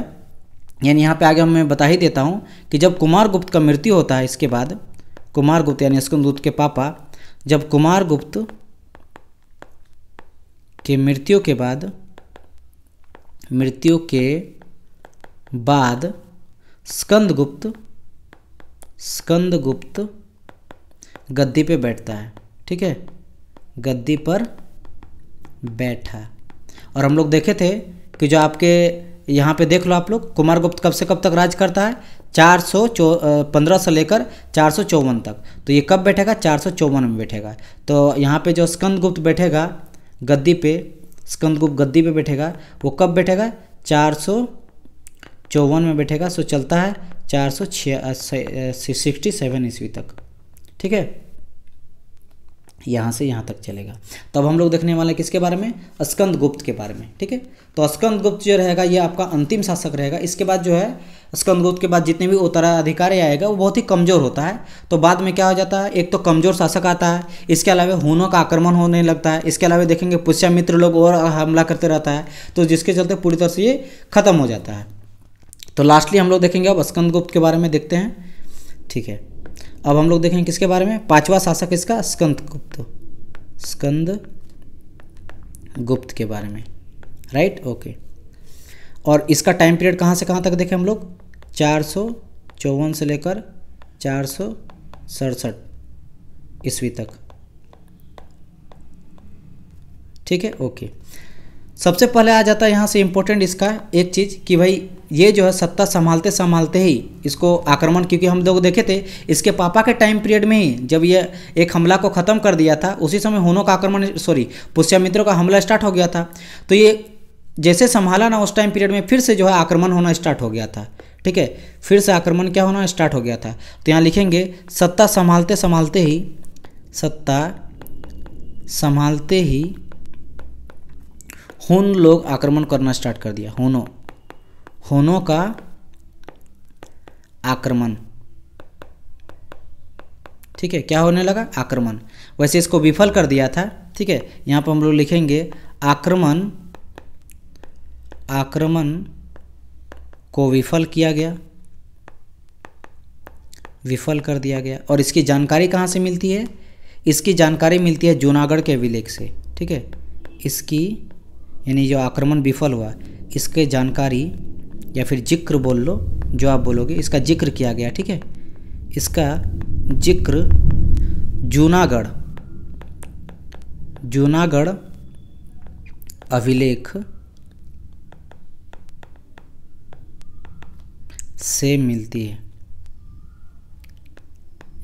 यानी यहाँ पर आगे मैं बता ही देता हूँ कि जब कुमार गुप्त का मृत्यु होता है इसके बाद कुमार यानी स्कंदगुप्त के पापा जब कुमार गुप्त कि मृत्यु के बाद मृत्यु के बाद स्कंदगुप्त स्कंदगुप्त गद्दी पे बैठता है ठीक है गद्दी पर बैठा और हम लोग देखे थे कि जो आपके यहाँ पे देख लो आप लोग कुमार गुप्त कब से कब तक राज करता है चार सौ पंद्रह से लेकर चार सौ चौवन तक तो ये कब बैठेगा चार सौ चौवन में बैठेगा तो यहाँ पे जो स्कंदगुप्त बैठेगा गद्दी पे स्कंदगुप्त गद्दी पे बैठेगा वो कब बैठेगा चार चौवन में बैठेगा सो चलता है चार सौ सिक्सटी सेवन ईस्वी तक ठीक है यहाँ से यहाँ तक चलेगा तब हम लोग देखने वाले किसके बारे में स्कंद गुप्त के बारे में ठीक है तो स्कंद गुप्त जो रहेगा ये आपका अंतिम शासक रहेगा इसके बाद जो है स्कंदगुप्त अनुरोध के बाद जितने भी उत्तराधिकारी आएगा वो बहुत ही कमज़ोर होता है तो बाद में क्या हो जाता है एक तो कमज़ोर शासक आता है इसके अलावा हुनों का आक्रमण होने लगता है इसके अलावा देखेंगे पुष्या मित्र लोग और हमला करते रहता है तो जिसके चलते पूरी तरह से ये खत्म हो जाता है तो लास्टली हम लोग देखेंगे अब स्कंदगुप्त के बारे में देखते हैं ठीक है अब हम लोग देखेंगे किसके बारे में पांचवा शासक इसका स्कंद गुप्त स्कंद गुप्त के बारे में राइट ओके और इसका टाइम पीरियड कहाँ से कहाँ तक देखें हम लोग चार सौ चौवन से लेकर चार सौ सड़सठ ईस्वी तक ठीक है ओके सबसे पहले आ जाता है यहाँ से इम्पोर्टेंट इसका एक चीज़ कि भाई ये जो है सत्ता संभालते संभालते ही इसको आक्रमण क्योंकि हम लोग देखे थे इसके पापा के टाइम पीरियड में ही जब ये एक हमला को ख़त्म कर दिया था उसी समय होनों का आक्रमण सॉरी पुष्यामित्रों का हमला स्टार्ट हो गया था तो ये जैसे संभाला ना उस टाइम पीरियड में फिर से जो है आक्रमण होना स्टार्ट हो गया था ठीक है फिर से आक्रमण क्या होना स्टार्ट हो गया था तो यहाँ लिखेंगे सत्ता संभालते संभालते ही सत्ता संभालते ही हुन लोग आक्रमण करना स्टार्ट कर दिया होनो होनो का आक्रमण ठीक है क्या होने लगा आक्रमण वैसे इसको विफल कर दिया था ठीक है यहाँ पर हम लोग लिखेंगे आक्रमण आक्रमण को विफल किया गया विफल कर दिया गया और इसकी जानकारी कहाँ से मिलती है इसकी जानकारी मिलती है जूनागढ़ के अभिलेख से ठीक है इसकी यानी जो आक्रमण विफल हुआ इसके जानकारी या फिर जिक्र बोल लो जो आप बोलोगे इसका जिक्र किया गया ठीक है इसका जिक्र जूनागढ़ जूनागढ़ अभिलेख से मिलती है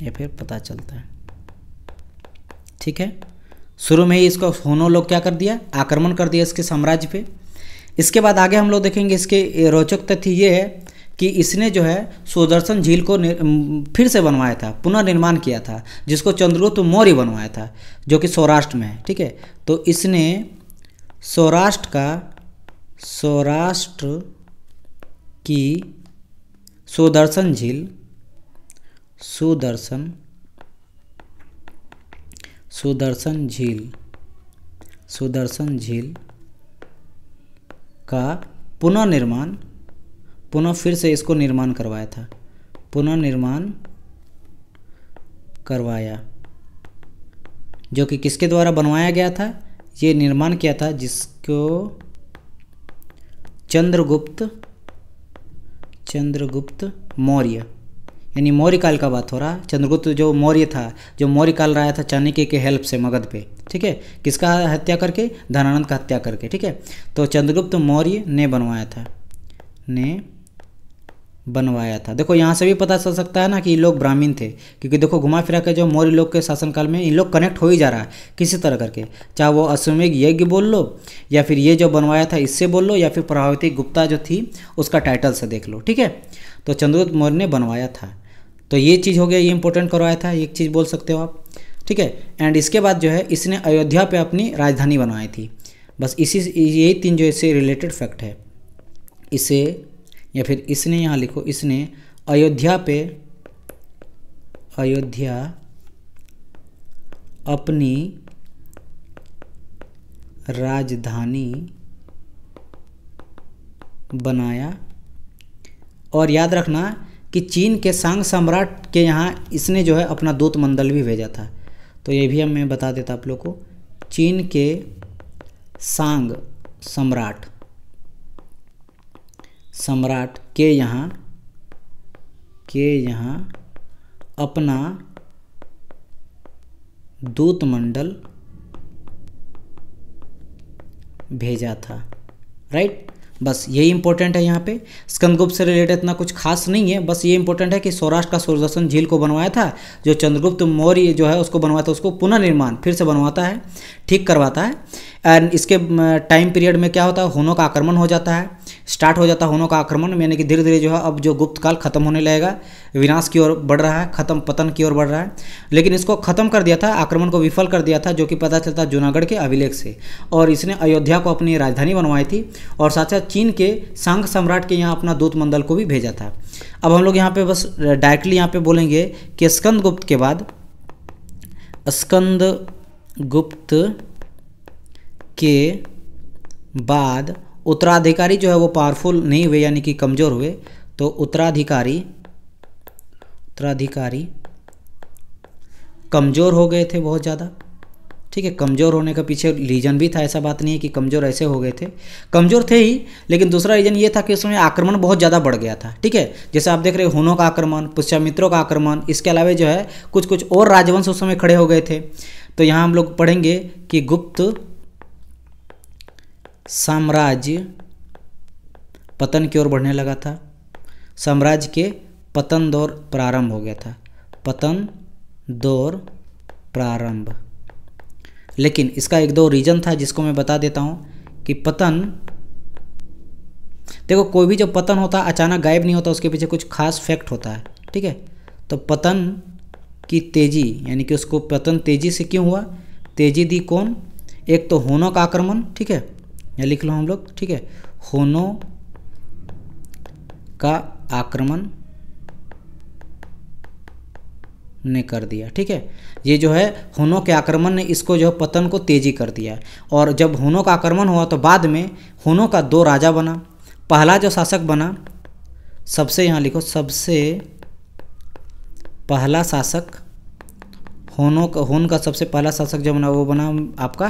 या फिर पता चलता है ठीक है शुरू में ही इसको होनो लोग क्या कर दिया आक्रमण कर दिया इसके साम्राज्य पे इसके बाद आगे हम लोग देखेंगे इसके रोचक तथ्य ये है कि इसने जो है सुदर्शन झील को फिर से बनवाया था पुनर्निर्माण किया था जिसको चंद्रगुप्त मौर्य बनवाया था जो कि सौराष्ट्र में है ठीक है तो इसने सौराष्ट्र का सौराष्ट्र की सुदर्शन झील सुदर्शन सुदर्शन झील सुदर्शन झील का पुनर्निर्माण पुनः फिर से इसको निर्माण करवाया था पुनर्निर्माण करवाया जो कि किसके द्वारा बनवाया गया था ये निर्माण किया था जिसको चंद्रगुप्त चंद्रगुप्त मौर्य यानी मौर्य काल का बात हो रहा है चंद्रगुप्त जो मौर्य था जो मौर्य काल रहा था चाणक्य के हेल्प से मगध पे ठीक है किसका हत्या करके धनानंद का हत्या करके ठीक है तो चंद्रगुप्त मौर्य ने बनवाया था ने बनवाया था देखो यहाँ से भी पता चल सकता है ना कि ये लोग ब्राह्मीण थे क्योंकि देखो घुमा फिरा के जो मौर्य लोग के शासनकाल में इन लोग कनेक्ट हो ही जा रहा है किसी तरह करके चाहे वो अश्वमेग यज्ञ बोल लो या फिर ये जो बनवाया था इससे बोल लो या फिर प्रभावती गुप्ता जो थी उसका टाइटल से देख लो ठीक है तो चंद्रगुप्त मौर्य ने बनवाया था तो ये चीज़ हो गया ये इंपॉर्टेंट करवाया था एक चीज़ बोल सकते हो आप ठीक है एंड इसके बाद जो है इसने अयोध्या पे अपनी राजधानी बनवाई थी बस इसी यही तीन जो इससे रिलेटेड फैक्ट है इसे या फिर इसने यहाँ लिखो इसने अयोध्या पे अयोध्या अपनी राजधानी बनाया और याद रखना कि चीन के सांग सम्राट के यहाँ इसने जो है अपना दूत मंडल भी भेजा था तो ये भी हम मैं बता देता आप लोग को चीन के सांग सम्राट सम्राट के यहाँ के यहाँ अपना दूत मंडल भेजा था राइट बस यही इंपॉर्टेंट है यहाँ पे स्कंदगुप्त से रिलेटेड इतना कुछ खास नहीं है बस ये इंपॉर्टेंट है कि सौराष्ट्र का सूर्यदर्शन झील को बनवाया था जो चंद्रगुप्त मौर्य जो है उसको बनवाया था उसको पुनर्निर्माण फिर से बनवाता है ठीक करवाता है एंड इसके टाइम पीरियड में क्या होता है होनों का आक्रमण हो जाता है स्टार्ट हो जाता हुनों का आक्रमण यानी कि धीरे धीरे जो है अब जो गुप्त काल खत्म होने लगेगा विनाश की ओर बढ़ रहा है खत्म पतन की ओर बढ़ रहा है लेकिन इसको खत्म कर दिया था आक्रमण को विफल कर दिया था जो कि पता चलता जूनागढ़ के अभिलेख से और इसने अयोध्या को अपनी राजधानी बनवाई थी और साथ साथ चीन के सांग सम्राट के यहाँ अपना दूत मंडल को भी भेजा था अब हम लोग यहाँ पे बस डायरेक्टली यहाँ पे बोलेंगे कि स्कंद गुप्त के बाद स्कंद गुप्त के बाद उत्तराधिकारी जो है वो पावरफुल नहीं हुए यानी कि कमज़ोर हुए तो उत्तराधिकारी उत्तराधिकारी कमज़ोर हो गए थे बहुत ज़्यादा ठीक है कमज़ोर होने का पीछे रीजन भी था ऐसा बात नहीं है कि कमज़ोर ऐसे हो गए थे कमज़ोर थे ही लेकिन दूसरा रीजन ये था कि उसमें आक्रमण बहुत ज़्यादा बढ़ गया था ठीक है जैसे आप देख रहे हो हुनों का आक्रमण पुष्यामित्रों का आक्रमण इसके अलावा जो है कुछ कुछ और राजवंश उस समय खड़े हो गए थे तो यहाँ हम लोग पढ़ेंगे कि गुप्त साम्राज्य पतन की ओर बढ़ने लगा था साम्राज्य के पतन दौर प्रारंभ हो गया था पतन दौर प्रारंभ लेकिन इसका एक दो रीजन था जिसको मैं बता देता हूँ कि पतन देखो कोई भी जो पतन होता है अचानक गायब नहीं होता उसके पीछे कुछ खास फैक्ट होता है ठीक है तो पतन की तेजी यानी कि उसको पतन तेजी से क्यों हुआ तेजी दी कौन एक तो होनों का आक्रमण ठीक है या लिख लो हम लोग ठीक है होनो का आक्रमण ने कर दिया ठीक है ये जो है होनो के आक्रमण ने इसको जो है पतन को तेजी कर दिया और जब होनो का आक्रमण हुआ तो बाद में होनो का दो राजा बना पहला जो शासक बना सबसे यहाँ लिखो सबसे पहला शासक होनो का होन का सबसे पहला शासक जो बना वो बना आपका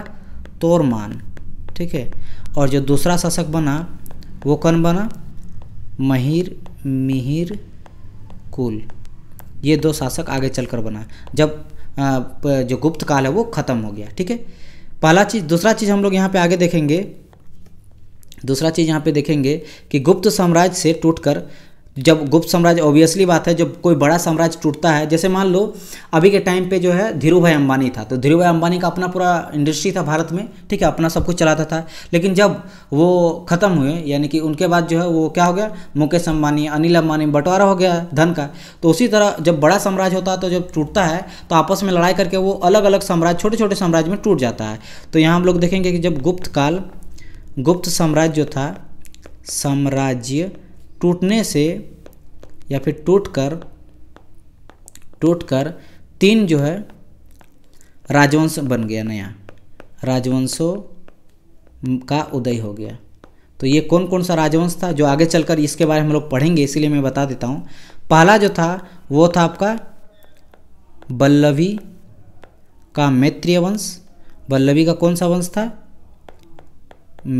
तोरमान ठीक है और जो दूसरा शासक बना वो कौन बना महिर मिहिर कुल ये दो शासक आगे चलकर बना जब जो गुप्त काल है वो ख़त्म हो गया ठीक है पहला चीज़ दूसरा चीज़ हम लोग यहाँ पे आगे देखेंगे दूसरा चीज़ यहाँ पे देखेंगे कि गुप्त साम्राज्य से टूटकर जब गुप्त साम्राज्य ऑब्वियसली बात है जब कोई बड़ा साम्राज्य टूटता है जैसे मान लो अभी के टाइम पे जो है धीरू भाई अंबानी था तो धीरू भाई अंबानी का अपना पूरा इंडस्ट्री था भारत में ठीक है अपना सब कुछ चलाता था लेकिन जब वो ख़त्म हुए यानी कि उनके बाद जो है वो क्या हो गया मुकेश अम्बानी अनिल अम्बानी बंटवारा हो गया धन का तो उसी तरह जब बड़ा साम्राज्य होता है तो जब टूटता है तो आपस में लड़ाई करके वो अलग अलग साम्राज्य छोटे छोटे साम्राज्य में टूट जाता है तो यहाँ हम लोग देखेंगे कि जब गुप्त काल गुप्त साम्राज्य जो था साम्राज्य टूटने से या फिर टूट कर टूट कर तीन जो है राजवंश बन गया नया राजवंशों का उदय हो गया तो ये कौन कौन सा राजवंश था जो आगे चलकर इसके बारे में हम लोग पढ़ेंगे इसीलिए मैं बता देता हूँ पहला जो था वो था आपका बल्लवी का मैत्रीय वंश बल्लवी का कौन सा वंश था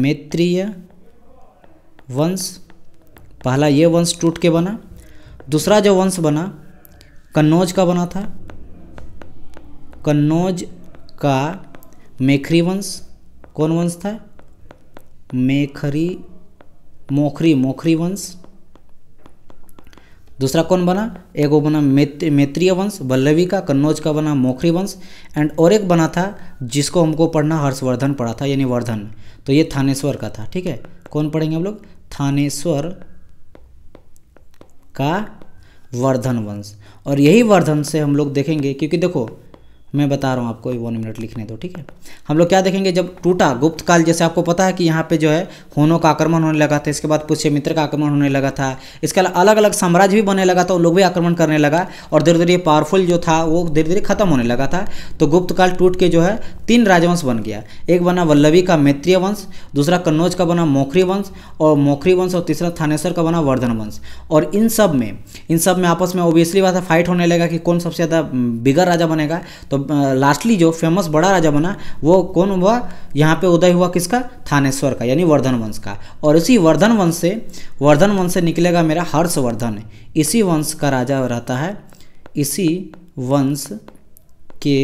मैत्रीय वंश पहला ये वंश टूट के बना दूसरा जो वंश बना कन्नौज का बना था कन्नौज का मेखरी वंश कौन वंश था मेखरी मोखरी मोखरी वंश दूसरा कौन बना एक वो बना मेत, वंश वल्लवी का कन्नौज का बना मोखरी वंश एंड और एक बना था जिसको हमको पढ़ना हर्षवर्धन पढ़ा था यानी वर्धन तो ये थानेश्वर का था ठीक है कौन पढ़ेंगे हम लोग थानेश्वर का वर्धन वंश और यही वर्धन से हम लोग देखेंगे क्योंकि देखो मैं बता रहा हूँ आपको एक वन मिनट लिखने दो ठीक है हम लोग क्या देखेंगे जब टूटा गुप्त काल जैसे आपको पता है कि यहाँ पे जो है होनों का आक्रमण होने लगा था इसके बाद पुष्य मित्र का आक्रमण होने लगा था इसके अलावा अलग अलग साम्राज्य भी बनने लगा था वो लोग भी आक्रमण करने लगा और धीरे धीरे पावरफुल जो था वो धीरे धीरे खत्म होने लगा था तो गुप्त काल टूट के जो है तीन राजवंश बन गया एक बना वल्लवी का मैत्रीय वंश दूसरा कन्नौज का बना मोखरी वंश और मोखरी वंश और तीसरा थानेश्वर का बना वर्धन वंश और इन सब में इन सब में आपस में ओबियसली बात है फाइट होने लगा कि कौन सबसे ज़्यादा बिगर राजा बनेगा तो लास्टली जो फेमस बड़ा राजा बना वो कौन हुआ यहाँ पे उदय हुआ किसका थानेश्वर का यानी वर्धन वंश का और इसी वर्धन वंश से वर्धन वंश से निकलेगा मेरा हर्षवर्धन इसी वंश का राजा रहता है इसी वंश के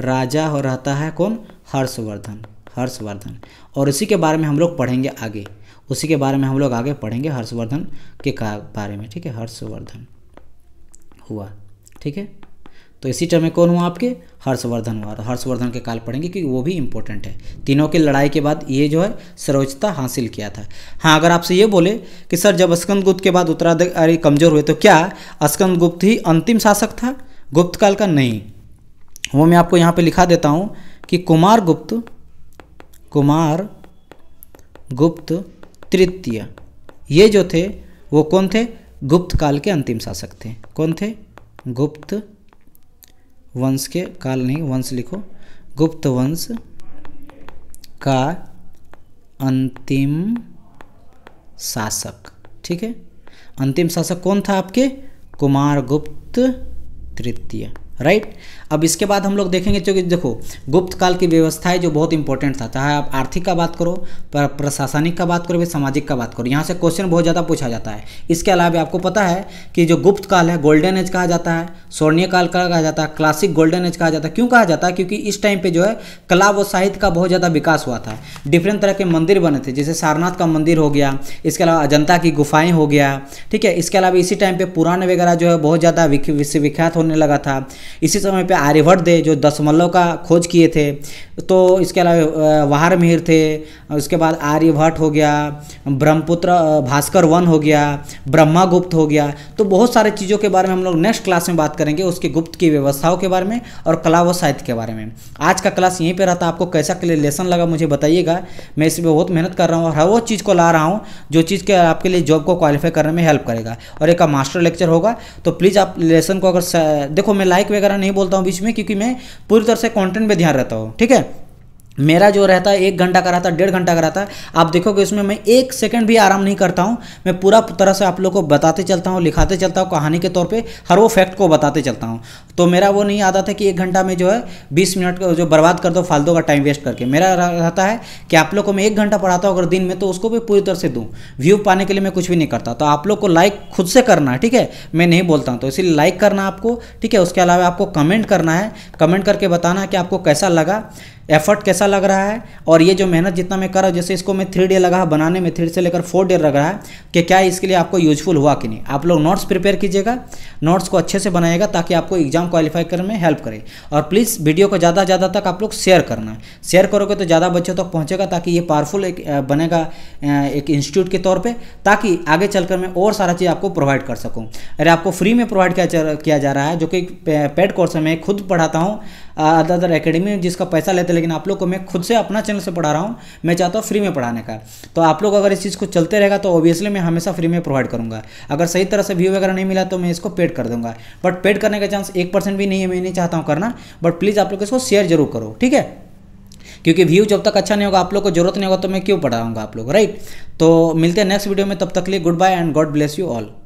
राजा हो रहता है कौन हर्षवर्धन हर्षवर्धन और इसी के बारे में हम लोग पढ़ेंगे आगे उसी के बारे में हम लोग आगे पढ़ेंगे हर्षवर्धन के बारे में ठीक है हर्षवर्धन हुआ ठीक है तो इसी टर्म में कौन हुआ आपके हर्षवर्धन हुआ तो हर्षवर्धन के काल पढ़ेंगे क्योंकि वो भी इंपॉर्टेंट है तीनों की लड़ाई के बाद ये जो है सर्वोच्चता हासिल किया था हाँ अगर आपसे ये बोले कि सर जब अस्कंद गुप्त के बाद उत्तराधिकारी कमजोर हुए तो क्या अस्कंद गुप्त ही अंतिम शासक था गुप्त काल का नहीं वो मैं आपको यहाँ पर लिखा देता हूँ कि कुमार गुप्त कुमार गुप्त तृतीय ये जो थे वो कौन थे गुप्त काल के अंतिम शासक थे कौन थे गुप्त वंश के काल नहीं वंश लिखो गुप्त वंश का अंतिम शासक ठीक है अंतिम शासक कौन था आपके कुमार गुप्त तृतीय राइट अब इसके बाद हम लोग देखेंगे क्योंकि देखो गुप्त काल की व्यवस्थाएं जो बहुत इंपॉर्टेंट था चाहे आप आर्थिक का बात करो प्रशासनिक का बात करो या सामाजिक का बात करो यहाँ से क्वेश्चन बहुत ज़्यादा पूछा जाता है इसके अलावा आपको पता है कि जो गुप्त काल है गोल्डन एज कहा जाता है स्वर्णीय काल कहा जाता है क्लासिक गोल्डन एज कहा जाता है क्यों कहा जाता है क्योंकि इस टाइम पर जो है कला व साहित्य का बहुत ज़्यादा विकास हुआ था डिफरेंट तरह के मंदिर बने थे जैसे सारनाथ का मंदिर हो गया इसके अलावा अजंता की गुफाएँ हो गया ठीक है इसके अलावा इसी टाइम पर पुराण वगैरह जो है बहुत ज़्यादा विख्यात होने लगा था इसी समय पर आर्यभट्ट थे जो दशमलव का खोज किए थे तो इसके अलावा वाहर मिहिर थे उसके बाद आर्यभट्ट हो गया ब्रह्मपुत्र भास्कर वन हो गया ब्रह्मागुप्त हो गया तो बहुत सारे चीज़ों के बारे में हम लोग नेक्स्ट क्लास में बात करेंगे उसके गुप्त की व्यवस्थाओं के बारे में और कला व साहित्य के बारे में आज का क्लास यहीं पर रहता आपको कैसा के लिए लेसन लगा मुझे बताइएगा मैं इसमें बहुत मेहनत कर रहा हूँ और हर वो चीज़ को ला रहा हूँ जो चीज़ के आपके लिए जॉब को क्वालिफाई करने में हेल्प करेगा और एक मास्टर लेक्चर होगा तो प्लीज़ आप लेसन को अगर देखो मैं लाइक वगैरह नहीं बोलता हूँ बीच में क्योंकि मैं पूरी तरह से कॉन्टेंट पर ध्यान रहता हूँ ठीक है मेरा जो रहता है एक घंटा का रहता है डेढ़ घंटा का रहता है आप देखोगे उसमें मैं एक सेकंड भी आराम नहीं करता हूँ मैं पूरा तरह से आप लोग को बताते चलता हूँ लिखाते चलता हूँ कहानी के तौर पे हर वो फैक्ट को बताते चलता हूँ तो मेरा वो नहीं आता था कि एक घंटा में जो है बीस मिनट का जो बर्बाद कर दो फालतू का टाइम वेस्ट करके मेरा रहता है कि आप लोग को मैं एक घंटा पढ़ाता हूँ अगर दिन में तो उसको भी पूरी तरह से दूँ व्यू पाने के लिए मैं कुछ भी नहीं करता तो आप लोग को लाइक खुद से करना है ठीक है मैं नहीं बोलता हूँ तो इसीलिए लाइक करना आपको ठीक है उसके अलावा आपको कमेंट करना है कमेंट करके बताना कि आपको कैसा लगा एफर्ट कैसा लग रहा है और ये जो मेहनत जितना मैं कर रहा हूँ जैसे इसको मैं थ्री डे लगा है बनाने में थ्री से लेकर फोर डे लग रहा है कि क्या इसके लिए आपको यूजफुल हुआ कि नहीं आप लोग नोट्स प्रिपेयर कीजिएगा नोट्स को अच्छे से बनाएगा ताकि आपको एग्जाम क्वालिफाई करने में हेल्प करे और प्लीज़ वीडियो को ज़्यादा ज़्यादा तक आप लोग शेयर करना शेयर करोगे तो ज़्यादा बच्चों तक तो पहुँचेगा ताकि ये पावरफुल एक बनेगा एक इंस्टीट्यूट के तौर पर ताकि आगे चलकर मैं और सारा चीज़ आपको प्रोवाइड कर सकूँ अरे आपको फ्री में प्रोवाइड किया जा रहा है जो कि पेड कोर्स में खुद पढ़ाता हूँ अदर अदर अकेडमी जिसका पैसा लेते हैं लेकिन आप लोग को मैं खुद से अपना चैनल से पढ़ा रहा हूँ मैं चाहता हूँ फ्री में पढ़ाने का तो आप लोग अगर इस चीज़ को चलते रहेगा तो ऑब्वियसली मैं हमेशा फ्री में प्रोवाइड करूँगा अगर सही तरह से व्यू वगैरह नहीं मिला तो मैं इसको पेड कर दूंगा बट पेड करने का चांस एक परसेंट भी नहीं है मैं नहीं चाहता हूँ करना बट प्लीज़ आप लोग इसको शेयर जरूर करो ठीक है क्योंकि व्यू जब तक अच्छा नहीं होगा आप लोग को जरूरत नहीं होगा तो मैं क्यों पढ़ाऊंगा आप लोग राइट तो मिलते हैं नेक्स्ट वीडियो में तब तक लिए goodbye and God bless you all